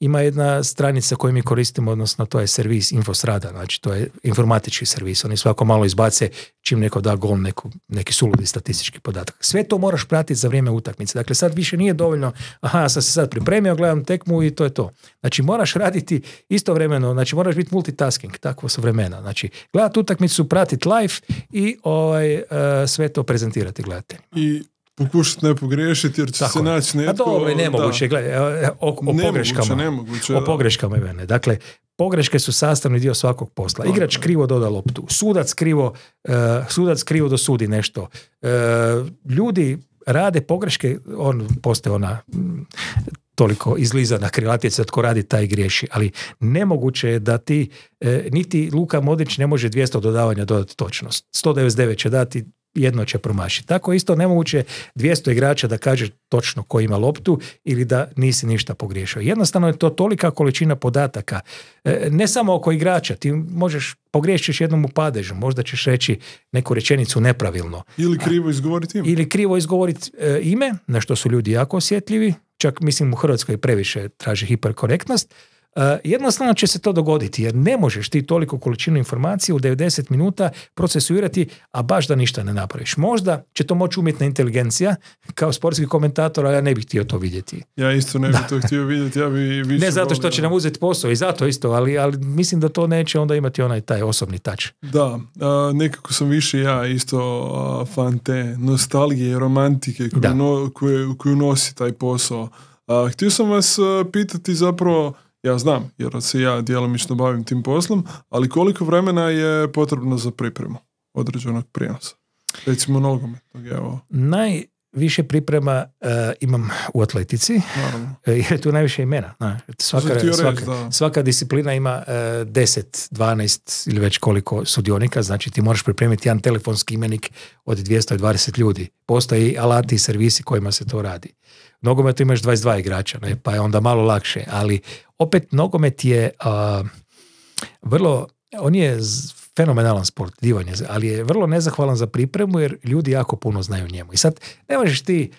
ima jedna stranica koju mi koristimo, odnosno to je servis Infosrada, znači to je informatički servis. Oni svako malo izbace čim neko da gol, neku, neki suludi statistički podatak. Sve to moraš pratiti za vrijeme utakmice. Dakle, sad više nije dovoljno, aha, ja sam se sad pripremio, gledam tekmu i to je to. Znači, moraš raditi istovremeno, znači moraš biti multitasking, takvo su vremena. Znači, gledati utakmicu, pratiti live i ovaj, uh, sve to prezentirati gledateljima. I pokušati ne pogriješiti jer će se naći pa netko... A je nemoguće, gledaj, o, pogreškama. Nemoguće, o pogreškama, Dakle, pogreške su sastavni dio svakog posla. Igrač krivo doda loptu, sudac krivo, eh, sudac krivo dosudi nešto. Eh, ljudi rade pogreške, on postaje ona mm, toliko izlizana krilatica, tko radi taj griješi, ali nemoguće je da ti, eh, niti Luka Modrić ne može 200 dodavanja dodati točnost. 199 će dati, jedno će promašiti. Tako isto nemoguće 200 igrača da kaže točno ko ima loptu ili da nisi ništa pogriješio. Jednostavno je to tolika količina podataka. E, ne samo oko igrača, ti možeš ćeš jednom u padežu, možda ćeš reći neku rečenicu nepravilno. Ili krivo izgovoriti ime. Ili krivo izgovoriti e, ime, na što su ljudi jako osjetljivi. Čak mislim u Hrvatskoj previše traži hiperkorektnost Eh, jednostavno će se to dogoditi jer ne možeš ti toliko količinu informacije u 90 minuta procesuirati, a baš da ništa ne napraviš. Možda će to moći umjetna inteligencija kao sportski komentator, ja ne bih htio to vidjeti. Ja isto ne bih to htio vidjeti, ja bi više Ne zato što će nam uzeti posao i zato isto, ali, ali mislim da to neće onda imati onaj taj osobni tač. Da, eh, nekako sam više ja isto eh, fan te nostalgije, romantike koju, no, nosi taj posao. htio sam vas pitati zapravo ja znam, jer se ja djelomično bavim tim poslom, ali koliko vremena je potrebno za pripremu određenog prijenosa? Recimo nogometnog, evo. Naj, priprema e, imam u atletici, Naravno. E, jer je tu najviše imena. Na, svaka, svaka, disciplina ima uh, 10, 12 ili već koliko sudionika, znači ti moraš pripremiti jedan telefonski imenik od 220 ljudi. Postoji alati i servisi kojima se to radi. Nogometu imaš 22 igrača, ne? pa je onda malo lakše, ali opet nogomet je vrlo, on je fenomenalan sport, divan je, ali je vrlo nezahvalan za pripremu jer ljudi jako puno znaju njemu. I sad ne možeš ti,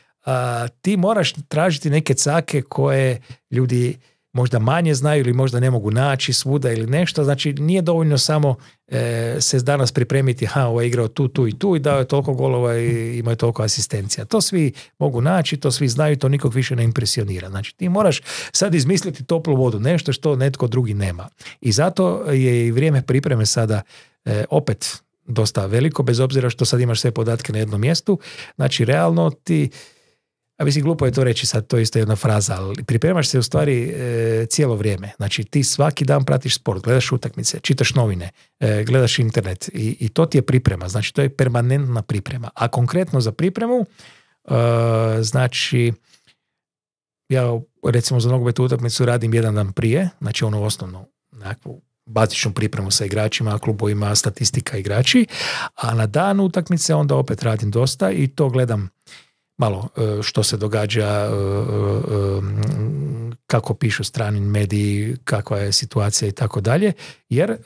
ti moraš tražiti neke cake koje ljudi možda manje znaju ili možda ne mogu naći svuda ili nešto. Znači nije dovoljno samo e, se danas pripremiti ha, ovo je igrao tu, tu i tu i dao je toliko golova i imao je toliko asistencija. To svi mogu naći, to svi znaju, to nikog više ne impresionira. Znači ti moraš sad izmisliti toplu vodu, nešto što netko drugi nema. I zato je i vrijeme pripreme sada e, opet dosta veliko, bez obzira što sad imaš sve podatke na jednom mjestu. Znači realno ti a mislim glupo je to reći sad, to je isto jedna fraza, ali pripremaš se u stvari e, cijelo vrijeme. Znači ti svaki dan pratiš sport, gledaš utakmice, čitaš novine, e, gledaš internet i, i to ti je priprema. Znači to je permanentna priprema. A konkretno za pripremu, e, znači ja recimo za nogometnu utakmicu radim jedan dan prije, znači onu osnovnu nekakvu bazičnu pripremu sa igračima, klubovima, statistika igrači, a na dan utakmice onda opet radim dosta i to gledam malo e, što se događa, e, e, kako pišu strani mediji, kakva je situacija i tako dalje, jer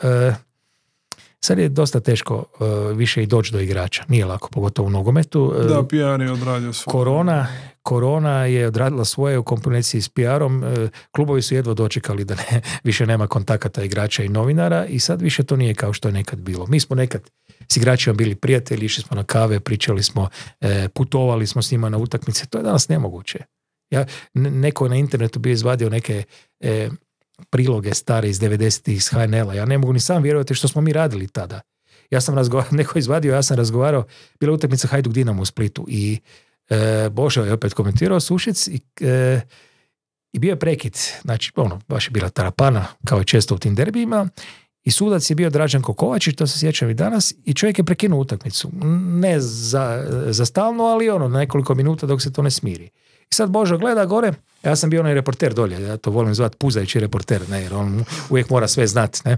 sad je dosta teško više i doći do igrača, nije lako, pogotovo u nogometu. Da, PR je odradio svoje. Korona, korona je odradila svoje u komponenciji s PR-om, klubovi su jedva dočekali da ne, više nema kontakata igrača i novinara i sad više to nije kao što je nekad bilo. Mi smo nekad s igračima bili prijatelji, išli smo na kave, pričali smo, e, putovali smo s njima na utakmice. To je danas nemoguće. Ja, neko na internetu bi izvadio neke e, priloge stare iz 90-ih iz HNL-a. Ja ne mogu ni sam vjerovati što smo mi radili tada. Ja sam razgovarao, neko izvadio, ja sam razgovarao, bila utakmica Hajduk Dinamo u Splitu i e, Božo je opet komentirao Sušic i, e, i bio je prekid. Znači, ono, baš je bila tarapana, kao je često u tim derbijima i sudac je bio Dražen Kokovačić, to se sjećam i danas, i čovjek je prekinuo utakmicu. Ne za, za stalno, ali ono, nekoliko minuta dok se to ne smiri. I sad Božo gleda gore, ja sam bio onaj reporter dolje, ja to volim zvati puzajući reporter, ne, jer on uvijek mora sve znati. Ne?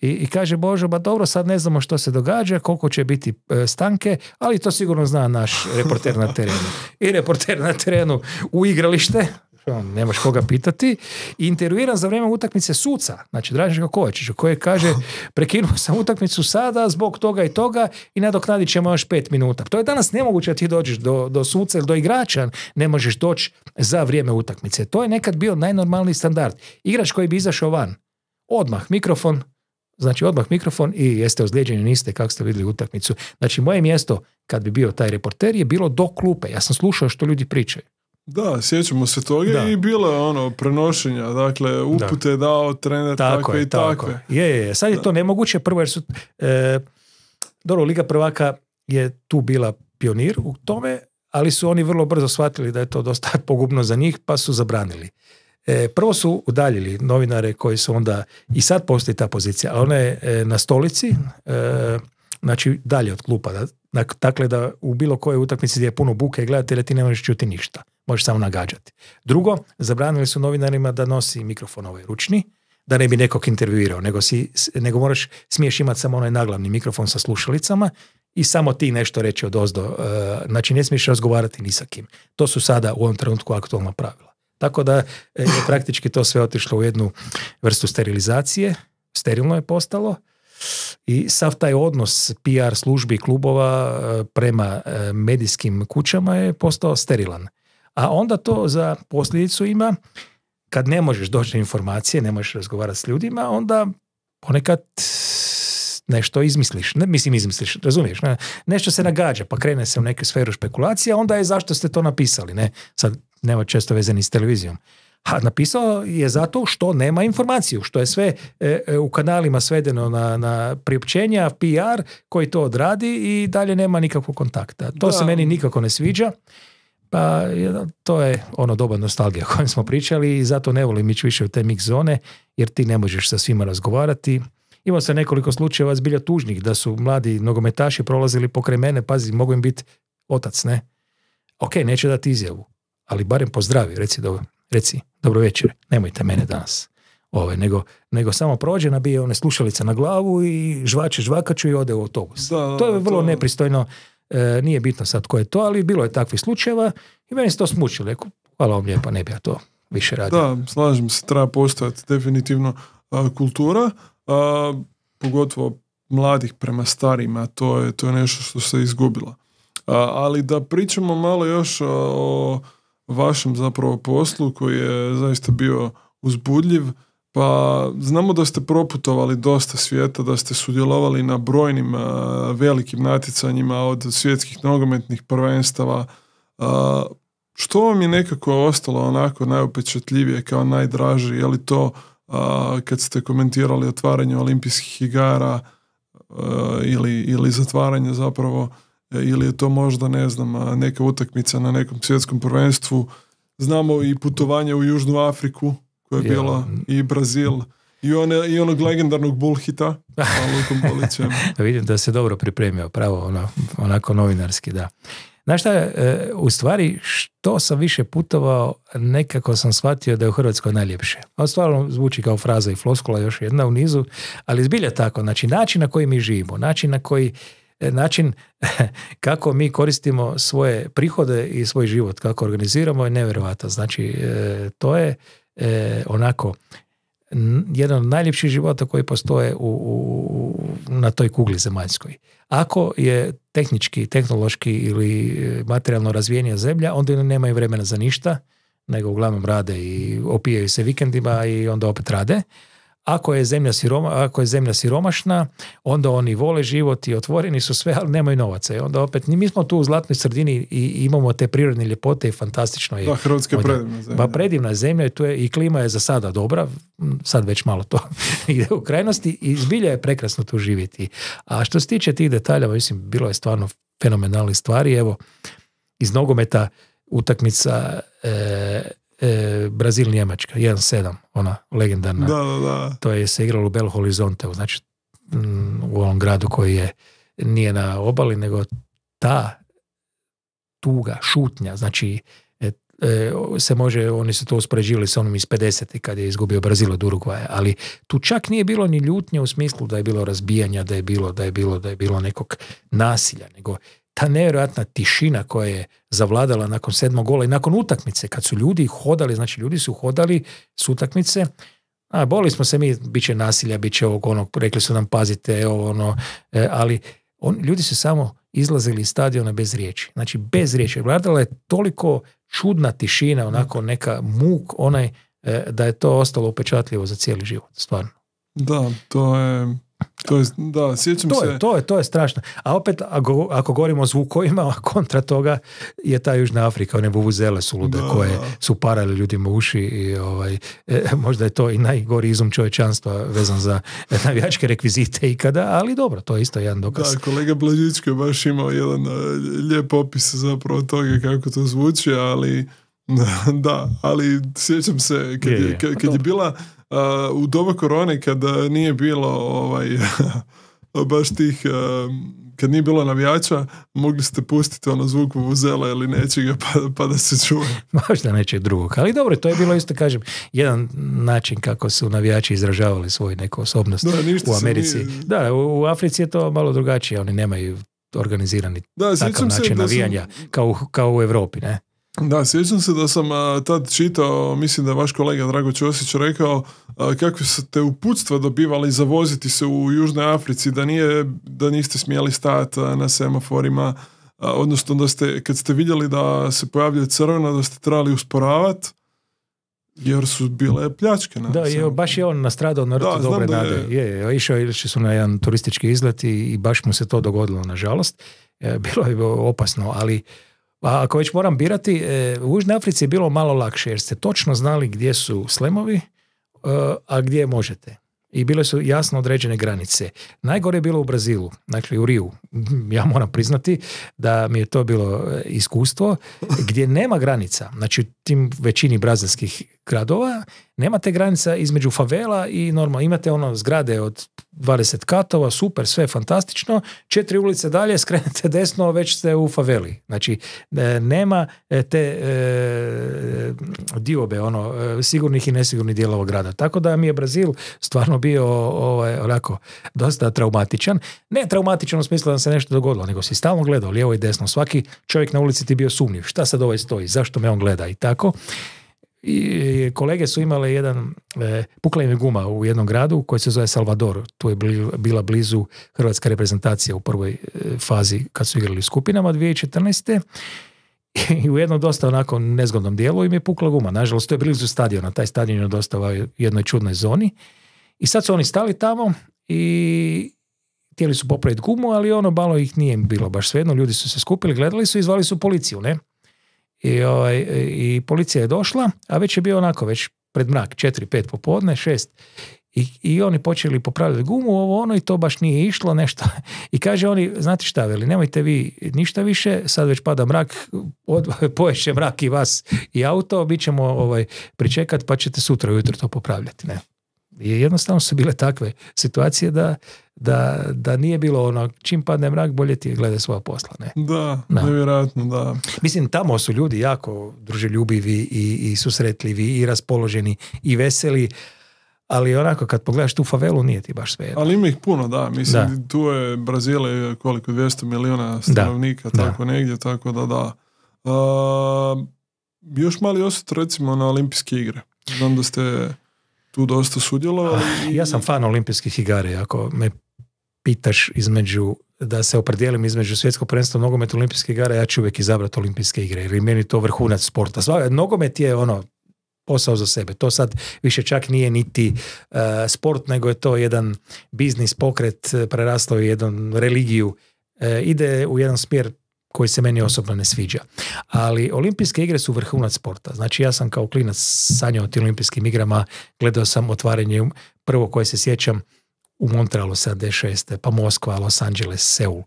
I, I, kaže Božo, ba dobro, sad ne znamo što se događa, koliko će biti e, stanke, ali to sigurno zna naš reporter na terenu. I reporter na terenu u igralište, nemaš koga pitati. I za vrijeme utakmice suca, znači Dražen Kovačića koji kaže prekinuo sam utakmicu sada zbog toga i toga i nadoknadit ćemo još pet minuta. To je danas nemoguće da ti dođeš do, do suca ili do igrača, ne možeš doć za vrijeme utakmice. To je nekad bio najnormalniji standard. Igrač koji bi izašao van, odmah mikrofon, Znači odmah mikrofon i jeste ozlijeđeni, niste kako ste vidjeli utakmicu. Znači moje mjesto kad bi bio taj reporter je bilo do klupe. Ja sam slušao što ljudi pričaju. Da, sjećamo se toga i bilo je ono prenošenja, dakle upute da. dao trener tako je, i tako. takve. Je, je, sad je to nemoguće, prvo jer su, e, dobro, Liga prvaka je tu bila pionir u tome, ali su oni vrlo brzo shvatili da je to dosta pogubno za njih, pa su zabranili. E, prvo su udaljili novinare koji su onda, i sad postoji ta pozicija, a ona je e, na stolici, e, znači dalje od klupa, da Dakle, da u bilo kojoj utakmici gdje je puno buke i gledatelja ti ne možeš čuti ništa. Možeš samo nagađati. Drugo, zabranili su novinarima da nosi mikrofon ovaj ručni, da ne bi nekog intervjuirao, nego, si, nego moraš, smiješ imati samo onaj naglavni mikrofon sa slušalicama i samo ti nešto reći od ozdo. E, znači, ne smiješ razgovarati ni sa kim. To su sada u ovom trenutku aktualna pravila. Tako da e, je praktički to sve otišlo u jednu vrstu sterilizacije, sterilno je postalo, i sav taj odnos PR službi klubova e, prema e, medijskim kućama je postao sterilan. A onda to za posljedicu ima, kad ne možeš doći do informacije, ne možeš razgovarati s ljudima, onda ponekad nešto izmisliš. Ne, mislim izmisliš, razumiješ? Ne? Nešto se nagađa, pa krene se u neku sferu špekulacija, onda je zašto ste to napisali, ne? Sad nema često veze ni s televizijom. A napisao je zato što nema informaciju, što je sve e, e, u kanalima svedeno na, na priopćenja, PR koji to odradi i dalje nema nikakvog kontakta. To se meni nikako ne sviđa. Pa to je ono doba nostalgija o kojem smo pričali i zato ne volim ići više u te mix zone jer ti ne možeš sa svima razgovarati. Imao sam nekoliko slučajeva zbilja tužnih da su mladi nogometaši prolazili pokraj mene, pazi, mogu im biti otac, ne? Ok, neće dati izjavu, ali barem pozdravi, reci da reci, dobro večer, nemojte mene danas. Ove, ovaj, nego, nego samo prođe, nabije one slušalice na glavu i žvače žvakaču i ode u autobus. to je vrlo nepristojno, e, nije bitno sad ko je to, ali bilo je takvih slučajeva i meni se to smučilo. Eko, hvala vam lijepa, ne bi ja to više radio. Da, slažem se, treba postojati definitivno kultura, a, pogotovo mladih prema starima, to je, to je nešto što se izgubilo. ali da pričamo malo još o vašem zapravo poslu koji je zaista bio uzbudljiv. Pa znamo da ste proputovali dosta svijeta, da ste sudjelovali na brojnim eh, velikim natjecanjima od svjetskih nogometnih prvenstava. Eh, što vam je nekako ostalo onako najupečatljivije kao najdraži? Je li to eh, kad ste komentirali otvaranje olimpijskih igara ili zatvaranje zapravo ili je to možda, ne znam, neka utakmica na nekom svjetskom prvenstvu. Znamo i putovanje u Južnu Afriku koja je bila i Brazil. I, one, I onog legendarnog bullhita sa Vidim da se dobro pripremio, pravo, ono, onako novinarski, da. Znaš šta, e, u stvari što sam više putovao, nekako sam shvatio da je u Hrvatskoj najljepše. ovo stvarno zvuči kao fraza i floskula još jedna u nizu, ali zbilja tako. Znači, način na koji mi živimo, način na koji E, način kako mi koristimo svoje prihode i svoj život, kako organiziramo je nevjerojatan. Znači, e, to je e, onako jedan od najljepših života koji postoje u, na toj kugli zemaljskoj. Ako je tehnički, tehnološki ili materijalno razvijenija zemlja, onda oni nemaju vremena za ništa, nego uglavnom rade i opijaju se vikendima i onda opet rade. Ako je, zemlja siroma, ako je zemlja siromašna, onda oni vole život i otvoreni su sve, ali nemaju novaca. I onda opet, mi smo tu u zlatnoj sredini i imamo te prirodne ljepote i fantastično je. Da, je predivna zemlja. Ba, predivna zemlja i, tu je, i klima je za sada dobra, sad već malo to ide u krajnosti i zbilja je prekrasno tu živjeti. A što se tiče tih detalja, mislim, bilo je stvarno fenomenalnih stvari. Evo, iz nogometa utakmica e, e, Brazil Njemačka 1-7, ona legendarna. Da, da, da. To je se igralo u Belo Horizonte, znači mm, u ovom gradu koji je nije na obali, nego ta tuga, šutnja, znači e, e, se može, oni su to uspoređivali sa onom iz 50. kad je izgubio Brazil od ali tu čak nije bilo ni ljutnje u smislu da je bilo razbijanja, da je bilo, da je bilo, da je bilo nekog nasilja, nego ta nevjerojatna tišina koja je zavladala nakon sedmog gola i nakon utakmice, kad su ljudi hodali, znači ljudi su hodali s utakmice, a boli smo se mi, bit će nasilja, bit će ovog onog, rekli su nam pazite ovo ono, e, ali on, ljudi su samo izlazili iz stadiona bez riječi. Znači bez riječi. Vladala je toliko čudna tišina, onako neka muk, onaj e, da je to ostalo upečatljivo za cijeli život, stvarno. Da, to je To je, da, sjećam to se. Je, to, je, to je strašno. A opet, ako, ako govorimo o zvukovima, kontra toga je ta Južna Afrika, one buvuzele su lude koje su parali ljudima uši i ovaj, e, možda je to i najgori izum čovječanstva vezan za navijačke rekvizite ikada, ali dobro, to je isto jedan dokaz. Da, kolega Blažičko je baš imao jedan e, lijep opis zapravo toga kako to zvuči, ali da, ali sjećam se kad kad pa je bila Eh, u doba korone kada nije bilo ovaj, baš tih eh, kad nije bilo navijača, mogli ste pustiti ono zvuk vuzela ili nečega pa, pa da se čuje. Možda nečeg drugog, ali dobro, to je bilo isto, kažem, jedan način kako su navijači izražavali svoju neku osobnost u Americi. Da, u Africi je to malo drugačije, oni nemaju organizirani da, takav način navijanja kao, kao u Europi, ne? Da, sjećam se da sam tad čitao, mislim da je vaš kolega Drago Ćosić rekao kakve kako ste uputstva dobivali za voziti se u Južnoj Africi, da, nije, da niste smjeli stajati na semaforima, odnosno da ste, kad ste vidjeli da se pojavljuje crveno, da ste trebali usporavati, jer su bile pljačke. Na da, je, baš je on nastradao na rtu dobre nade. Je, je, je išao su na jedan turistički izlet i, baš mu se to dogodilo, nažalost. E, bilo je opasno, ali a ako već moram birati, e, u Južnoj Africi je bilo malo lakše jer ste točno znali gdje su slemovi, e, a gdje možete. I bile su jasno određene granice. Najgore je bilo u Brazilu, dakle u Riju. Ja moram priznati da mi je to bilo e, iskustvo gdje nema granica. Znači u tim većini brazilskih gradova, nemate granica između favela i normalno imate ono zgrade od 20 katova, super, sve fantastično, četiri ulice dalje skrenete desno, već ste u faveli. Znači, e, nema e, te e, diobe, ono, sigurnih i nesigurnih dijelova grada. Tako da mi je Brazil stvarno bio ovaj, onako, dosta traumatičan. Ne traumatičan u smislu da se nešto dogodilo, nego si stalno gledao lijevo i desno. Svaki čovjek na ulici ti bio sumnjiv. Šta sad ovaj stoji? Zašto me on gleda? I tako i e, kolege su imale jedan e, pukla im je guma u jednom gradu koji se zove Salvador. Tu je bila blizu hrvatska reprezentacija u prvoj e, fazi kad su igrali u skupinama 2014. I u jednom dosta onako nezgodnom dijelu im je pukla guma. Nažalost, to je blizu stadiona. Taj stadion je dosta u jednoj čudnoj zoni. I sad su oni stali tamo i htjeli su popraviti gumu, ali ono malo ih nije bilo baš svejedno. Ljudi su se skupili, gledali su i zvali su policiju, ne? I, ovaj, I policija je došla, a već je bio onako, već pred mrak, 4, pet, popodne, šest I, I, oni počeli popravljati gumu, ovo ono i to baš nije išlo, nešto. I kaže oni, znate šta veli, nemojte vi ništa više, sad već pada mrak, od, poješće mrak i vas i auto, mi ćemo ovaj, pričekat pa ćete sutra ujutro to popravljati. Ne? jednostavno su bile takve situacije da, da, da nije bilo ono čim padne mrak bolje ti je glede svoja posla. Ne? Da, da, nevjerojatno, da. Mislim, tamo su ljudi jako druželjubivi i, i susretljivi i raspoloženi i veseli, ali onako kad pogledaš tu favelu nije ti baš sve. Ali ima ih puno, da. Mislim, tu je Brazile koliko 200 milijuna stanovnika, tako negdje, tako da da. još mali osjet recimo na olimpijske igre. Znam da ste tu dosta sudjelovao. Ah, ja sam fan olimpijskih igara, ako me pitaš između da se opredijelim između svjetskog prvenstva nogomet olimpijskih igara, ja ću uvijek izabrati olimpijske igre, jer meni to vrhunac sporta. Sva, nogomet je ono, posao za sebe. To sad više čak nije niti eh, sport, nego je to jedan biznis pokret, eh, prerastao je jednu religiju. Eh, ide u jedan smjer koji se meni osobno ne sviđa. Ali olimpijske igre su vrhunac sporta. Znači ja sam kao klinac sanjao o tim olimpijskim igrama, gledao sam otvaranje prvo koje se sjećam u Montrealu 76. pa Moskva, Los Angeles, Seul.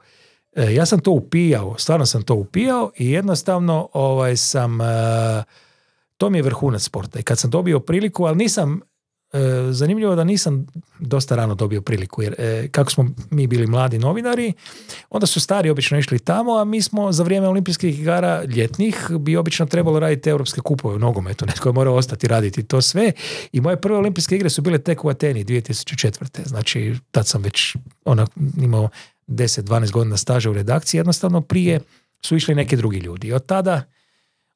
E, ja sam to upijao, stvarno sam to upijao i jednostavno ovaj sam e, to mi je vrhunac sporta. I kad sam dobio priliku, ali nisam E, zanimljivo da nisam dosta rano dobio priliku jer e, kako smo mi bili mladi novinari onda su stari obično išli tamo a mi smo za vrijeme olimpijskih igara ljetnih bi obično trebalo raditi europske kupove u nogometu netko je morao ostati raditi to sve i moje prve olimpijske igre su bile tek u Ateni 2004. znači tad sam već ona imao 10-12 godina staža u redakciji jednostavno prije su išli neki drugi ljudi od tada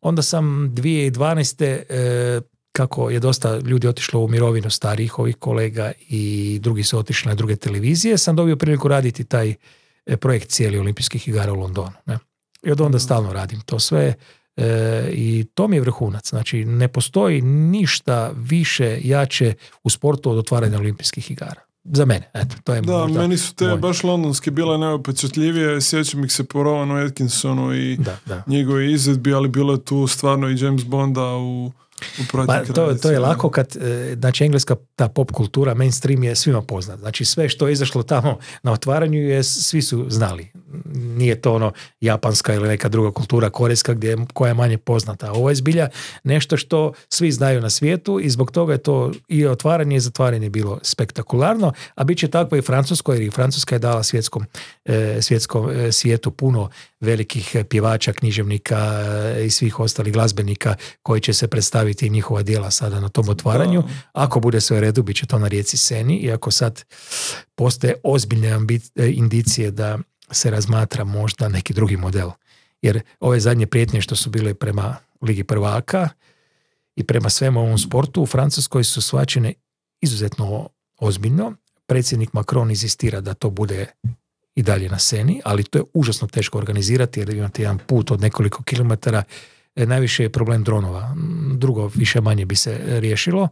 onda sam 2012. E, kako je dosta ljudi otišlo u mirovinu starih ovih kolega i drugi su otišli na druge televizije, sam dobio priliku raditi taj e, projekt cijeli olimpijskih igara u Londonu. Ne? I od onda mhm. stalno radim to sve e, i to mi je vrhunac. Znači, ne postoji ništa više, jače u sportu od otvaranja olimpijskih igara. Za mene, eto, to je Da, meni su te baš londonske bile najopečatljivije, sjećam ih se po Rovanu Atkinsonu i da, da. njegove izvedbi, ali bilo je tu stvarno i James Bonda u pa, to, to je lako kad, e, znači engleska ta pop kultura, mainstream je svima poznat. Znači sve što je izašlo tamo na otvaranju je, svi su znali nije to ono japanska ili neka druga kultura korejska gdje, koja je manje poznata. Ovo je zbilja nešto što svi znaju na svijetu i zbog toga je to i otvaranje i zatvaranje bilo spektakularno, a bit će tako i Francuskoj jer i Francuska je dala svjetskom, e, svjetskom e, svijetu puno velikih e, pjevača, književnika i svih ostalih glazbenika koji će se predstaviti njihova djela sada na tom otvaranju. Ako bude sve u redu, bit će to na rijeci Seni, ako sad postoje ozbiljne indicije da se razmatra možda neki drugi model. Jer ove zadnje prijetnje što su bile prema Ligi prvaka i prema svemu ovom sportu u Francuskoj su svačene izuzetno ozbiljno. Predsjednik Macron izistira da to bude i dalje na seni, ali to je užasno teško organizirati jer imate jedan put od nekoliko kilometara E, najviše je problem dronova. Drugo više manje bi se riješilo,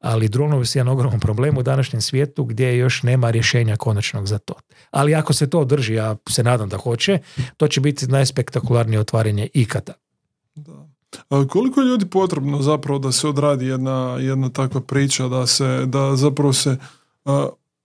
ali dronovi su jedan ogroman problem u današnjem svijetu gdje još nema rješenja konačnog za to. Ali ako se to drži, ja se nadam da hoće, to će biti najspektakularnije otvaranje ikada. Da. A koliko je ljudi potrebno zapravo da se odradi jedna, jedna takva priča, da, se, da zapravo se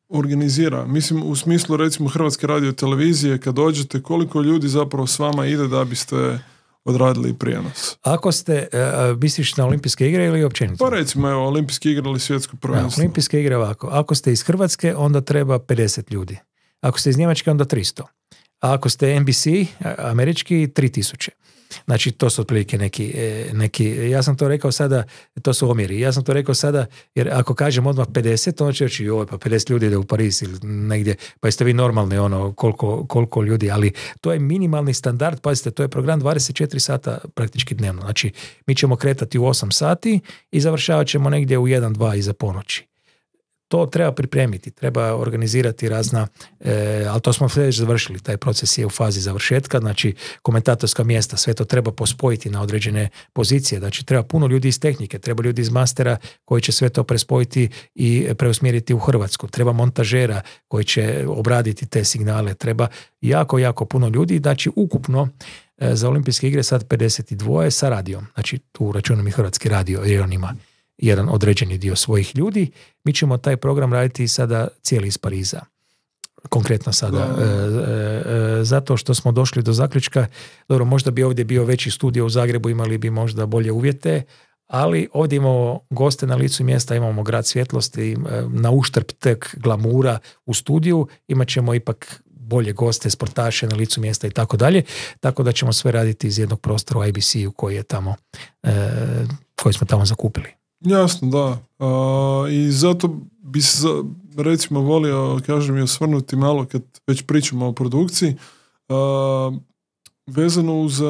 organizira? Mislim, u smislu recimo Hrvatske radio televizije, kad dođete, koliko ljudi zapravo s vama ide da biste odradili prijenos. Ako ste, uh, misliš na olimpijske igre ili općenito? Pa recimo, evo, olimpijske igre ili svjetsko prvenstvo. Ja, olimpijske igre ovako. Ako ste iz Hrvatske, onda treba 50 ljudi. Ako ste iz Njemačke, onda 300. A ako ste NBC, američki, 3000. Znači to su otprilike neki, e, neki, ja sam to rekao sada, to su omjeri, ja sam to rekao sada, jer ako kažem odmah 50, onda će reći joj, pa 50 ljudi ide u Pariz ili negdje, pa jeste vi normalni ono, koliko, koliko ljudi, ali to je minimalni standard, pazite, to je program 24 sata praktički dnevno, znači mi ćemo kretati u 8 sati i završavat ćemo negdje u 1-2 iza ponoći to treba pripremiti, treba organizirati razna, e, ali to smo već završili, taj proces je u fazi završetka, znači komentatorska mjesta, sve to treba pospojiti na određene pozicije, znači treba puno ljudi iz tehnike, treba ljudi iz mastera koji će sve to prespojiti i preusmjeriti u Hrvatsku, treba montažera koji će obraditi te signale, treba jako, jako puno ljudi, znači ukupno e, za olimpijske igre sad 52 sa radijom, znači tu računam i hrvatski radio jer on ima jedan određeni dio svojih ljudi. Mi ćemo taj program raditi sada cijeli iz Pariza. Konkretno sada. E, e, e, zato što smo došli do zaključka, dobro, možda bi ovdje bio veći studio u Zagrebu, imali bi možda bolje uvjete, ali ovdje imamo goste na licu mjesta, imamo grad svjetlosti, na uštrb tek glamura u studiju, imat ćemo ipak bolje goste, sportaše na licu mjesta i tako dalje, tako da ćemo sve raditi iz jednog prostora u IBC-u koji je tamo, koji smo tamo zakupili. Jasno, da. I zato bi se recimo volio, kažem, i osvrnuti malo kad već pričamo o produkciji, vezano uz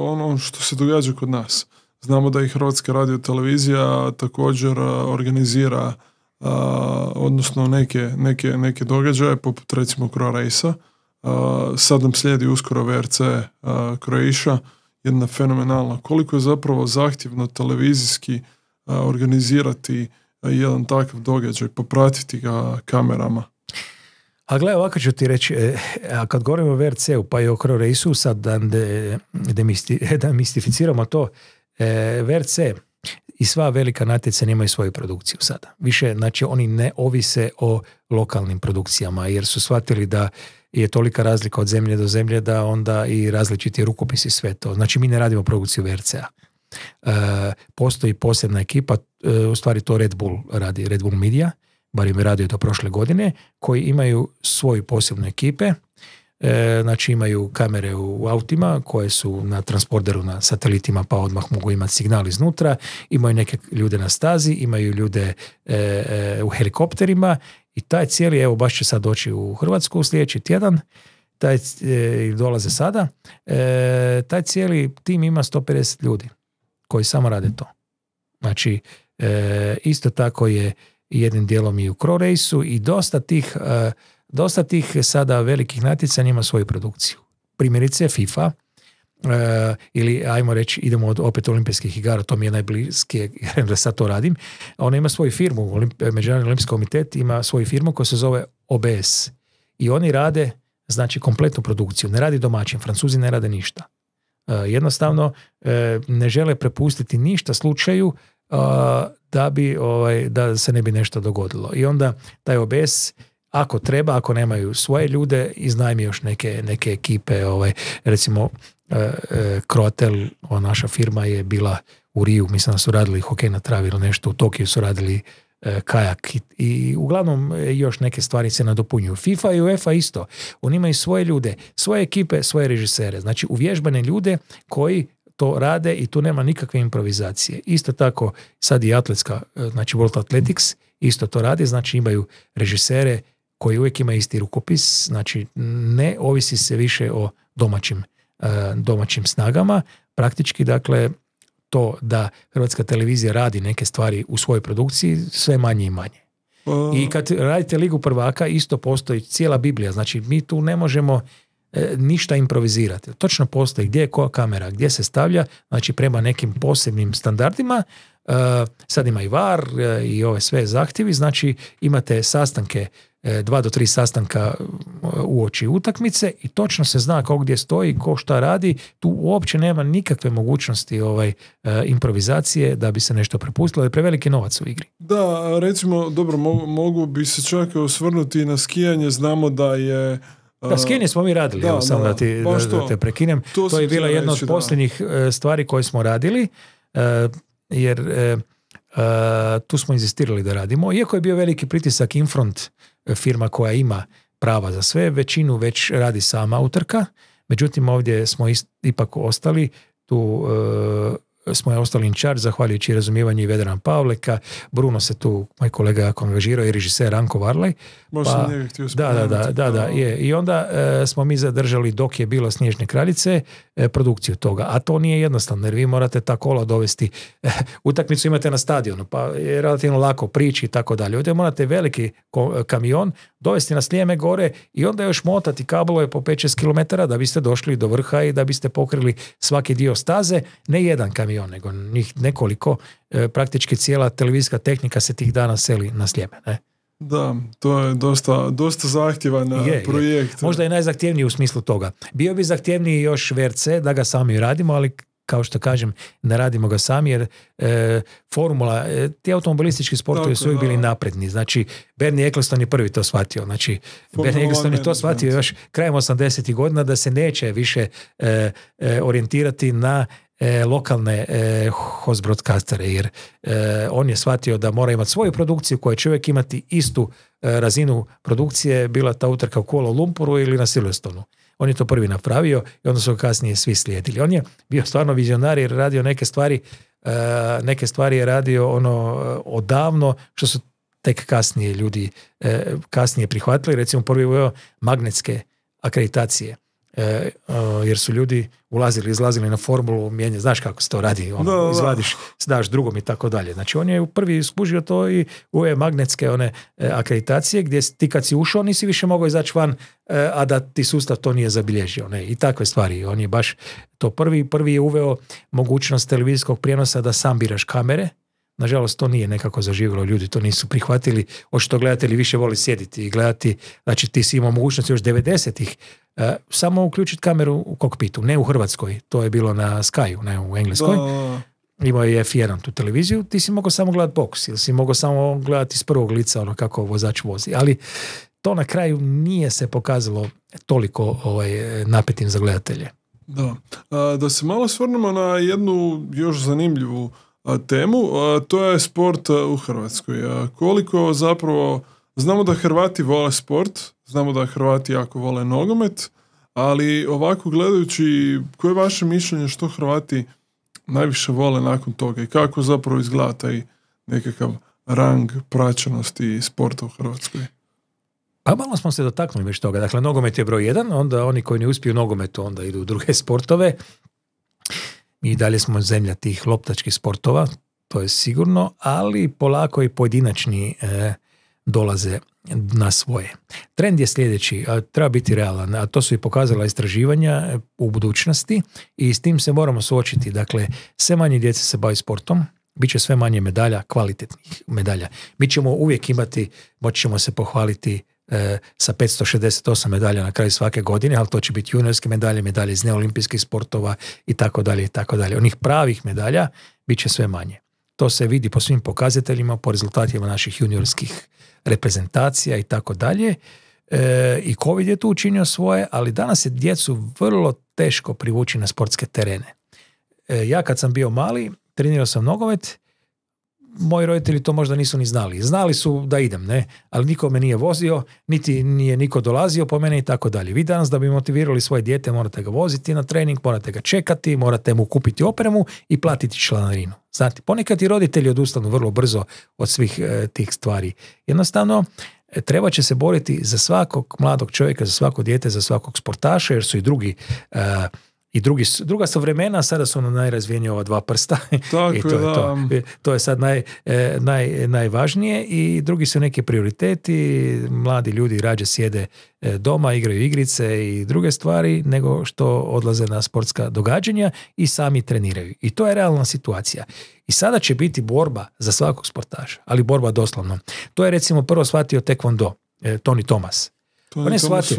ono što se događa kod nas. Znamo da i Hrvatska radio televizija također organizira odnosno neke, neke, neke događaje poput recimo cro sad nam slijedi uskoro VRC Croatia, jedna fenomenalna. Koliko je zapravo zahtjevno televizijski organizirati jedan takav događaj, popratiti ga kamerama. A gle, ovako ću ti reći, e, a kad govorimo o VRC-u pa i o Crow sad da, mistificiramo to, Verce VRC i sva velika natjecanja imaju svoju produkciju sada. Više, znači, oni ne ovise o lokalnim produkcijama, jer su shvatili da je tolika razlika od zemlje do zemlje da onda i različiti rukopisi sve to. Znači, mi ne radimo produkciju VRC-a. Eh, postoji posebna ekipa, eh, u stvari to Red Bull radi, Red Bull Media, barem je radio to prošle godine, koji imaju svoju posebnu ekipe, eh, znači imaju kamere u autima koje su na transporteru, na satelitima pa odmah mogu imati signal iznutra, imaju neke ljude na stazi, imaju ljude u helikopterima i taj cijeli, evo baš će sad doći u Hrvatsku u sljedeći tjedan, taj, dolaze sada, taj cijeli tim ima 150 ljudi koji samo rade to. Znači, e, isto tako je jednim dijelom i u Crowrace-u i dosta tih, e, dosta tih sada velikih natjecanja ima svoju produkciju. Primjerice FIFA, e, ili ajmo reći idemo od opet olimpijskih igara, to mi je najbliskije da sad to radim. Ona ima svoju firmu, Međunarodni olimpijski komitet ima svoju firmu koja se zove OBS i oni rade znači kompletnu produkciju, ne radi domaćin, Francuzi ne rade ništa. E, jednostavno e, ne žele prepustiti ništa slučaju e, da bi ovaj, da se ne bi nešto dogodilo. I onda taj OBS ako treba, ako nemaju svoje ljude, iznajmi još neke, neke ekipe. Ovaj, recimo, ova naša firma je bila u Riju, mislim da su radili hokej na travi ili nešto, u Tokiju su radili E, kajak. I, uglavnom e, još neke stvari se nadopunjuju. FIFA i UEFA isto. Oni imaju svoje ljude, svoje ekipe, svoje režisere. Znači uvježbane ljude koji to rade i tu nema nikakve improvizacije. Isto tako sad i atletska, e, znači World Athletics isto to radi, znači imaju režisere koji uvijek imaju isti rukopis, znači ne ovisi se više o domaćim, domaćim snagama, praktički dakle to da Hrvatska televizija radi neke stvari u svojoj produkciji sve manje i manje. Pa. I kad radite Ligu prvaka isto postoji cijela Biblija, znači mi tu ne možemo e, ništa improvizirati. Točno postoji gdje je koja kamera, gdje se stavlja, znači prema nekim posebnim standardima, e, sad ima i VAR e, i ove sve zahtjevi, znači imate sastanke E, dva do tri sastanka e, u oči utakmice i točno se zna ko gdje stoji, ko šta radi. Tu uopće nema nikakve mogućnosti ovaj, e, improvizacije da bi se nešto prepustilo, jer preveliki novac u igri. Da, recimo, dobro, mogu, bi se čak osvrnuti na skijanje, znamo da je da, skijanje smo mi radili, da, da, te prekinem. To, to je bila jedna od posljednjih stvari koje smo radili, jer tu smo inzistirali da radimo. Iako je bio veliki pritisak Infront firma koja ima prava za sve, većinu već radi sama utrka, međutim ovdje smo ipak ostali tu e, smo je ostali in charge, zahvaljujući razumijevanju i Vedrana Pavleka. Bruno se tu, moj kolega, konvežirao i režiser Anko Varlaj. pa, da, da, da, da, da, je. I onda e, smo mi zadržali dok je bilo Snježne kraljice e, produkciju toga. A to nije jednostavno, jer vi morate ta kola dovesti. E, utakmicu imate na stadionu, pa je relativno lako prići i tako dalje. Ovdje morate veliki kamion dovesti na Slijeme gore i onda još motati kablove po 5-6 km da biste došli do vrha i da biste pokrili svaki dio staze. Ne jedan kamion nego njih nekoliko, e, praktički cijela televizijska tehnika se tih dana seli na sljeme. Ne? Da, to je dosta, dosta zahtjevan e, je, projekt. Je. Možda je najzahtjevniji u smislu toga. Bio bi zahtjevniji još verce, da ga sami radimo, ali kao što kažem, ne radimo ga sami jer e, formula, e, ti automobilistički sportovi su uvijek bili napredni. Znači, Bernie Eccleston je prvi to shvatio. Znači, Bernie Eccleston je to shvatio još krajem 80. godina da se neće više orijentirati na e, lokalne e, host broadcastere jer e, on je shvatio da mora imati svoju produkciju koja će uvijek imati istu e, razinu produkcije, bila ta utrka u Kuala Lumpuru ili na Silvestonu. On je to prvi napravio i onda su kasnije svi slijedili. On je bio stvarno vizionar jer radio neke stvari e, neke stvari je radio ono odavno što su tek kasnije ljudi kasnije prihvatili. Recimo prvi je magnetske akreditacije E, jer su ljudi ulazili, izlazili na formulu, mijenje, znaš kako se to radi, ono, da, daš drugom i tako dalje. Znači on je u prvi skužio to i u ove magnetske one e, akreditacije gdje ti kad si ušao nisi više mogao izaći van, e, a da ti sustav to nije zabilježio. Ne, I takve stvari. On je baš to prvi, prvi je uveo mogućnost televizijskog prijenosa da sam biraš kamere, Nažalost, to nije nekako zaživjelo, ljudi to nisu prihvatili. Očito gledatelji više voli sjediti i gledati, znači ti si imao mogućnost još 90-ih E, samo uključiti kameru u kokpitu, ne u Hrvatskoj, to je bilo na Skyu, ne u Engleskoj. Da. Imao je F1 tu televiziju, ti si mogao samo gledati box ili si mogao samo gledati iz prvog lica ono kako vozač vozi. Ali to na kraju nije se pokazalo toliko ovaj, napetim za gledatelje. Da. se malo svrnemo na jednu još zanimljivu temu, to je sport u Hrvatskoj. Koliko zapravo, znamo da Hrvati vole sport, Znamo da Hrvati jako vole nogomet, ali ovako gledajući, koje je vaše mišljenje što Hrvati najviše vole nakon toga i kako zapravo izgleda taj nekakav rang praćenosti sporta u Hrvatskoj? Pa malo smo se dotaknuli već toga. Dakle, nogomet je broj jedan, onda oni koji ne uspiju nogometu, onda idu u druge sportove. Mi dalje smo zemlja tih loptačkih sportova, to je sigurno, ali polako i pojedinačni e, dolaze na svoje. Trend je sljedeći, treba biti realan, a to su i pokazala istraživanja e, u budućnosti i s tim se moramo suočiti. Dakle, sve manje djece se bavi sportom, bit će sve manje medalja, kvalitetnih medalja. Mi ćemo uvijek imati, moći ćemo se pohvaliti e, sa 568 medalja na kraju svake godine, ali to će biti juniorske medalje, medalje iz neolimpijskih sportova i tako dalje i tako dalje. Onih pravih medalja bit će sve manje. To se vidi po svim pokazateljima, po rezultatima naših juniorskih reprezentacija i tako dalje. E, I COVID je tu učinio svoje, ali danas je djecu vrlo teško privući na sportske terene. E, ja kad sam bio mali, trenirao sam nogomet moji roditelji to možda nisu ni znali. Znali su da idem, ne, ali niko me nije vozio, niti nije niko dolazio po mene i tako dalje. Vi danas da bi motivirali svoje dijete morate ga voziti na trening, morate ga čekati, morate mu kupiti opremu i platiti članarinu. Znate, ponekad i roditelji odustanu vrlo brzo od svih e, tih stvari. Jednostavno, e, treba će se boriti za svakog mladog čovjeka, za svako dijete, za svakog sportaša, jer su i drugi e, i drugi, druga su vremena, sada su ono najrazvijenije ova dva prsta. I to, je to. to je sad naj, e, naj, najvažnije i drugi su neki prioriteti. Mladi ljudi rađe sjede e, doma, igraju igrice i druge stvari nego što odlaze na sportska događanja i sami treniraju. I to je realna situacija. I sada će biti borba za svakog sportaša, ali borba doslovno. To je recimo prvo shvatio Taekwondo, e, Tony Thomas. Tony on je Thomas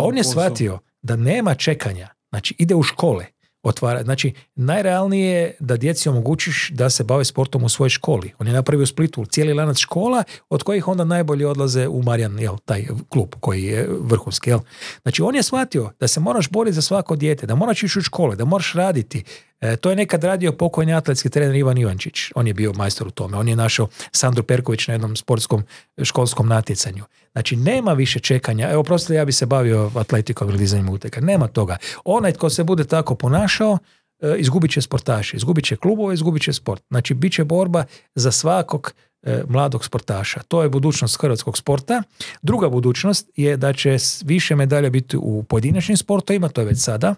On je shvatio da nema čekanja Znači, ide u škole. Otvara. Znači, najrealnije je da djeci omogućiš da se bave sportom u svojoj školi. On je napravio u Splitu cijeli lanac škola, od kojih onda najbolje odlaze u Marijan, jel, taj klub koji je vrhunski. Jel. Znači, on je shvatio da se moraš boriti za svako dijete, da moraš ići u škole, da moraš raditi. E, to je nekad radio pokojni atletski trener Ivan Ivančić. On je bio majstor u tome. On je našao Sandru Perković na jednom sportskom školskom natjecanju. Znači, nema više čekanja. Evo, prosto ja bi se bavio atletikom ili dizanjem uteka. Nema toga. Onaj tko se bude tako ponašao, e, izgubit će sportaše, izgubit će klubove, izgubit će sport. Znači, bit će borba za svakog e, mladog sportaša. To je budućnost hrvatskog sporta. Druga budućnost je da će više medalja biti u pojedinačnim sportovima, to je već sada,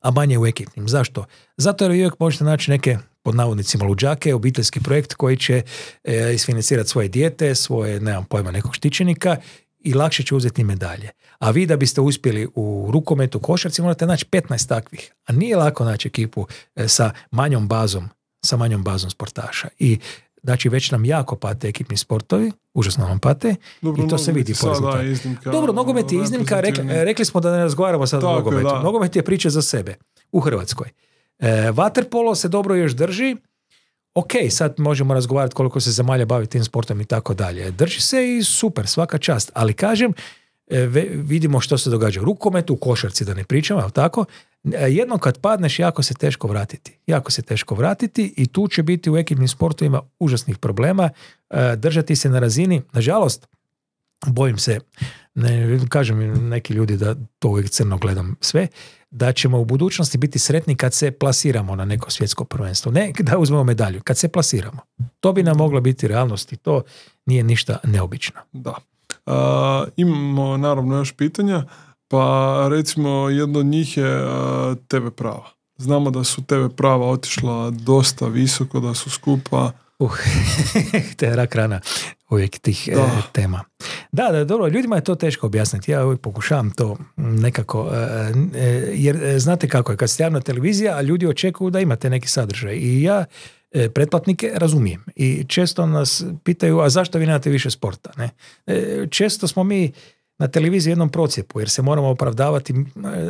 a manje u ekipnim. Zašto? Zato jer uvijek možete naći neke pod navodnicima luđake, obiteljski projekt koji će e, isfinancirati svoje dijete, svoje, nemam pojma, nekog štićenika i lakše će uzeti medalje. A vi da biste uspjeli u rukometu, košarci, morate naći 15 takvih. A nije lako naći ekipu e, sa manjom bazom, sa manjom bazom sportaša. I Znači, već nam jako pate ekipni sportovi, užasno nam pate i to se vidi po Dobro, nogomet je ono, iznimka, rekli, rekli, smo da ne razgovaramo sad o nogometu. nogomet je priča za sebe u Hrvatskoj. E, Waterpolo se dobro još drži, ok, sad možemo razgovarati koliko se zemalja bavi tim sportom i tako dalje. Drži se i super, svaka čast, ali kažem, e, vidimo što se događa u rukometu, u košarci da ne pričam, ali tako, e, jednom kad padneš jako se teško vratiti. Jako se teško vratiti i tu će biti u ekipnim sportovima užasnih problema, e, držati se na razini, nažalost, bojim se, ne, kažem neki ljudi da to uvijek crno gledam sve, da ćemo u budućnosti biti sretni kad se plasiramo na neko svjetsko prvenstvo. Ne da uzmemo medalju, kad se plasiramo. To bi nam mogla biti realnost i to nije ništa neobično. Da. imamo naravno još pitanja, pa recimo jedno od njih je a, TV prava. Znamo da su TV prava otišla dosta visoko, da su skupa Uh, te rak rana uvijek tih e, oh. tema. Da, da, dobro, ljudima je to teško objasniti. Ja uvijek pokušavam to nekako, e, e, jer znate kako je, kad ste javna televizija, a ljudi očekuju da imate neki sadržaj. I ja pretplatnike razumijem. I često nas pitaju, a zašto vi nemate više sporta? Ne? Često smo mi na televiziji jednom procijepu, jer se moramo opravdavati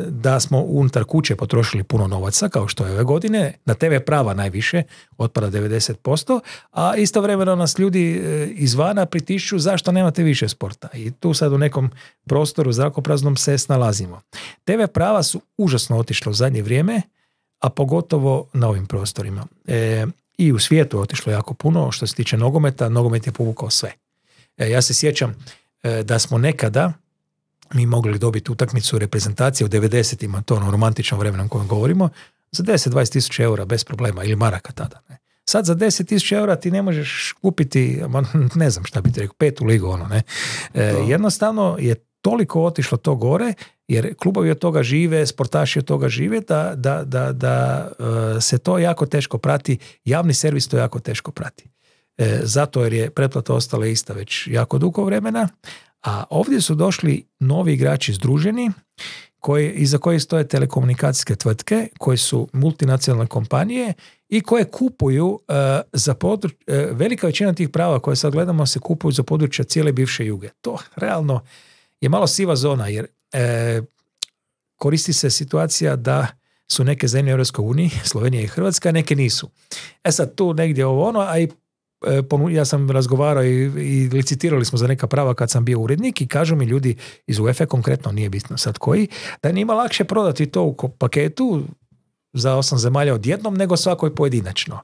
da smo unutar kuće potrošili puno novaca, kao što je ove godine, na TV prava najviše, otpada 90%, a istovremeno nas ljudi e, izvana pritišću zašto nemate više sporta. I tu sad u nekom prostoru zrakopraznom se snalazimo. TV prava su užasno otišla u zadnje vrijeme, a pogotovo na ovim prostorima. E, I u svijetu je otišlo jako puno, što se tiče nogometa, nogomet je povukao sve. E, ja se sjećam, E, da smo nekada mi mogli dobiti utakmicu reprezentacije u 90-ima, to ono romantičnom vremenu kojem govorimo, za 10-20 tisuća eura bez problema ili maraka tada. Ne. Sad za 10 tisuća eura ti ne možeš kupiti, ne znam šta bi ti rekao, petu ligu ono, ne. E, jednostavno je toliko otišlo to gore, jer klubovi od toga žive, sportaši od toga žive, da, da, da, da e, se to jako teško prati, javni servis to jako teško prati e, zato jer je pretplata ostala ista već jako dugo vremena, a ovdje su došli novi igrači združeni iza kojih stoje telekomunikacijske tvrtke, koje su multinacionalne kompanije i koje kupuju e, za područje, velika većina tih prava koje sad gledamo se kupuju za područja cijele bivše juge. To realno je malo siva zona jer e, koristi se situacija da su neke zemlje u EU, Slovenija i Hrvatska, neke nisu. E sad tu negdje ovo ono, a i E, ja sam razgovarao i, i licitirali smo za neka prava kad sam bio urednik i kažu mi ljudi iz UEFA konkretno nije bitno sad koji, da je njima lakše prodati to u paketu za osam zemalja odjednom nego svakoj pojedinačno.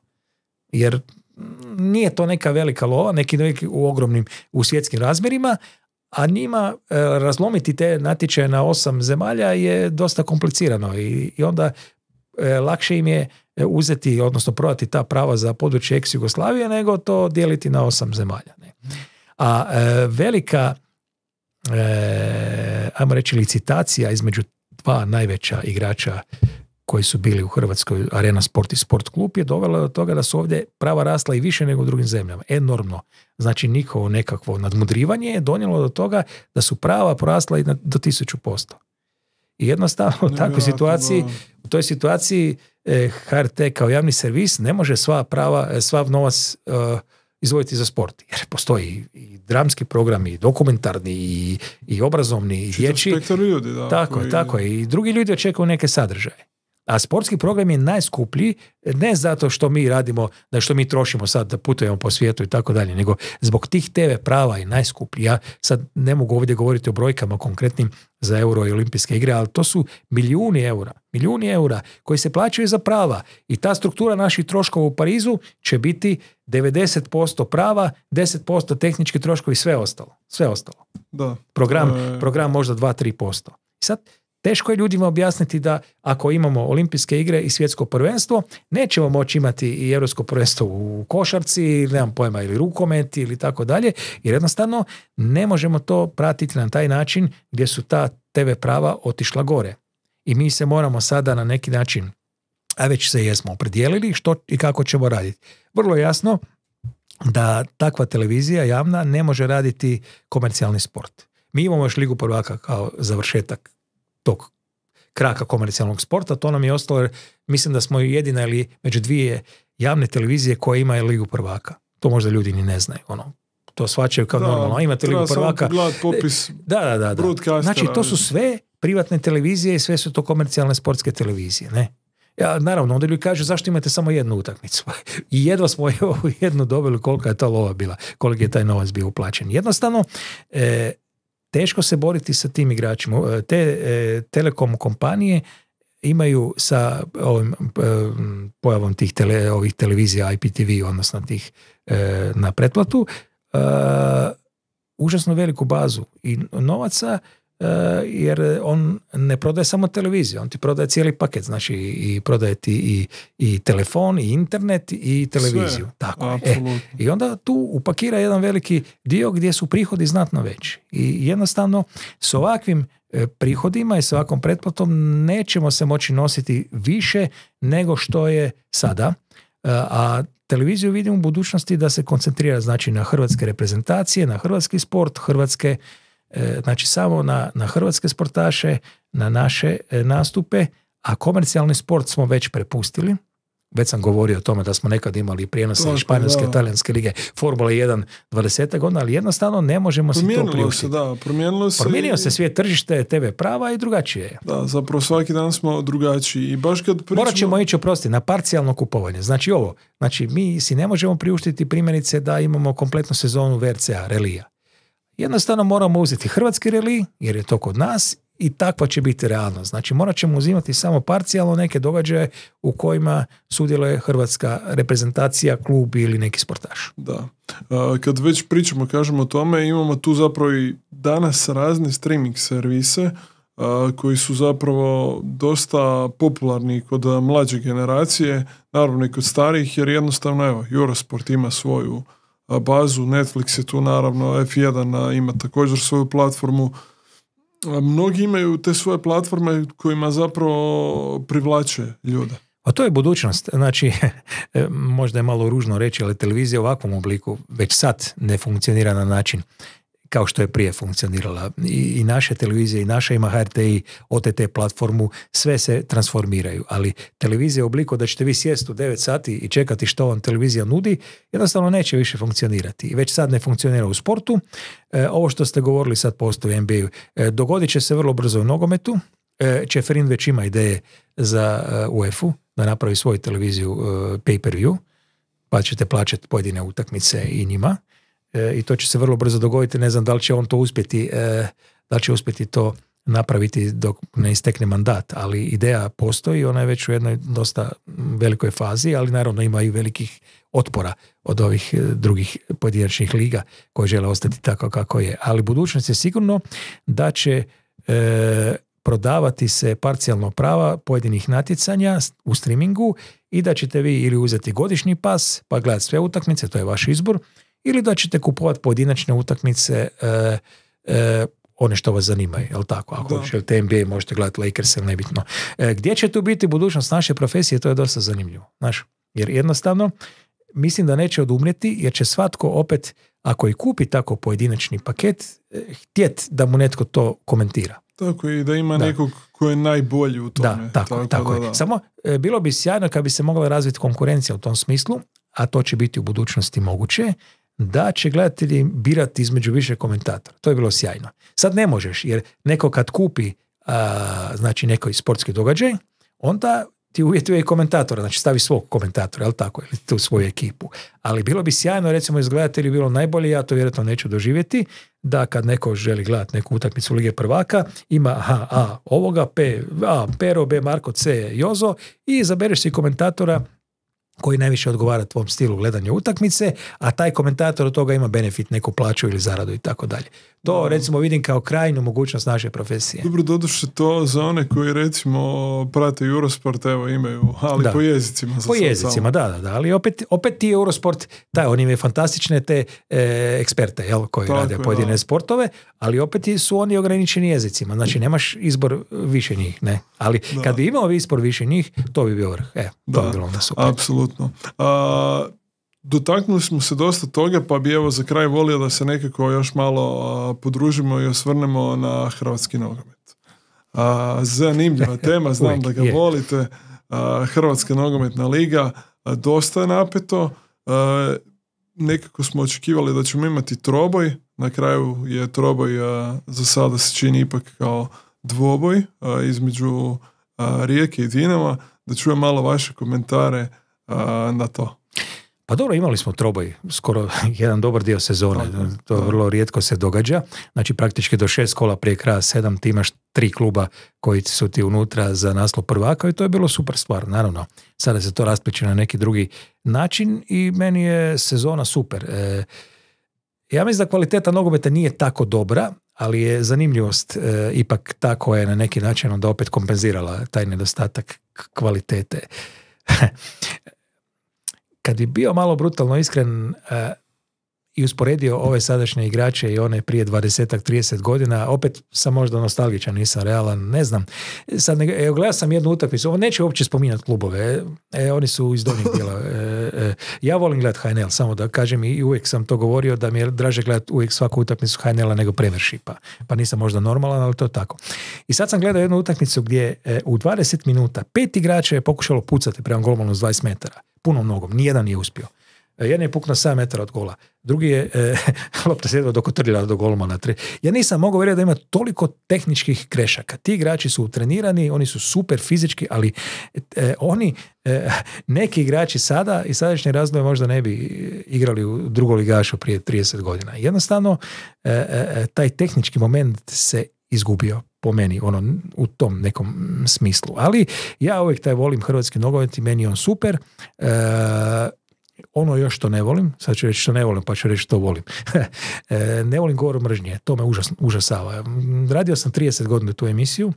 Jer mm, nije to neka velika lova, neki, neki u ogromnim, u svjetskim razmjerima, a njima e, razlomiti te natječaje na osam zemalja je dosta komplicirano i, i onda e, lakše im je E, uzeti, odnosno prodati ta prava za područje ex Jugoslavije, nego to dijeliti na osam zemalja. Ne? A e, velika, e, ajmo reći, licitacija između dva najveća igrača koji su bili u Hrvatskoj, Arena Sport i Sport klub, je dovela do toga da su ovdje prava rasla i više nego u drugim zemljama. Enormno. Znači, njihovo nekakvo nadmudrivanje je donijelo do toga da su prava porasla i do tisuću posto. I jednostavno u takvoj situaciji, u toj situaciji E, HRT kao javni servis ne može sva prava, e, sva novac e, izvojiti za sport. Jer postoji i dramski program, i dokumentarni, i, i obrazovni, i dječji. Tako tako I drugi ljudi očekuju neke sadržaje. A sportski program je najskuplji, ne zato što mi radimo, da što mi trošimo sad, da putujemo po svijetu i tako dalje, nego zbog tih TV prava je najskuplji. Ja sad ne mogu ovdje govoriti o brojkama konkretnim za euro i olimpijske igre, ali to su milijuni eura, milijuni eura koji se plaćaju za prava. I ta struktura naših troškova u Parizu će biti 90% prava, 10% tehnički troškovi, sve ostalo. Sve ostalo. Da. Program, program možda 2-3%. I sad, Teško je ljudima objasniti da ako imamo olimpijske igre i svjetsko prvenstvo, nećemo moći imati i europsko prvenstvo u košarci, ili nemam pojma, ili rukometi ili tako dalje, jer jednostavno ne možemo to pratiti na taj način gdje su ta TV prava otišla gore. I mi se moramo sada na neki način, a već se jesmo opredijelili što i kako ćemo raditi. Vrlo jasno da takva televizija javna ne može raditi komercijalni sport. Mi imamo još Ligu prvaka kao završetak tog kraka komercijalnog sporta, to nam je ostalo jer mislim da smo jedina ili među dvije javne televizije koja ima ligu prvaka. To možda ljudi ni ne znaju. Ono, to svačaju kao da, normalno. Imate ligu prvaka. popis e, da, da, da, da. Znači, to su sve privatne televizije i sve su to komercijalne sportske televizije. Ne? Ja, naravno, onda ljudi kažu zašto imate samo jednu utakmicu. I jedva smo jednu dobili kolika je ta lova bila, koliko je taj novac bio uplaćen. Jednostavno, e, teško se boriti sa tim igračima. E, te e, telekom kompanije imaju sa ovim e, pojavom tih tele, ovih televizija IPTV, odnosno tih na pretplatu, užasno veliku bazu i novaca E, jer on ne prodaje samo televiziju, on ti prodaje cijeli paket, znači i prodaje ti i, i telefon, i internet, i televiziju. Tako e, I onda tu upakira jedan veliki dio gdje su prihodi znatno veći. I jednostavno s ovakvim e, prihodima i s ovakvom pretplatom nećemo se moći nositi više nego što je sada. A televiziju vidimo u budućnosti da se koncentrira znači na hrvatske reprezentacije, na hrvatski sport, hrvatske E, znači samo na, na hrvatske sportaše, na naše e, nastupe, a komercijalni sport smo već prepustili. Već sam govorio o tome da smo nekad imali prijenose iz španjolske, talijanske lige, Formula 1 20 godina, ali jednostavno ne možemo se to priuštiti. Da, promijenilo se, Promijenio se svijet tržište, TV prava i drugačije je. Da, zapravo svaki dan smo drugačiji. I baš kad pričamo... Morat ćemo ići, oprosti, na parcijalno kupovanje. Znači ovo, znači mi si ne možemo priuštiti primjerice da imamo kompletnu sezonu VRCA, relija jednostavno moramo uzeti hrvatski reli, jer je to kod nas i takva će biti realnost. Znači morat ćemo uzimati samo parcijalno neke događaje u kojima sudjeluje hrvatska reprezentacija, klub ili neki sportaš. Da. Kad već pričamo, kažemo o tome, imamo tu zapravo i danas razne streaming servise koji su zapravo dosta popularni kod mlađe generacije, naravno i kod starih, jer jednostavno evo, Eurosport ima svoju bazu, Netflix je tu naravno, F1 ima također svoju platformu. Mnogi imaju te svoje platforme kojima zapravo privlače ljude. A to je budućnost. Znači, e, možda je malo ružno reći, ali televizija u ovakvom obliku već sad ne funkcionira na način kao što je prije funkcionirala. I, i naše televizije, i naša ima HRT i OTT platformu, sve se transformiraju. Ali televizija u obliku da ćete vi sjesti u 9 sati i čekati što vam televizija nudi, jednostavno neće više funkcionirati. već sad ne funkcionira u sportu. E, ovo što ste govorili sad postoji u NBA-u. E, dogodit će se vrlo brzo u nogometu. E, Čeferin već ima ideje za e, UEFA da napravi svoju televiziju pay per view pa ćete plaćati pojedine utakmice i njima. E, i to će se vrlo brzo dogoditi. Ne znam da li će on to uspjeti, e, da li će uspjeti to napraviti dok ne istekne mandat, ali ideja postoji, ona je već u jednoj dosta velikoj fazi, ali naravno ima i velikih otpora od ovih e, drugih pojedinačnih liga koje žele ostati tako kako je. Ali budućnost je sigurno da će prodavati se parcijalno prava pojedinih natjecanja u streamingu i da ćete vi ili uzeti godišnji pas pa gledati sve utakmice, to je vaš izbor, ili da ćete kupovati pojedinačne utakmice e, e, one što vas zanimaju, jel tako? Ako da. želite TMB, možete gledati Lakers, ili nebitno. E, gdje će tu biti budućnost naše profesije, to je dosta zanimljivo. Znaš, jer jednostavno, mislim da neće odumrijeti, jer će svatko opet, ako i kupi tako pojedinačni paket, e, htjet da mu netko to komentira. Tako i da ima da. nekog ko je najbolji u tome. Da, tako, tako, je. Samo bilo bi sjajno kad bi se mogla razviti konkurencija u tom smislu, a to će biti u budućnosti moguće, da će gledatelji birati između više komentatora. To je bilo sjajno. Sad ne možeš, jer neko kad kupi a, znači neko sportski događaj, onda ti uvjetuje i komentatora, znači stavi svog komentatora, jel tako, ili tu svoju ekipu. Ali bilo bi sjajno, recimo, iz gledatelju bilo najbolje, ja to vjerojatno neću doživjeti, da kad neko želi gledati neku utakmicu Lige prvaka, ima aha, A ovoga, P, A Pero, B Marko, C Jozo i izabereš si komentatora koji najviše odgovara tvom stilu gledanja utakmice, a taj komentator od toga ima benefit, neku plaću ili zaradu i tako dalje. To recimo vidim kao krajnju mogućnost naše profesije. Dobro, doduše to za one koji recimo prate Eurosport, evo imaju, ali po jezicima. po jezicima, da, da, da, ali opet, opet ti Eurosport, da, oni imaju fantastične te e, eksperte, jel, koji rade pojedine sportove, ali opet su oni ograničeni jezicima, znači nemaš izbor više njih, ne, ali kad bi imao izbor više njih, to bi bio vrh, evo, to bi bilo a, dotaknuli smo se dosta toga, pa bi evo za kraj volio da se nekako još malo podružimo i osvrnemo na hrvatski nogomet. A, zanimljiva tema, znam da ga volite. Hrvatska nogometna liga, dosta je napeto. nekako smo očekivali da ćemo imati troboj, na kraju je troboj za sada se čini ipak kao dvoboj između Rijeke i Dinama, da čujem malo vaše komentare na to. Pa dobro, imali smo troboj skoro jedan dobar dio sezone. To vrlo rijetko se događa. Znači praktički do šest kola prije kraja sedam ti imaš tri kluba koji su ti unutra za naslov prvaka i to je bilo super stvar, naravno. Sada se to raspliče na neki drugi način i meni je sezona super. E, ja mislim da kvaliteta nogometa nije tako dobra, ali je zanimljivost e, ipak ta koja je na neki način onda opet kompenzirala taj nedostatak kvalitete. kad bi bio malo brutalno iskren, e, i usporedio ove sadašnje igrače i one prije 20-30 godina, opet sam možda nostalgičan, nisam realan, ne znam. Sad ne, evo, gledao sam jednu utakmicu, ovo neću uopće spominjati klubove, e, oni su iz donjih dijela. E, e, ja volim gledati HNL, samo da kažem i uvijek sam to govorio da mi je draže gledati uvijek svaku utakmicu HNL-a nego Premiershipa. Pa nisam možda normalan, ali to je tako. I sad sam gledao jednu utakmicu gdje e, u 20 minuta pet igrača je pokušalo pucati prema golmanu s 20 metara. puno mnogo, nijedan nije uspio. E, jedan je puknao 7 metara od gola, drugi je e, lopta sjedva dok otrljala do golmana. Ja nisam mogao vjerati da ima toliko tehničkih krešaka Ti igrači su trenirani, oni su super fizički, ali e, oni, e, neki igrači sada i sadašnje razdoblje možda ne bi igrali u ligašu prije 30 godina. Jednostavno, taj tehnički moment se izgubio po meni ono, u tom nekom smislu. Ali ja uvijek taj volim hrvatski nogomet i meni je on super. E, ono još što ne volim, sad ću reći što ne volim, pa ću reći što volim. E, ne volim govor mržnje, to me užas, užasava. Radio sam 30 godina tu emisiju,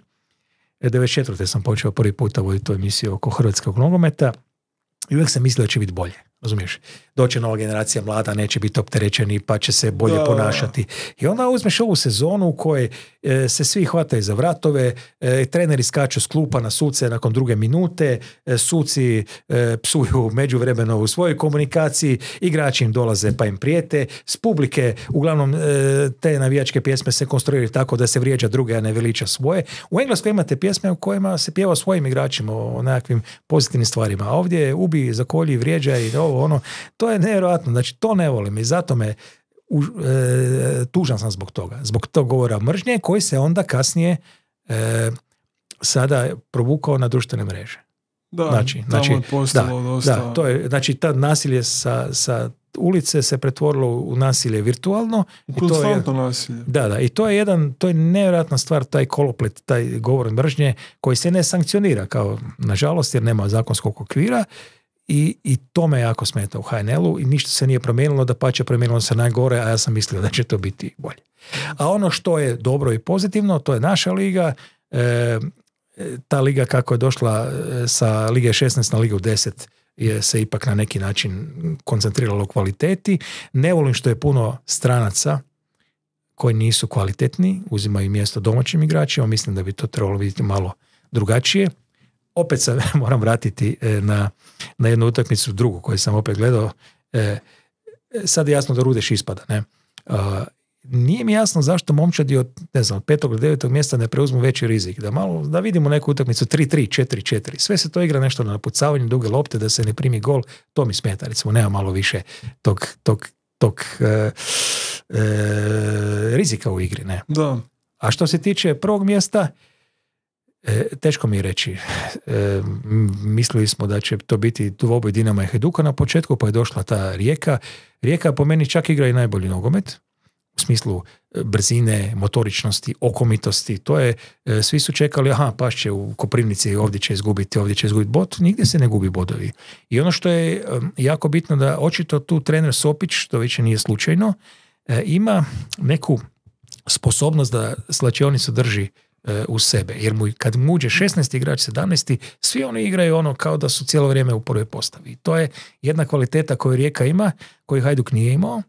94. E, sam počeo prvi puta voditi tu emisiju oko hrvatskog nogometa i uvijek sam mislio da će biti bolje. Razumiješ? Doće nova generacija mlada, neće biti opterećeni pa će se bolje ponašati. I onda uzmeš ovu sezonu u kojoj e, se svi hvataju za vratove, e, treneri skaču s klupa na suce nakon druge minute, e, suci e, psuju međuvremeno u svojoj komunikaciji, igrači im dolaze pa im prijete, s publike uglavnom te navijačke pjesme se konstruiraju tako da se vrijeđa druge, a ne veliča svoje. U Engleskoj imate pjesme u kojima se pjeva svojim igračima o nekakvim pozitivnim stvarima, a ovdje ubi, zakolji, vrijeđa i ovo, ono, to je nevjerojatno, znači to ne volim i zato me e, tužan sam zbog toga, zbog tog govora mržnje koji se onda kasnije e, sada provukao na društvene mreže. Da, znači, tamo znači, da, Da, to je, znači, nasilje sa, sa ulice se pretvorilo u nasilje virtualno. U i to je, nasilje. Da, da, i to je jedan, to je nevjerojatna stvar, taj koloplet, taj govor mržnje koji se ne sankcionira, kao, nažalost, jer nema zakonskog okvira i, I to me jako smeta u hnl i ništa se nije promijenilo, da će promijenilo se najgore, a ja sam mislio da će to biti bolje. A ono što je dobro i pozitivno, to je naša liga, e, e, ta liga kako je došla e, sa Lige 16 na Ligu 10 je se ipak na neki način koncentriralo u kvaliteti. Ne volim što je puno stranaca koji nisu kvalitetni, uzimaju mjesto domaćim igračima, mislim da bi to trebalo vidjeti malo drugačije opet se moram vratiti e, na, na jednu utakmicu drugu koju sam opet gledao. E, sad je jasno da Rudeš ispada. Ne? Nije mi jasno zašto momčadi od, ne znam, od petog do devetog mjesta ne preuzmu veći rizik. Da malo, da vidimo neku utakmicu 3-3, 4-4. Sve se to igra nešto na napucavanju duge lopte da se ne primi gol. To mi smeta, recimo, nema malo više tog, tog, tog e, rizika u igri. Ne? Da. A što se tiče prvog mjesta, E, teško mi je reći. E, mislili smo da će to biti dvoboj Dinama i Heduka na početku, pa je došla ta rijeka. Rijeka po meni čak igra i najbolji nogomet, u smislu e, brzine, motoričnosti, okomitosti. To je, svi su čekali, aha, paš će u Koprivnici, ovdje će izgubiti, ovdje će izgubiti bod. Nigdje se ne gubi bodovi. I ono što je jako bitno da očito tu trener Sopić, što više nije slučajno, ima neku sposobnost da slačionicu drži E, u sebe. Jer mu, kad mu uđe 16. igrač, 17. svi oni igraju ono kao da su cijelo vrijeme u prvoj postavi. I to je jedna kvaliteta koju Rijeka ima, koju Hajduk nije imao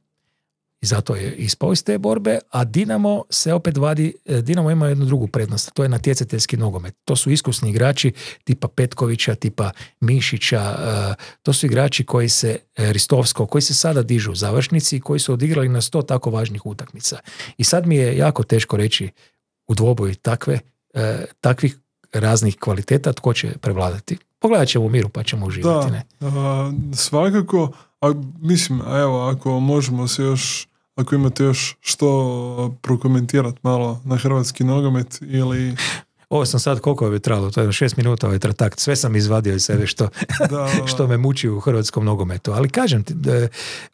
i zato je ispao iz te borbe, a Dinamo se opet vadi, e, Dinamo ima jednu drugu prednost, to je natjecateljski nogomet. To su iskusni igrači tipa Petkovića, tipa Mišića, e, to su igrači koji se, Ristovsko, koji se sada dižu u završnici i koji su odigrali na sto tako važnih utakmica. I sad mi je jako teško reći u dvoboju takve, e, takvih raznih kvaliteta, tko će prevladati. Pogledat ćemo u miru pa ćemo uživati. Da, ne? svakako, a, mislim, evo, ako možemo se još, ako imate još što prokomentirati malo na hrvatski nogomet ili ovo sam sad koliko bi trebalo, to je šest minuta ovaj tratakt, sve sam izvadio iz sebe što, što me muči u hrvatskom nogometu. Ali kažem ti, e,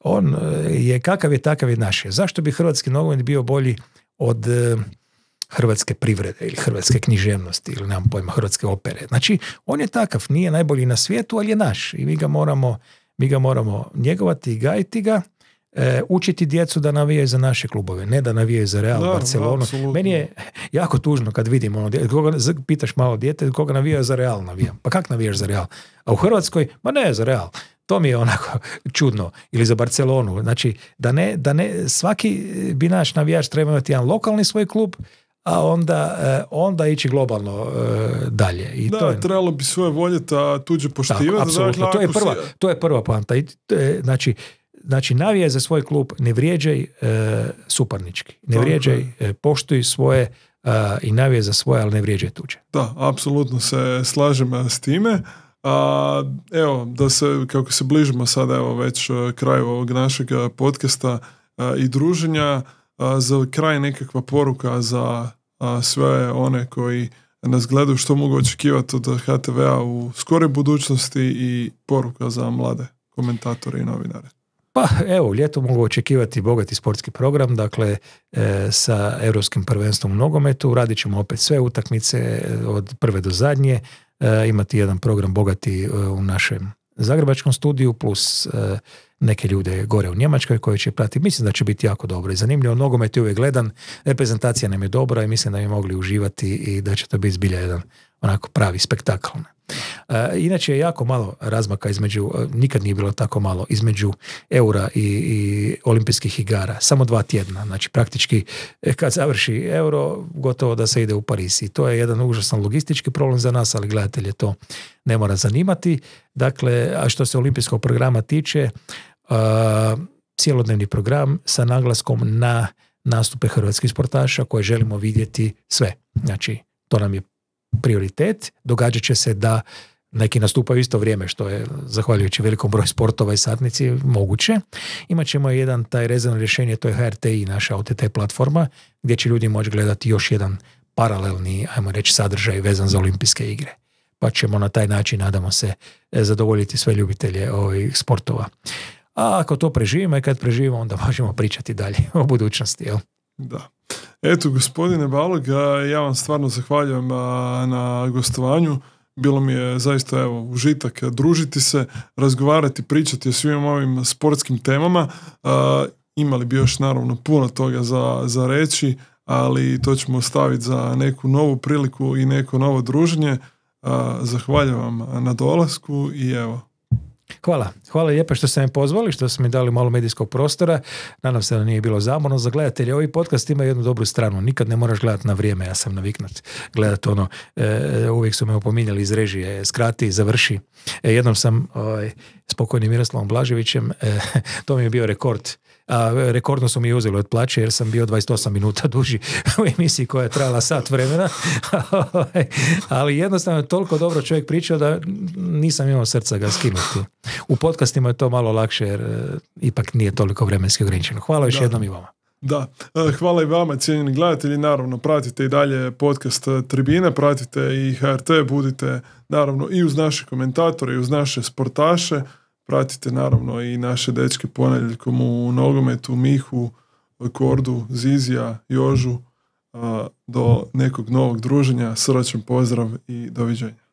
on e, je kakav je takav je naš. Zašto bi hrvatski nogomet bio bolji od hrvatske privrede ili hrvatske književnosti ili nemam pojma hrvatske opere. Znači, on je takav, nije najbolji na svijetu, ali je naš i mi ga moramo, mi ga moramo njegovati i gajiti ga. E, učiti djecu da navijaju za naše klubove, ne da navijaju za Real, da, Barcelonu. Meni je jako tužno kad vidim ono, koga, pitaš malo dijete, koga navija za Real navijam. Pa kak navijaš za Real? A u Hrvatskoj, ma ne za Real. To mi je onako čudno. Ili za Barcelonu. Znači, da ne, da ne svaki bi naš navijač trebao imati jedan lokalni svoj klub, a onda, e, onda ići globalno e, dalje. I da, to trebalo bi svoje volje ta tuđe poštivati. Znači, to, je prva, to je prva poanta. I, e, znači, znači za svoj klub, ne vrijeđaj suparnički, ne vrijeđaj, poštuj svoje i navijaj za svoje, ali ne vrijeđaj tuđe. Da, apsolutno se slažem s time. A, evo, da se, kako se bližimo sada evo već kraju ovog našeg podcasta i druženja, za kraj nekakva poruka za sve one koji nas gledaju što mogu očekivati od HTV-a u skoroj budućnosti i poruka za mlade komentatore i novinare. Pa evo, ljeto mogu očekivati bogati sportski program, dakle e, sa Europskim prvenstvom u nogometu, radit ćemo opet sve utakmice e, od prve do zadnje, e, imati jedan program bogati u našem zagrebačkom studiju plus neke ljude gore u Njemačkoj koji će pratiti. Mislim da će biti jako dobro i zanimljivo. Nogomet je uvijek gledan, reprezentacija nam je dobra i mislim da bi mogli uživati i da će to biti zbilja jedan onako pravi, spektakl E, inače je jako malo razmaka između, e, nikad nije bilo tako malo, između eura i, i olimpijskih igara. Samo dva tjedna, znači praktički e, kad završi euro, gotovo da se ide u Parisi. to je jedan užasan logistički problem za nas, ali gledatelje to ne mora zanimati. Dakle, a što se olimpijskog programa tiče, e, cjelodnevni program sa naglaskom na nastupe hrvatskih sportaša koje želimo vidjeti sve. Znači, to nam je prioritet. Događat će se da neki nastupaju isto vrijeme, što je zahvaljujući velikom broju sportova i satnici moguće. Imaćemo jedan taj rezervno rješenje, to je HRTI, naša OTT platforma, gdje će ljudi moći gledati još jedan paralelni, ajmo reći, sadržaj vezan za olimpijske igre. Pa ćemo na taj način, nadamo se, zadovoljiti sve ljubitelje ovih sportova. A ako to preživimo i kad preživimo, onda možemo pričati dalje o budućnosti. Jel? Da. Eto, gospodine Balog, ja vam stvarno zahvaljujem na gostovanju. Bilo mi je zaista evo, užitak e, družiti se, razgovarati, pričati o svim ovim sportskim temama. Imali bi još naravno puno toga za, za reći, ali to ćemo ostaviti za neku novu priliku i neko novo druženje. Zahvaljujem vam na dolasku i evo, Hvala. Hvala lijepa što ste me pozvali, što ste mi dali malo medijskog prostora. Nadam se da nije bilo zamorno za gledatelje. Ovi podcast ima jednu dobru stranu. Nikad ne moraš gledati na vrijeme. Ja sam naviknut gledat ono. E, uvijek su me opominjali iz režije. Skrati, završi. E, jednom sam ovaj, s Miroslavom Blaževićem. E, to mi je bio rekord a, rekordno su mi uzeli od plaće jer sam bio 28 minuta duži u emisiji koja je trajala sat vremena. Ali jednostavno je toliko dobro čovjek pričao da nisam imao srca ga skinuti. U podcastima je to malo lakše jer e, ipak nije toliko vremenski ograničeno. Hvala još jednom i vama. Da, e, hvala i vama cijenjeni gledatelji, naravno pratite i dalje podcast e, Tribine, pratite i HRT, budite naravno i uz naše komentatore i uz naše sportaše. Pratite naravno i naše dečke ponedjeljkom u nogometu, Mihu, Kordu, Zizija, Jožu. Do nekog novog druženja, srdačan pozdrav i doviđenja.